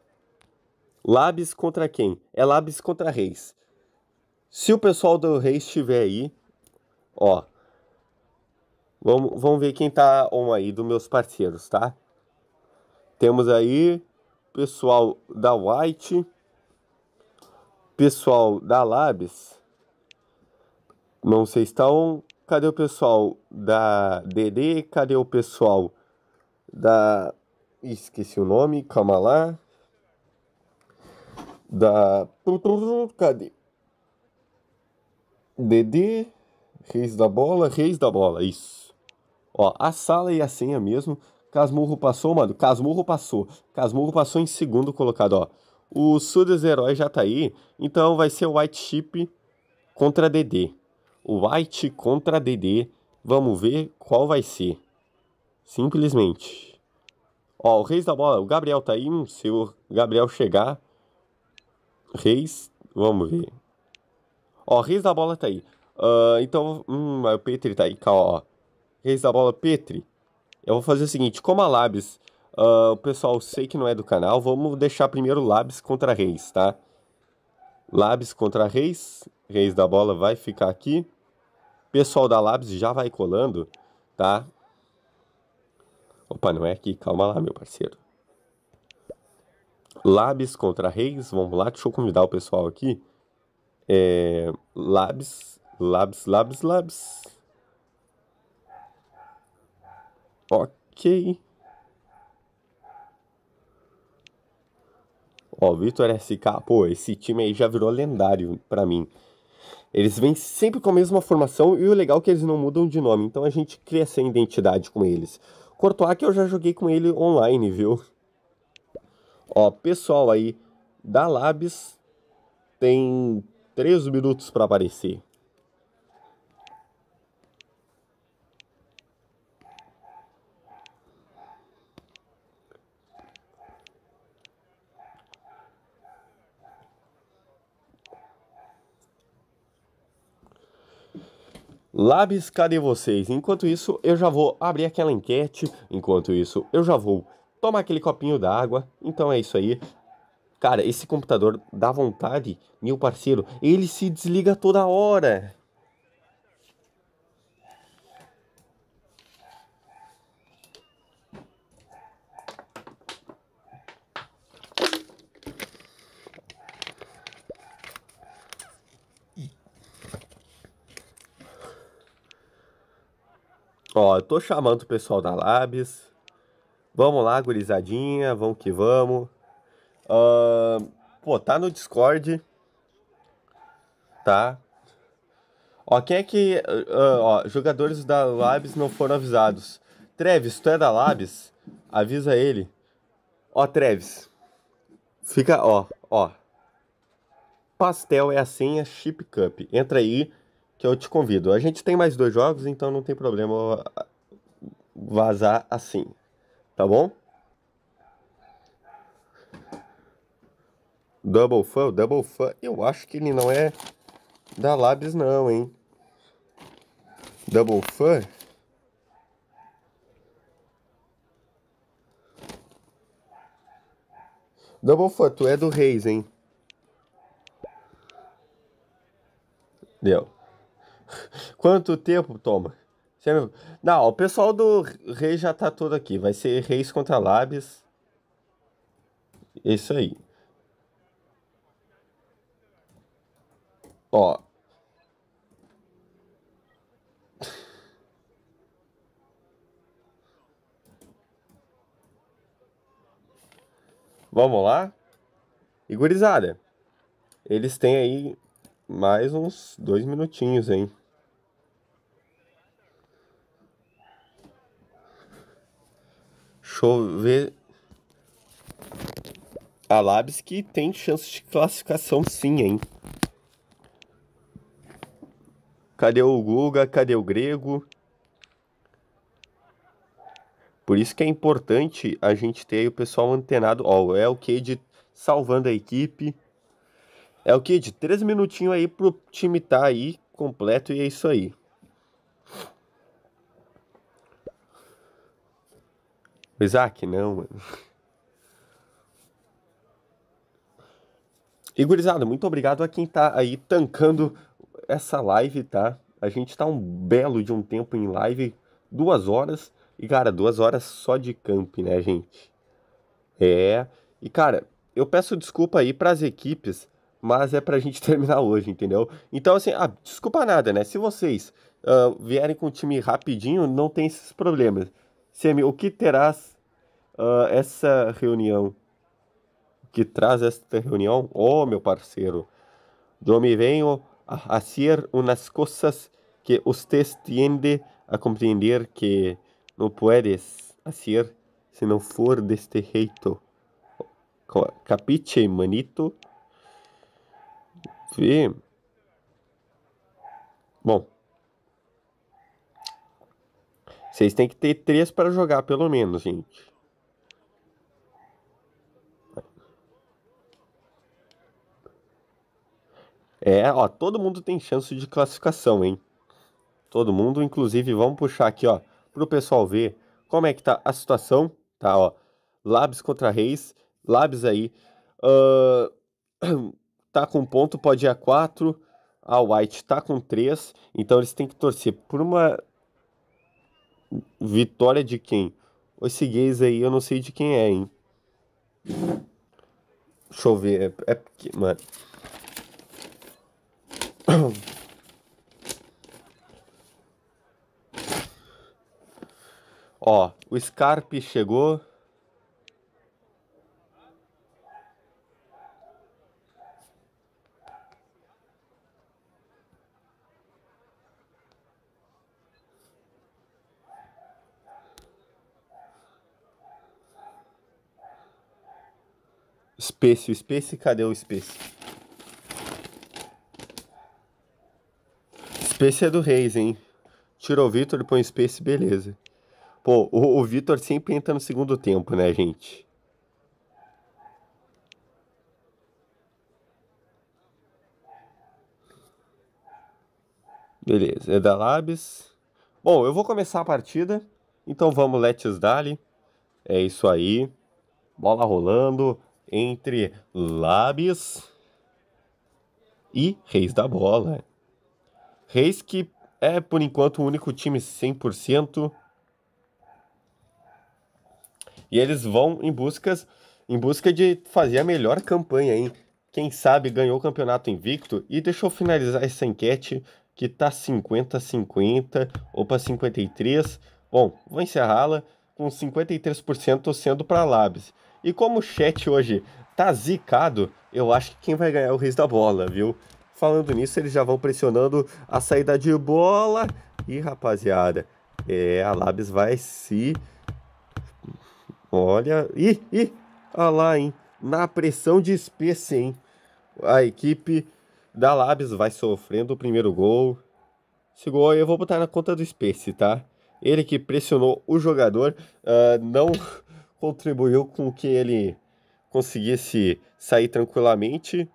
Labs contra quem? É Labs contra Reis. Se o pessoal do Reis estiver aí, ó, Vamos, vamos ver quem tá on aí dos meus parceiros, tá? Temos aí pessoal da White, pessoal da Labs. Não sei se tá on. Cadê o pessoal da DD? Cadê o pessoal da esqueci o nome, calma lá. Da cadê? DD Reis da bola, Reis da bola, isso. Ó, a sala e a senha mesmo. Casmurro passou, mano. Casmurro passou. Casmurro passou em segundo colocado, ó. O Sudas Herói já tá aí. Então vai ser o White Chip contra DD. White contra DD. Vamos ver qual vai ser. Simplesmente. Ó, o Reis da Bola. O Gabriel tá aí. Se o Gabriel chegar. Reis. Vamos ver. Ó, o Reis da Bola tá aí. Uh, então, hum, o Petri tá aí, calma, ó. Reis da Bola Petri, eu vou fazer o seguinte, como a Labs, uh, o pessoal sei que não é do canal, vamos deixar primeiro Labs contra Reis, tá? Labs contra Reis, Reis da Bola vai ficar aqui. Pessoal da Labs já vai colando, tá? Opa, não é aqui, calma lá, meu parceiro. Labs contra Reis, vamos lá, deixa eu convidar o pessoal aqui. É, labs, Labs, Labs, Labs. Ok. Ó, Vitor SK, pô, esse time aí já virou lendário para mim. Eles vêm sempre com a mesma formação e o legal é que eles não mudam de nome, então a gente cria essa identidade com eles. Courtois que eu já joguei com ele online, viu? Ó, pessoal aí da Labs tem 3 minutos para aparecer. Labs, cadê vocês? Enquanto isso, eu já vou abrir aquela enquete. Enquanto isso, eu já vou tomar aquele copinho d'água. Então é isso aí. Cara, esse computador dá vontade, meu parceiro, ele se desliga toda hora. Ó, eu tô chamando o pessoal da Labs. Vamos lá, gurizadinha, vamos que vamos. Uh, pô, tá no Discord. Tá? Ó, quem é que. Uh, ó, jogadores da Labs não foram avisados. Treves, tu é da Labs? Avisa ele. Ó, Treves, Fica, ó, ó. Pastel é a senha Chip Cup. Entra aí que eu te convido. A gente tem mais dois jogos, então não tem problema ah, vazar assim, tá bom? Double Fun, Double Fun, eu acho que ele não é da Labs não, hein? Double Fun? Double Fun, tu é do Reis, hein? Deu. Quanto tempo toma? Não, o pessoal do Rei já tá todo aqui. Vai ser Reis contra Labs. Isso aí. Ó. Vamos lá? Igorizada. eles têm aí mais uns dois minutinhos, hein? Deixa eu ver. A Labs que tem chance de classificação sim, hein? Cadê o Guga? Cadê o Grego? Por isso que é importante a gente ter o pessoal antenado. Ó, oh, é o Kid salvando a equipe. É o Kid, três minutinhos aí pro time tá aí completo e é isso aí. O Isaac, não, mano. Igorizado, muito obrigado a quem tá aí tancando essa live, tá? A gente tá um belo de um tempo em live, duas horas. E, cara, duas horas só de camp, né, gente? É. E, cara, eu peço desculpa aí pras equipes, mas é pra gente terminar hoje, entendeu? Então, assim, ah, desculpa nada, né? Se vocês uh, vierem com o time rapidinho, não tem esses problemas. Semi, o que terás uh, essa reunião? O que traz esta reunião? Oh, meu parceiro, eu me venho a fazer umas coisas que vocês tende a compreender que não podes fazer se não for deste jeito. Capiche, manito? Sim. Bom, vocês têm que ter três para jogar, pelo menos, gente. É, ó, todo mundo tem chance de classificação, hein? Todo mundo, inclusive, vamos puxar aqui, ó, pro pessoal ver como é que tá a situação, tá, ó. Labs contra Reis, Labs aí, uh, tá com ponto, pode ir a quatro a White tá com três então eles têm que torcer por uma Vitória de quem? Esse gays aí eu não sei de quem é, hein? Deixa eu ver. É, é porque, mano. Ó, o Scarpe chegou. espécie o Space, cadê o espécie espécie é do Reis, hein? tirou o Vitor e põe o Space, beleza. Pô, o, o Vitor sempre entra no segundo tempo, né, gente? Beleza, é da Labs. Bom, eu vou começar a partida. Então vamos, let's dali. É isso aí. Bola rolando entre Labis e Reis da Bola. Reis que é, por enquanto, o único time 100%. E eles vão em, buscas, em busca de fazer a melhor campanha, hein? Quem sabe ganhou o campeonato invicto. E deixa eu finalizar essa enquete que tá 50-50, ou para 53. Bom, vou encerrá-la com 53% sendo para Labs. E como o chat hoje tá zicado, eu acho que quem vai ganhar é o Reis da Bola, viu? Falando nisso, eles já vão pressionando a saída de bola. E, rapaziada, é, a Labs vai se... Olha... Ih, ih! Olha lá, hein? Na pressão de espécie, hein? A equipe da Labs vai sofrendo o primeiro gol. Esse gol eu vou botar na conta do Space, tá? Ele que pressionou o jogador, uh, não contribuiu com que ele conseguisse sair tranquilamente.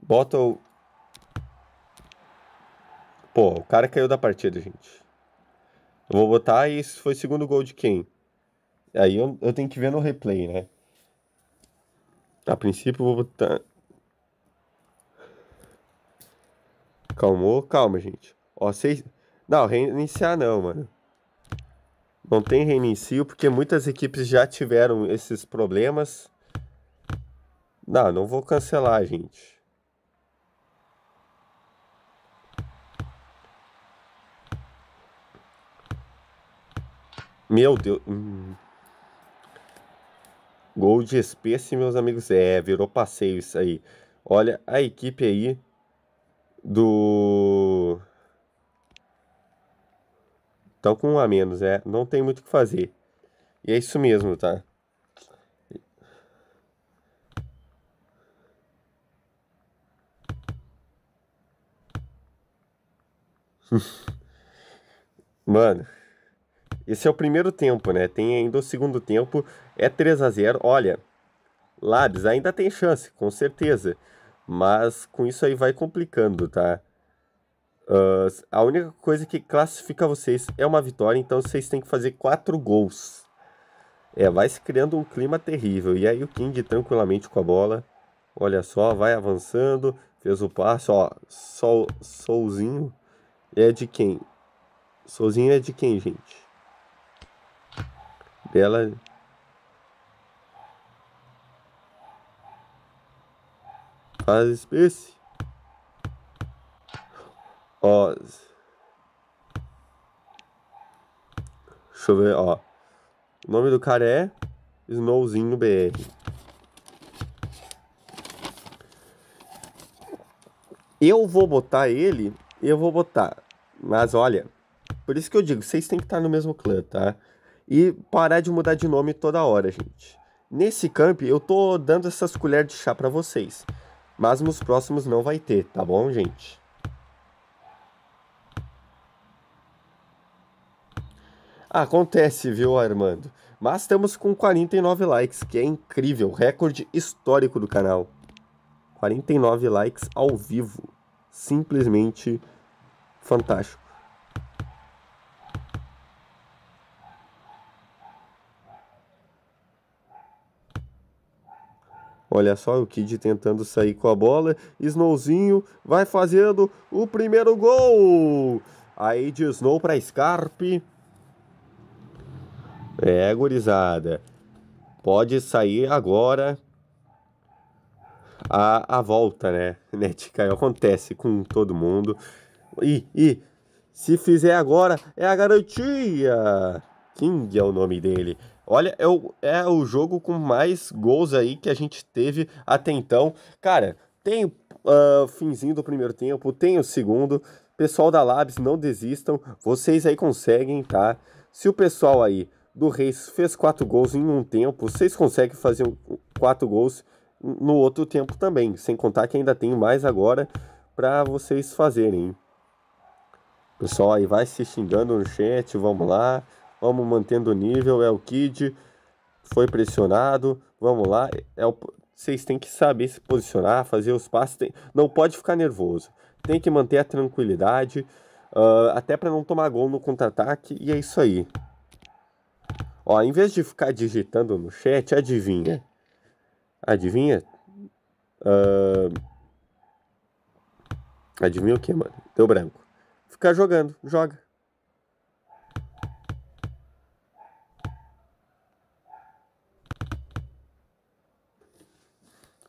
Bota o. Pô, o cara caiu da partida, gente. Eu vou botar e isso foi segundo gol de quem? Aí eu, eu tenho que ver no replay, né? A princípio eu vou botar. Calmou, calma, gente. Ó, seis. Não, reiniciar não, mano não tem reinicio, porque muitas equipes já tiveram esses problemas. Não, não vou cancelar, gente. Meu Deus. Hum. Gol de espécie, meus amigos. É, virou passeio isso aí. Olha a equipe aí do Estão com um a menos, é. Não tem muito o que fazer. E é isso mesmo, tá? Mano, esse é o primeiro tempo, né? Tem ainda o segundo tempo. É 3 a 0 Olha, Labs ainda tem chance, com certeza. Mas com isso aí vai complicando, tá? Uh, a única coisa que classifica vocês é uma vitória, então vocês têm que fazer quatro gols. É, vai se criando um clima terrível. E aí o King tranquilamente com a bola. Olha só, vai avançando. Fez o passo, ó. Sol, solzinho é de quem? Solzinho é de quem, gente? Bela. Faz espécie ó. Deixa eu ver, ó. O nome do cara é Snowzinho BR. Eu vou botar ele, e eu vou botar. Mas olha, por isso que eu digo, vocês têm que estar no mesmo clã, tá? E parar de mudar de nome toda hora, gente. Nesse camp, eu tô dando essas colheres de chá para vocês. Mas nos próximos não vai ter, tá bom, gente? Acontece, viu, Armando? Mas estamos com 49 likes, que é incrível, recorde histórico do canal. 49 likes ao vivo. Simplesmente fantástico. Olha só o Kid tentando sair com a bola. Snowzinho vai fazendo o primeiro gol. Aí de Snow para Scarpe. É, gurizada. Pode sair agora a, a volta, né? Netica, né, acontece com todo mundo. E, e se fizer agora, é a garantia. King é o nome dele. Olha, é o, é o jogo com mais gols aí que a gente teve até então. Cara, tem o uh, ah, finzinho do primeiro tempo, tem o segundo. Pessoal da Labs, não desistam. Vocês aí conseguem, tá? Se o pessoal aí do Reis fez quatro gols em um tempo, vocês conseguem fazer quatro gols no outro tempo também, sem contar que ainda tem mais agora para vocês fazerem. Pessoal, aí vai se xingando no chat, vamos lá, vamos mantendo o nível, é o Kid, foi pressionado, vamos lá, é o, vocês têm que saber se posicionar, fazer os passos, tem, não pode ficar nervoso, tem que manter a tranquilidade, uh, até para não tomar gol no contra-ataque, e é isso aí. Ó, em vez de ficar digitando no chat, adivinha? Adivinha? Uh... Adivinha o que, mano? Deu branco. Ficar jogando, joga.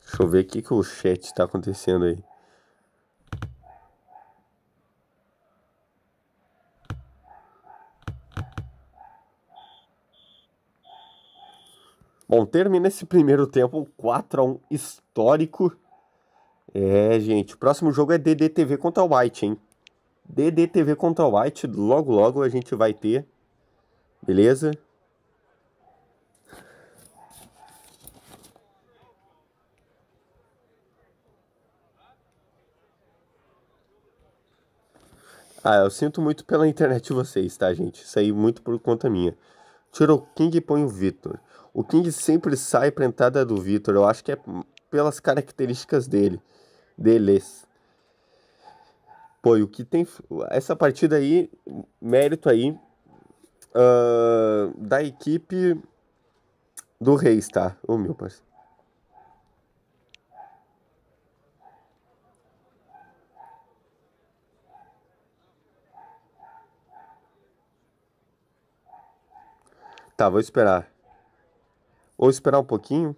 Deixa eu ver o que, que o chat está acontecendo aí. termina esse primeiro tempo 4 a 1 histórico. É, gente, o próximo jogo é DDTV contra o White, hein? DDTV contra o White, logo logo a gente vai ter. Beleza? Ah, eu sinto muito pela internet de vocês, tá, gente? Isso aí muito por conta minha. Tirou o King e põe o Victor. O King sempre sai pra entrada do Vitor. Eu acho que é pelas características dele. Deles. Pô, o que tem. Essa partida aí, mérito aí. Uh, da equipe do Reis, tá? Ô oh, meu parceiro. Tá, vou esperar ou esperar um pouquinho?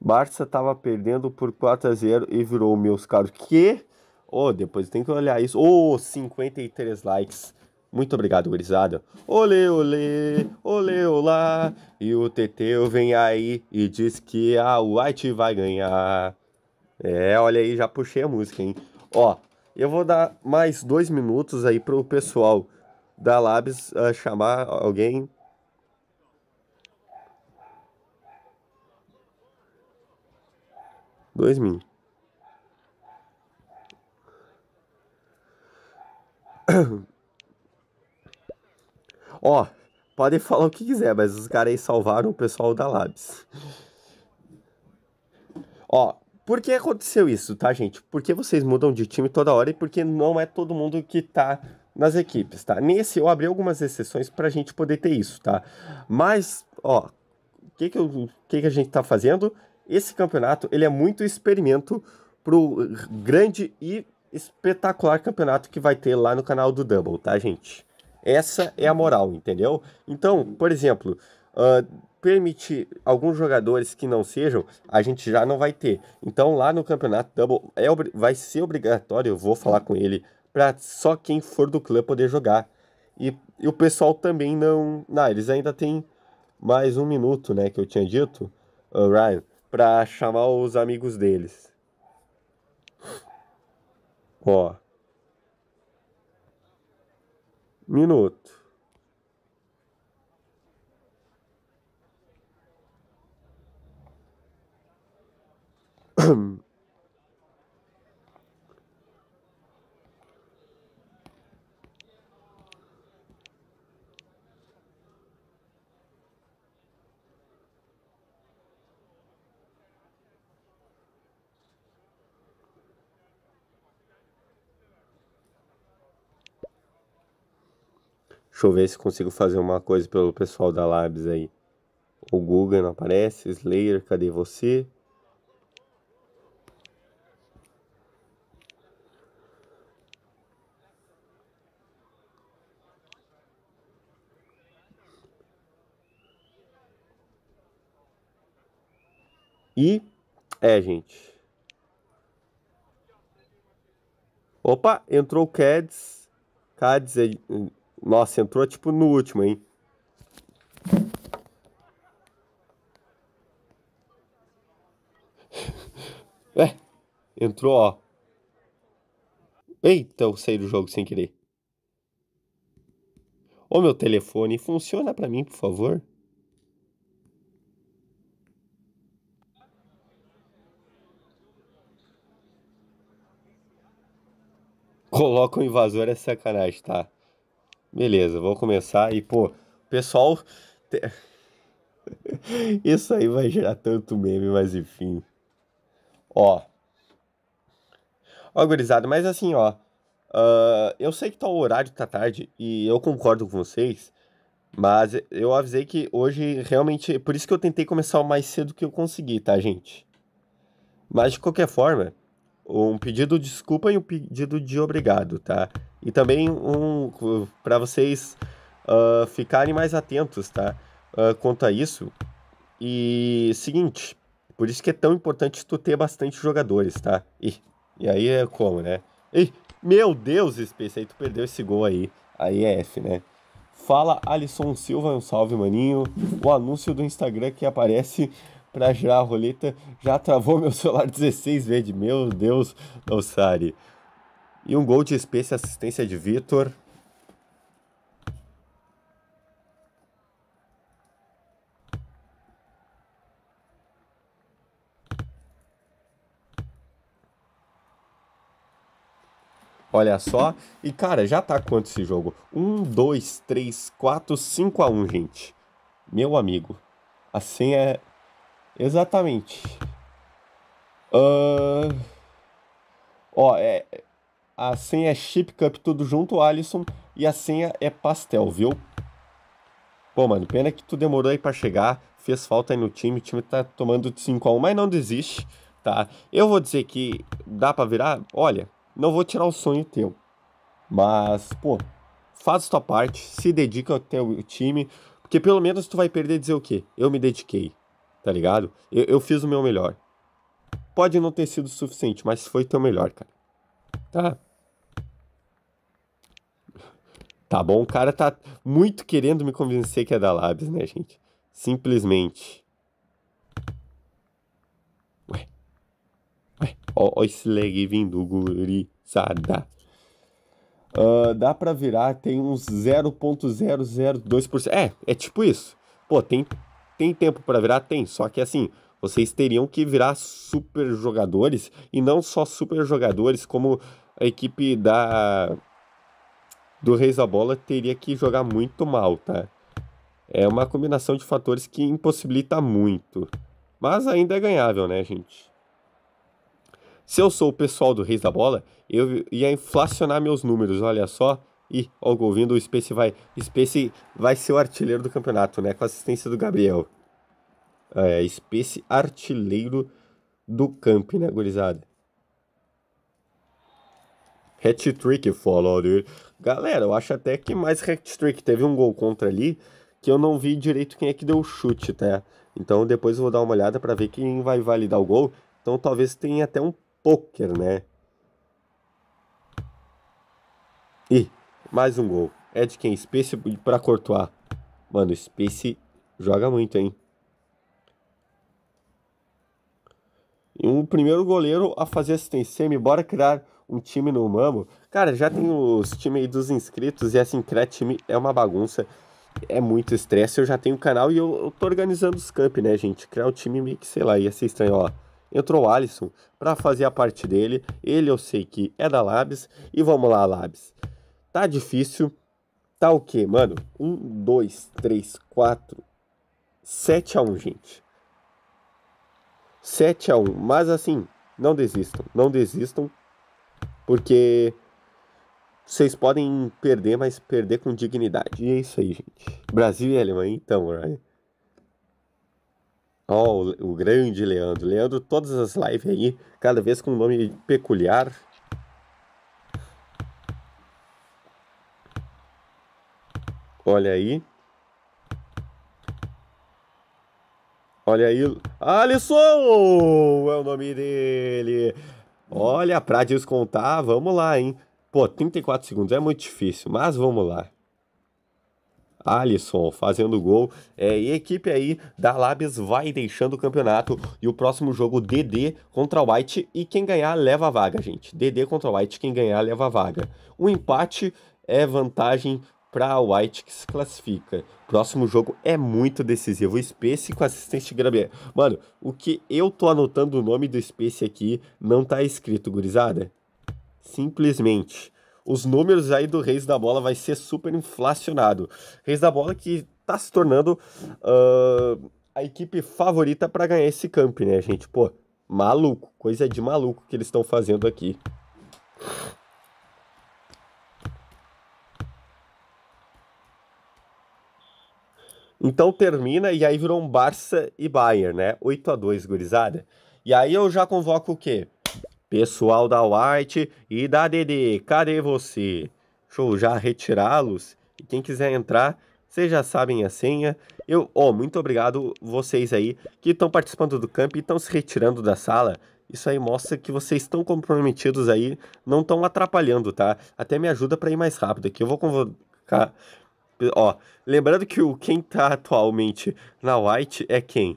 Barça estava perdendo por 4 a 0 e virou, meus caros. Que? Oh, depois tem que olhar isso. Oh, 53 likes. Muito obrigado, gurizada. Olê, olê, olê, olá. E o Teteu vem aí e diz que a White vai ganhar. É, olha aí, já puxei a música, hein? Ó, eu vou dar mais dois minutos aí pro pessoal da Labs uh, chamar alguém 2000. Ó, podem falar o que quiser, mas os caras aí salvaram o pessoal da Labs. Ó, por que aconteceu isso, tá, gente? Porque vocês mudam de time toda hora e porque não é todo mundo que tá nas equipes, tá? Nesse eu abri algumas exceções pra gente poder ter isso, tá? Mas, ó, o que que, que que a gente tá fazendo? esse campeonato ele é muito experimento para o grande e espetacular campeonato que vai ter lá no canal do Double, tá, gente? Essa é a moral, entendeu? Então, por exemplo, uh, alguns jogadores que não sejam, a gente já não vai ter. Então, lá no campeonato Double é, vai ser obrigatório, eu vou falar com ele, para só quem for do clã poder jogar. E, e o pessoal também não. não, eles ainda têm mais um minuto, né? Que eu tinha dito, uh, Ryan para chamar os amigos deles. Ó. Minuto. Deixa eu ver se consigo fazer uma coisa pelo pessoal da Labs aí. O Guga não aparece, Slayer, cadê você? E é, gente. Opa, entrou o Cads. Cads é nossa, entrou tipo no último, hein? É, entrou, ó. Eita, eu saí do jogo sem querer. Ô meu telefone, funciona para mim, por favor? Coloca o invasor é sacanagem, tá? Beleza, vou começar e, pô, pessoal. Te... Isso aí vai gerar tanto meme, mas enfim. Ó. Ó, gurizada, mas assim, ó. Uh, eu sei que tá o horário tá tarde e eu concordo com vocês, mas eu avisei que hoje realmente. Por isso que eu tentei começar o mais cedo que eu consegui, tá, gente? Mas de qualquer forma, um pedido de desculpa e um pedido de obrigado, tá? E também um para vocês uh, ficarem mais atentos, tá? Uh, quanto a isso. E seguinte, por isso que é tão importante tu ter bastante jogadores, tá? E, e aí é como, né? E, meu Deus, Space, aí tu perdeu esse gol aí. Aí é F, né? Fala Alisson Silva, um salve, maninho. O anúncio do Instagram que aparece para girar a roleta. Já travou meu celular 16 vezes. Meu Deus, Ossari. E um gol de Space, assistência de Vitor. Olha só. E, cara, já tá quanto esse jogo? 1, 2, 3, 4, 5 a 1, gente. Meu amigo. Assim é, Exatamente. Uh... Ó, é... a senha é Chip Cup tudo junto, Alisson, e a senha é pastel, viu? Pô, mano, pena que tu demorou aí pra chegar, fez falta aí no time, o time tá tomando de 5x1, mas não desiste, tá? Eu vou dizer que dá pra virar, olha, não vou tirar o sonho teu, mas, pô, faz tua parte, se dedica ao teu time, porque pelo menos tu vai perder dizer o quê? Eu me dediquei tá ligado? Eu, eu fiz o meu melhor. Pode não ter sido suficiente, mas foi teu melhor, cara. Tá. Tá bom? O cara tá muito querendo me convencer que é da Labs, né, gente? Simplesmente. Ué. Ué. Ó, ó esse lag vindo, gurizada. Uh, dá pra virar, tem uns 0.002%. É, é tipo isso. Pô, tem tem tempo para virar? Tem, só que assim, vocês teriam que virar super jogadores e não só super jogadores, como a equipe da do Reis da Bola teria que jogar muito mal, tá? É uma combinação de fatores que impossibilita muito. Mas ainda é ganhável, né, gente? Se eu sou o pessoal do Reis da Bola, eu ia inflacionar meus números, olha só e o gol vindo, o Space vai, Space vai ser o artilheiro do campeonato, né? Com a assistência do Gabriel. É, Space artilheiro do camp, né, gurizada? Hat-trick, follow, dude. Galera, eu acho até que mais hat-trick. Teve um gol contra ali que eu não vi direito quem é que deu o chute, tá? Então depois eu vou dar uma olhada para ver quem vai validar o gol. Então talvez tenha até um poker, né? Ih, mais um gol. É de quem? Space para Courtois. Mano, Space joga muito, hein? E um primeiro goleiro a fazer assistência. Bora criar um time no Mamo. Cara, já tem os times aí dos inscritos e assim, criar time é uma bagunça. É muito estresse. Eu já tenho o canal e eu, eu, tô organizando os camp, né, gente? Criar um time meio que, sei lá, ia ser estranho, ó. Entrou o Alisson para fazer a parte dele. Ele eu sei que é da Labs. E vamos lá, Labs. Tá difícil. Tá o quê, mano? Um, dois, três, quatro. 7 a 1 gente. 7 a 1 Mas assim, não desistam. Não desistam. Porque vocês podem perder, mas perder com dignidade. E é isso aí, gente. Brasil e Alemanha, então, right? Ó, oh, o grande Leandro. Leandro, todas as lives aí, cada vez com um nome peculiar. Olha aí. Olha aí. Alisson! É o nome dele. Olha, pra descontar, vamos lá, hein? Pô, 34 segundos é muito difícil, mas vamos lá. Alisson fazendo gol. É, e a equipe aí da Labs vai deixando o campeonato. E o próximo jogo, DD contra White. E quem ganhar leva a vaga, gente. DD contra White, quem ganhar leva a vaga. O empate é vantagem para a White que se classifica. Próximo jogo é muito decisivo. O Space com assistente Grabier. Mano, o que eu tô anotando o nome do Space aqui não tá escrito, gurizada. Simplesmente. Os números aí do Reis da Bola vai ser super inflacionado. Reis da Bola que tá se tornando uh, a equipe favorita para ganhar esse camp, né, gente? Pô, maluco. Coisa de maluco que eles estão fazendo aqui. Então termina e aí virou um Barça e Bayern, né? 8 a 2 gurizada. E aí eu já convoco o quê? Pessoal da White e da DD, cadê você? Show, já retirá-los. E quem quiser entrar, vocês já sabem a senha. Eu, ó, oh, muito obrigado vocês aí que estão participando do camp e estão se retirando da sala. Isso aí mostra que vocês estão comprometidos aí, não estão atrapalhando, tá? Até me ajuda para ir mais rápido aqui. Eu vou convocar Ó, lembrando que o quem tá atualmente na White é quem?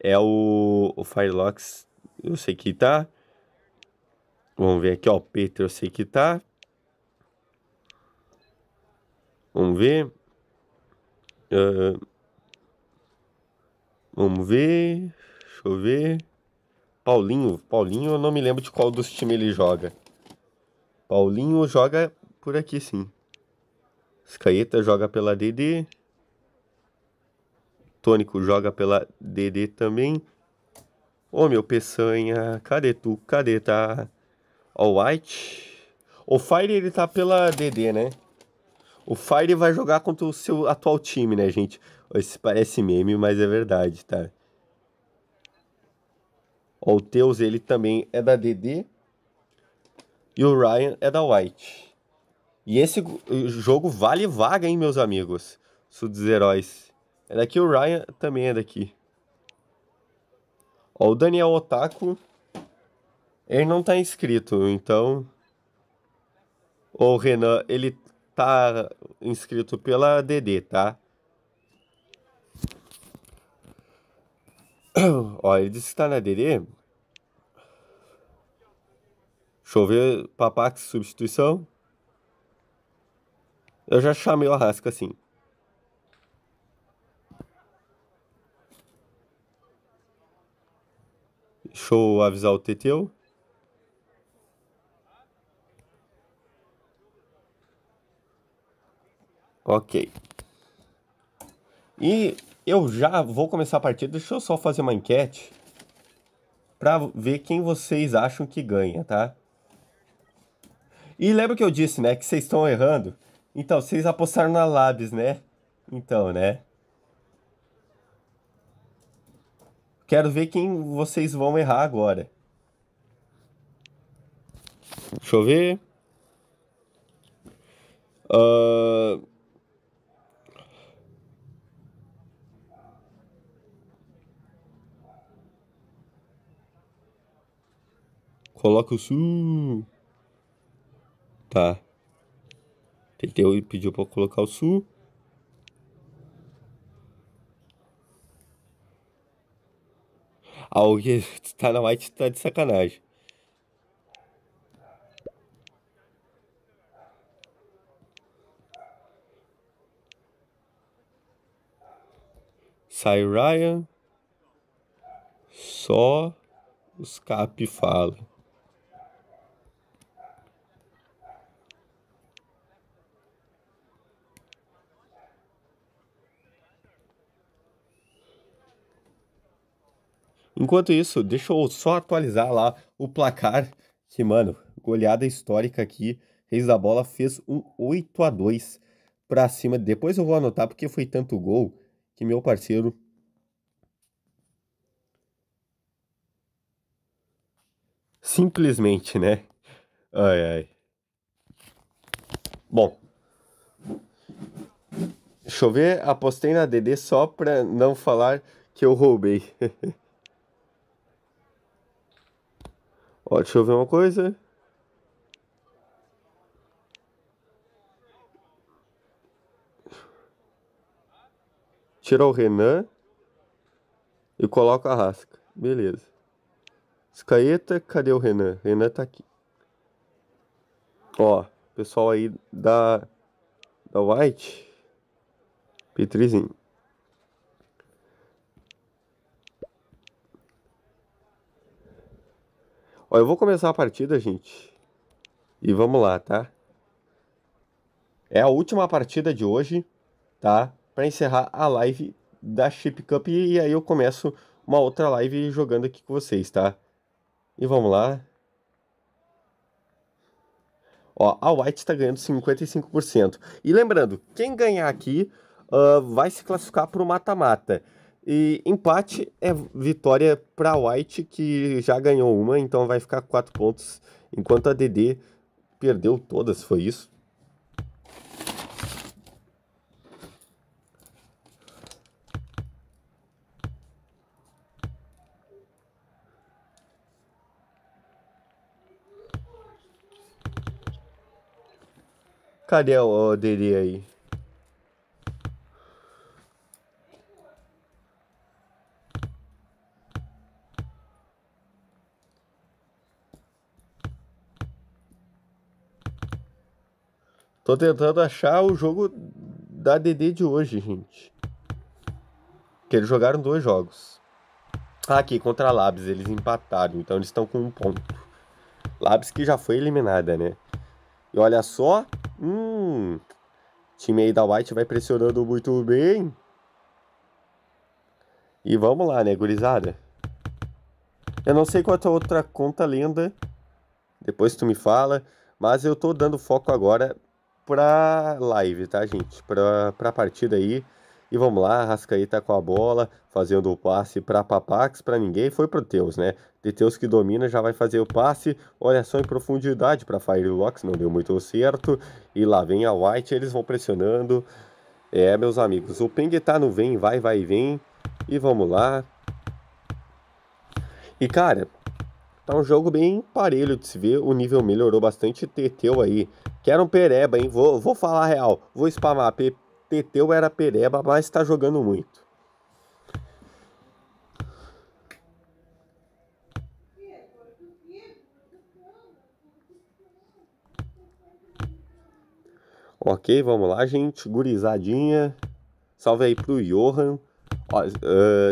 É o, o Firelox, eu sei que tá. Vamos ver aqui, ó, Peter, eu sei que tá. Vamos ver. Uh, vamos ver. Deixa eu ver. Paulinho. Paulinho, eu não me lembro de qual dos times ele joga. Paulinho joga por aqui, sim. Scaeta joga pela DD. Tônico joga pela DD também. Ô oh, meu peçanha, cadê tu? Cadê tá? o White. O Fire ele tá pela DD, né? O Fire vai jogar contra o seu atual time, né, gente? Esse parece meme, mas é verdade, tá? Ó, o Teus ele também é da DD. E o Ryan é da White. E esse jogo vale vaga, hein, meus amigos? Sub-heróis. É daqui o Ryan também é daqui. Ó, o Daniel Otaku. Ele não tá inscrito, então. O Renan, ele tá inscrito pela DD, tá? Ó, ele disse que tá na DD. Deixa eu ver, papax, substituição. Eu já chamei o Arrasca assim. Deixa eu avisar o Teteu. Ok. E eu já vou começar a partida. Deixa eu só fazer uma enquete para ver quem vocês acham que ganha, tá? E lembra que eu disse, né, que vocês estão errando? Então, vocês apostaram na Labs, né? Então, né? Quero ver quem vocês vão errar agora. Deixa eu ver. Uh... Coloca o sul. Tá e pediu para colocar o Sul. Alguém ah, tá na White tá de sacanagem. Sai Ryan. Só os cap falam. Enquanto isso, deixa eu só atualizar lá o placar, que, mano, goleada histórica aqui. Reis da Bola fez um 8 a 2 para cima. Depois eu vou anotar porque foi tanto gol que meu parceiro simplesmente, né? Ai ai. Bom, Deixa eu ver, apostei na DD só pra não falar que eu roubei. Ó, deixa eu ver uma coisa. Tira o Renan e coloca a Rasca. Beleza. Escaeta, cadê o Renan? Renan tá aqui. Ó, pessoal aí da, da White. Petrizinho. Ó, eu vou começar a partida, gente. E vamos lá, tá? É a última partida de hoje, tá? Para encerrar a live da Chip Cup e aí eu começo uma outra live jogando aqui com vocês, tá? E vamos lá. Ó, a White está ganhando 55%. E lembrando, quem ganhar aqui uh, vai se classificar para o mata-mata. E empate é vitória para White, que já ganhou uma, então vai ficar quatro pontos, enquanto a DD perdeu todas, foi isso? Cadê o DD aí? Tô tentando achar o jogo da DD de hoje, gente. Que eles jogaram dois jogos. Ah, aqui, contra a Labs, eles empataram, então eles estão com um ponto. Labs que já foi eliminada, né? E olha só, hum, time aí da White vai pressionando muito bem. E vamos lá, né, gurizada? Eu não sei é a outra conta lenda, depois tu me fala, mas eu tô dando foco agora pra live, tá, gente? Pra, pra partida aí. E vamos lá, tá com a bola, fazendo o passe para Papax, para ninguém, foi o Teus, né? teus que domina, já vai fazer o passe, olha só em profundidade para Firelocks, não deu muito certo. E lá vem a White, eles vão pressionando. É, meus amigos, o Peng tá no vem, vai, vai, vem. E vamos lá. E cara, Tá um jogo bem parelho de se ver, o nível melhorou bastante, Teteu aí, que era um pereba, hein, vou, vou falar a real, vou spamar, Teteu era pereba, mas tá jogando muito. Ok, vamos lá, gente. Gurizadinha. Salve aí pro Johan.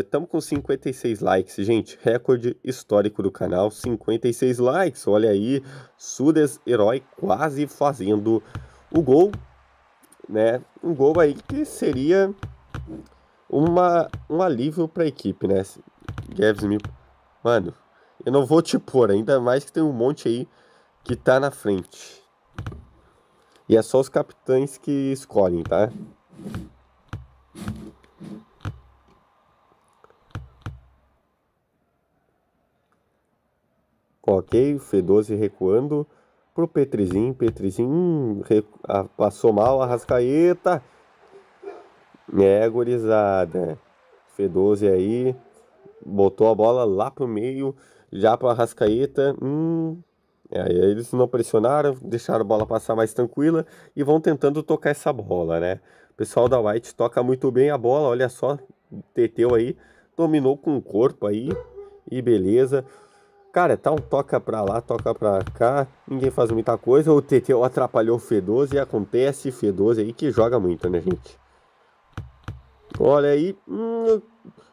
Estamos uh, com 56 likes, gente. Recorde histórico do canal, 56 likes. Olha aí, Sudes Herói quase fazendo o gol, né? Um gol aí que seria uma, um alívio para a equipe, né? Gavs me... Mano, eu não vou te pôr, ainda mais que tem um monte aí que tá na frente. E é só os capitães que escolhem, tá? Ok, F12 recuando pro Petrizinho. Petrizinho hum, passou mal, rascaeta. É, gurizada. F12 aí. Botou a bola lá pro meio, já pra Arrascaeta. Hum. É, aí eles não pressionaram, deixaram a bola passar mais tranquila e vão tentando tocar essa bola, né? O pessoal da White toca muito bem a bola, olha só, Teteu aí, dominou com o corpo aí e beleza. Cara, tá um toca pra lá, toca pra cá, ninguém faz muita coisa. O TTO atrapalhou o F12 e acontece F12 aí que joga muito, né, gente? Olha aí, hum,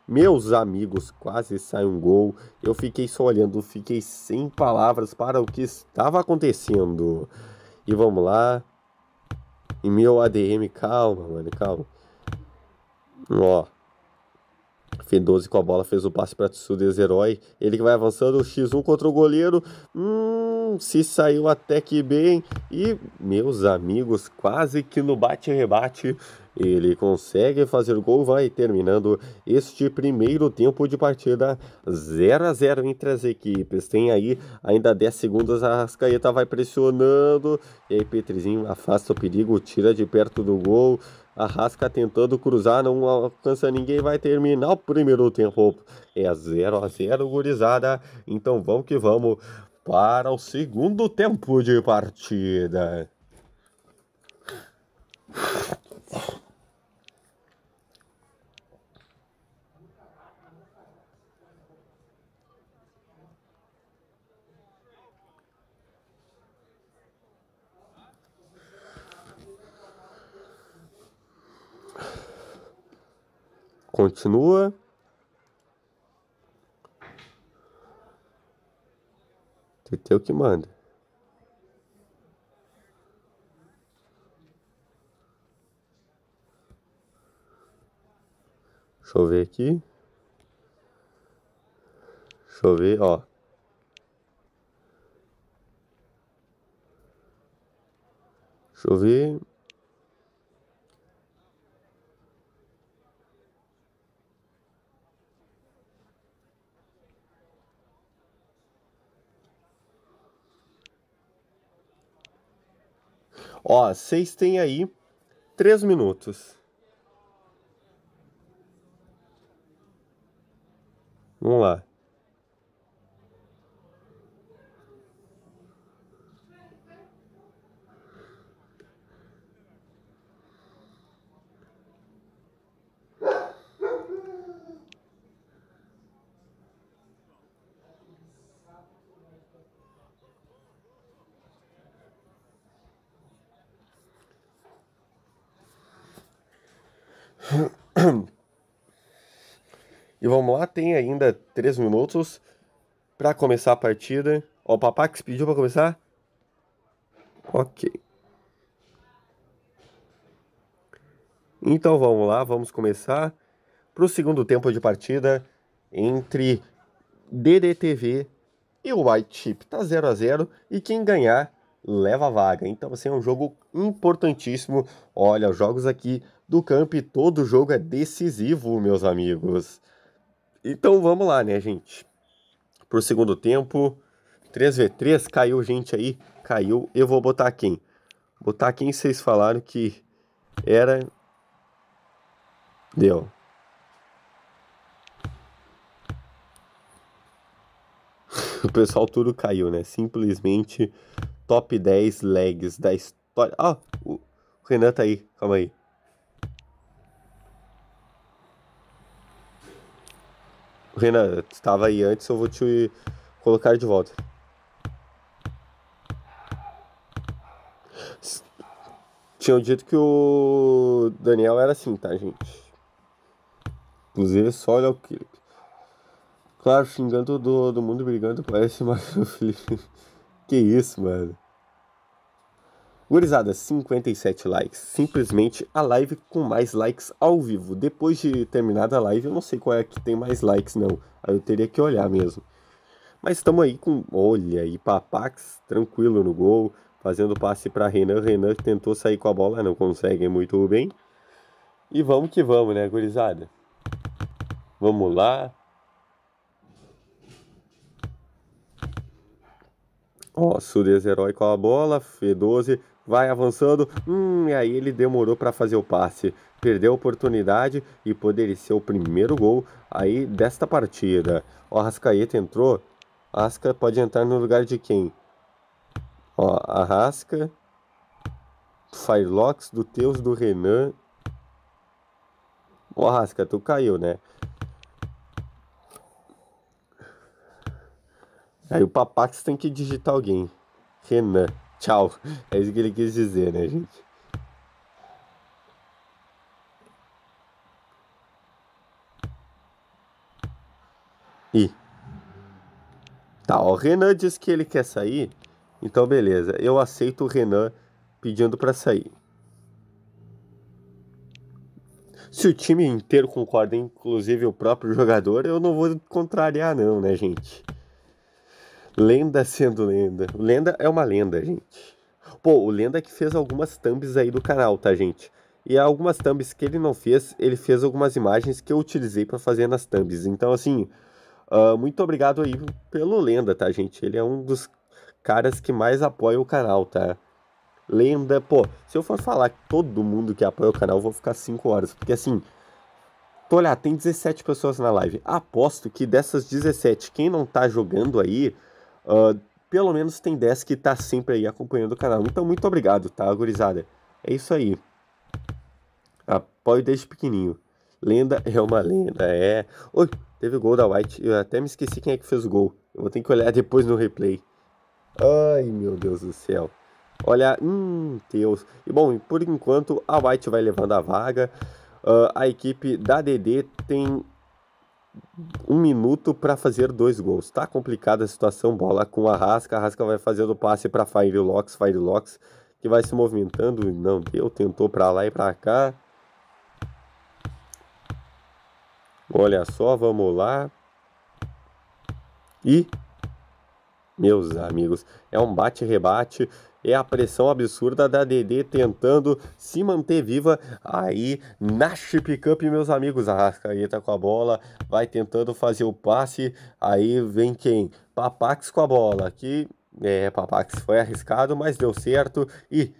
meus amigos, quase sai um gol. Eu fiquei só olhando, fiquei sem palavras para o que estava acontecendo. E vamos lá. E meu ADM, calma, mano, calma. Ó. Fim 12 com a bola, fez o passe para Tsudes Herói. Ele que vai avançando, o X1 contra o goleiro. Hum, se saiu até que bem e, meus amigos, quase que no bate-rebate ele consegue fazer gol, vai terminando este primeiro tempo de partida 0 a 0 entre as equipes. Tem aí ainda 10 segundos, a Rascaeta vai pressionando, e aí Petrizinho afasta o perigo, tira de perto do gol. a Rasca tentando cruzar, não alcança ninguém, vai terminar o primeiro tempo. É 0 a 0 gurizada. Então vamos que vamos para o segundo tempo de partida. Continua. teu que manda. Deixa eu ver aqui. Deixa eu ver, ó. Deixa eu ver. Ó, vocês têm aí três minutos. Vamos lá. E vamos lá, tem ainda 3 minutos para começar a partida. Ó, o se pediu para começar? Ok. Então vamos lá, vamos começar para o segundo tempo de partida entre DDTV e o White Chip. Tá 0 a 0 e quem ganhar leva a vaga. Então, assim, é um jogo importantíssimo. Olha, os jogos aqui do campo e todo jogo é decisivo, meus amigos. Então vamos lá, né, gente? Pro segundo tempo, 3v3, caiu gente aí, caiu. Eu vou botar quem? Botar quem vocês falaram que era. Deu. o pessoal tudo caiu, né? Simplesmente top 10 lags da história. Ah, o Renan tá aí, calma aí. Renan, tu estava aí antes, eu vou te colocar de volta. Tinham dito que o Daniel era assim, tá, gente? Inclusive, só olha o clipe. Claro, xingando todo mundo, brigando, parece mais o Felipe. que isso, mano. Gurizada, 57 likes. Simplesmente a live com mais likes ao vivo. Depois de terminada a live, eu não sei qual é que tem mais likes, não. Aí eu teria que olhar mesmo. Mas estamos aí com. Olha aí, Papax tranquilo no gol, fazendo passe para Renan. Renan tentou sair com a bola, não consegue muito bem. E vamos que vamos, né, gurizada? Vamos lá. Ó, oh, Sudez Herói com a bola, F12, vai avançando, hum, e aí ele demorou para fazer o passe, perdeu a oportunidade e poderia ser o primeiro gol aí desta partida. O Arrascaeta entrou, Asca pode entrar no lugar de quem? Ó, Arrasca, Firelox, do Teus, do Renan. o Arrasca, tu caiu, né? Aí o Papax tem que digitar alguém. Renan. Tchau. É isso que ele quis dizer, né, gente? E. Tá, ó, o Renan disse que ele quer sair. Então, beleza. Eu aceito o Renan pedindo para sair. Se o time inteiro concorda, inclusive o próprio jogador, eu não vou contrariar, não, né, gente? Lenda sendo lenda. Lenda é uma lenda, gente. Pô, o Lenda é que fez algumas thumbs aí do canal, tá, gente? E algumas thumbs que ele não fez, ele fez algumas imagens que eu utilizei para fazer nas thumbs. Então, assim, uh, muito obrigado aí pelo Lenda, tá, gente? Ele é um dos caras que mais apoia o canal, tá? Lenda, pô, se eu for falar todo mundo que apoia o canal, eu vou ficar 5 horas, porque assim, tô olhar, tem 17 pessoas na live. Aposto que dessas 17, quem não tá jogando aí, Uh, pelo menos tem 10 que tá sempre aí acompanhando o canal. Então, muito obrigado, tá, gurizada? É isso aí. Apoio desde pequenininho. Lenda é uma lenda, é. Oi, teve gol da White. Eu até me esqueci quem é que fez o gol. Eu vou ter que olhar depois no replay. Ai, meu Deus do céu. Olha, hum, Deus. E bom, por enquanto a White vai levando a vaga. Uh, a equipe da DD tem um minuto para fazer dois gols. tá complicada a situação, bola com a Rasca. A Rasca vai fazendo passe para Firelocks Firelocks que vai se movimentando. Não deu, tentou para lá e para cá. Olha só, vamos lá. E, meus amigos, é um bate-rebate é a pressão absurda da DD tentando se manter viva aí na chip cup, meus amigos. Arrascaeta com a bola, vai tentando fazer o passe, aí vem quem? Papax com a bola, que é, Papax foi arriscado, mas deu certo e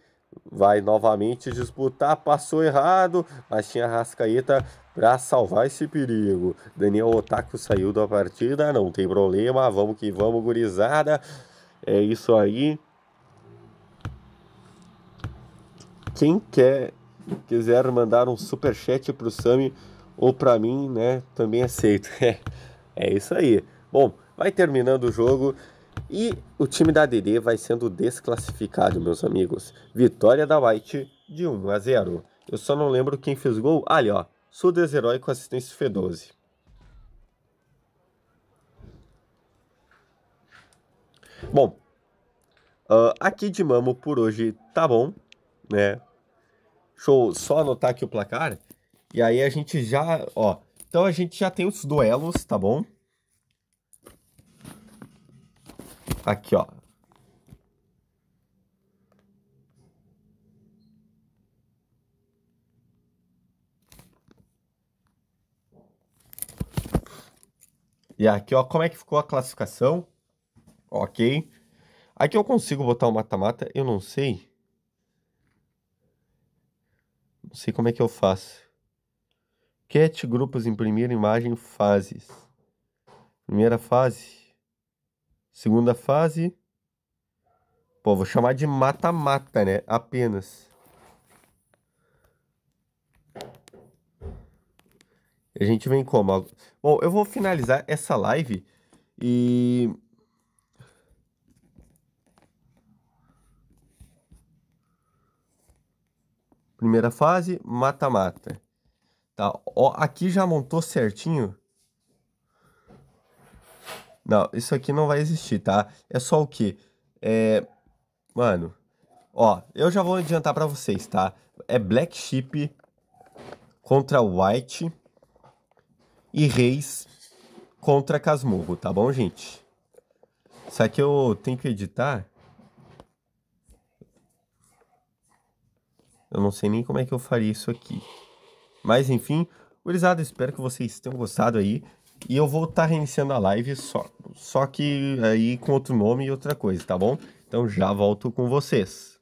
vai novamente disputar, passou errado, mas tinha Rascaeta para salvar esse perigo. Daniel Otaku saiu da partida, não tem problema, vamos que vamos, gurizada. É isso aí. quem quer quiser mandar um super chat pro Sami ou para mim, né, também aceito. É, é isso aí. Bom, vai terminando o jogo e o time da ADD vai sendo desclassificado, meus amigos. Vitória da White de 1 a 0. Eu só não lembro quem fez gol. Ah, ali, ó. Sudas com assistência F12. Bom, uh, aqui de Mamo por hoje tá bom, né? Deixa eu só anotar aqui o placar. E aí a gente já, ó. Então a gente já tem os duelos, tá bom? Aqui, ó. E aqui, ó, como é que ficou a classificação? Ok. Aqui eu consigo botar o mata-mata, eu não sei. sei como é que eu faço. Cat grupos imprimir imagem fases. Primeira fase. Segunda fase. Pô, vou chamar de mata-mata, né? Apenas. A gente vem como? Bom, eu vou finalizar essa live e Primeira fase, mata-mata. Tá, ó, aqui já montou certinho. Não, isso aqui não vai existir, tá? É só o que? É... Mano, ó, eu já vou adiantar pra vocês, tá? É Black Sheep contra White e Reis contra Casmurro, tá bom, gente? Isso aqui eu tenho que editar Eu não sei nem como é que eu faria isso aqui. Mas enfim, gurizada, espero que vocês tenham gostado aí. E eu vou estar tá reiniciando a live só, só que aí com outro nome e outra coisa, tá bom? Então já volto com vocês.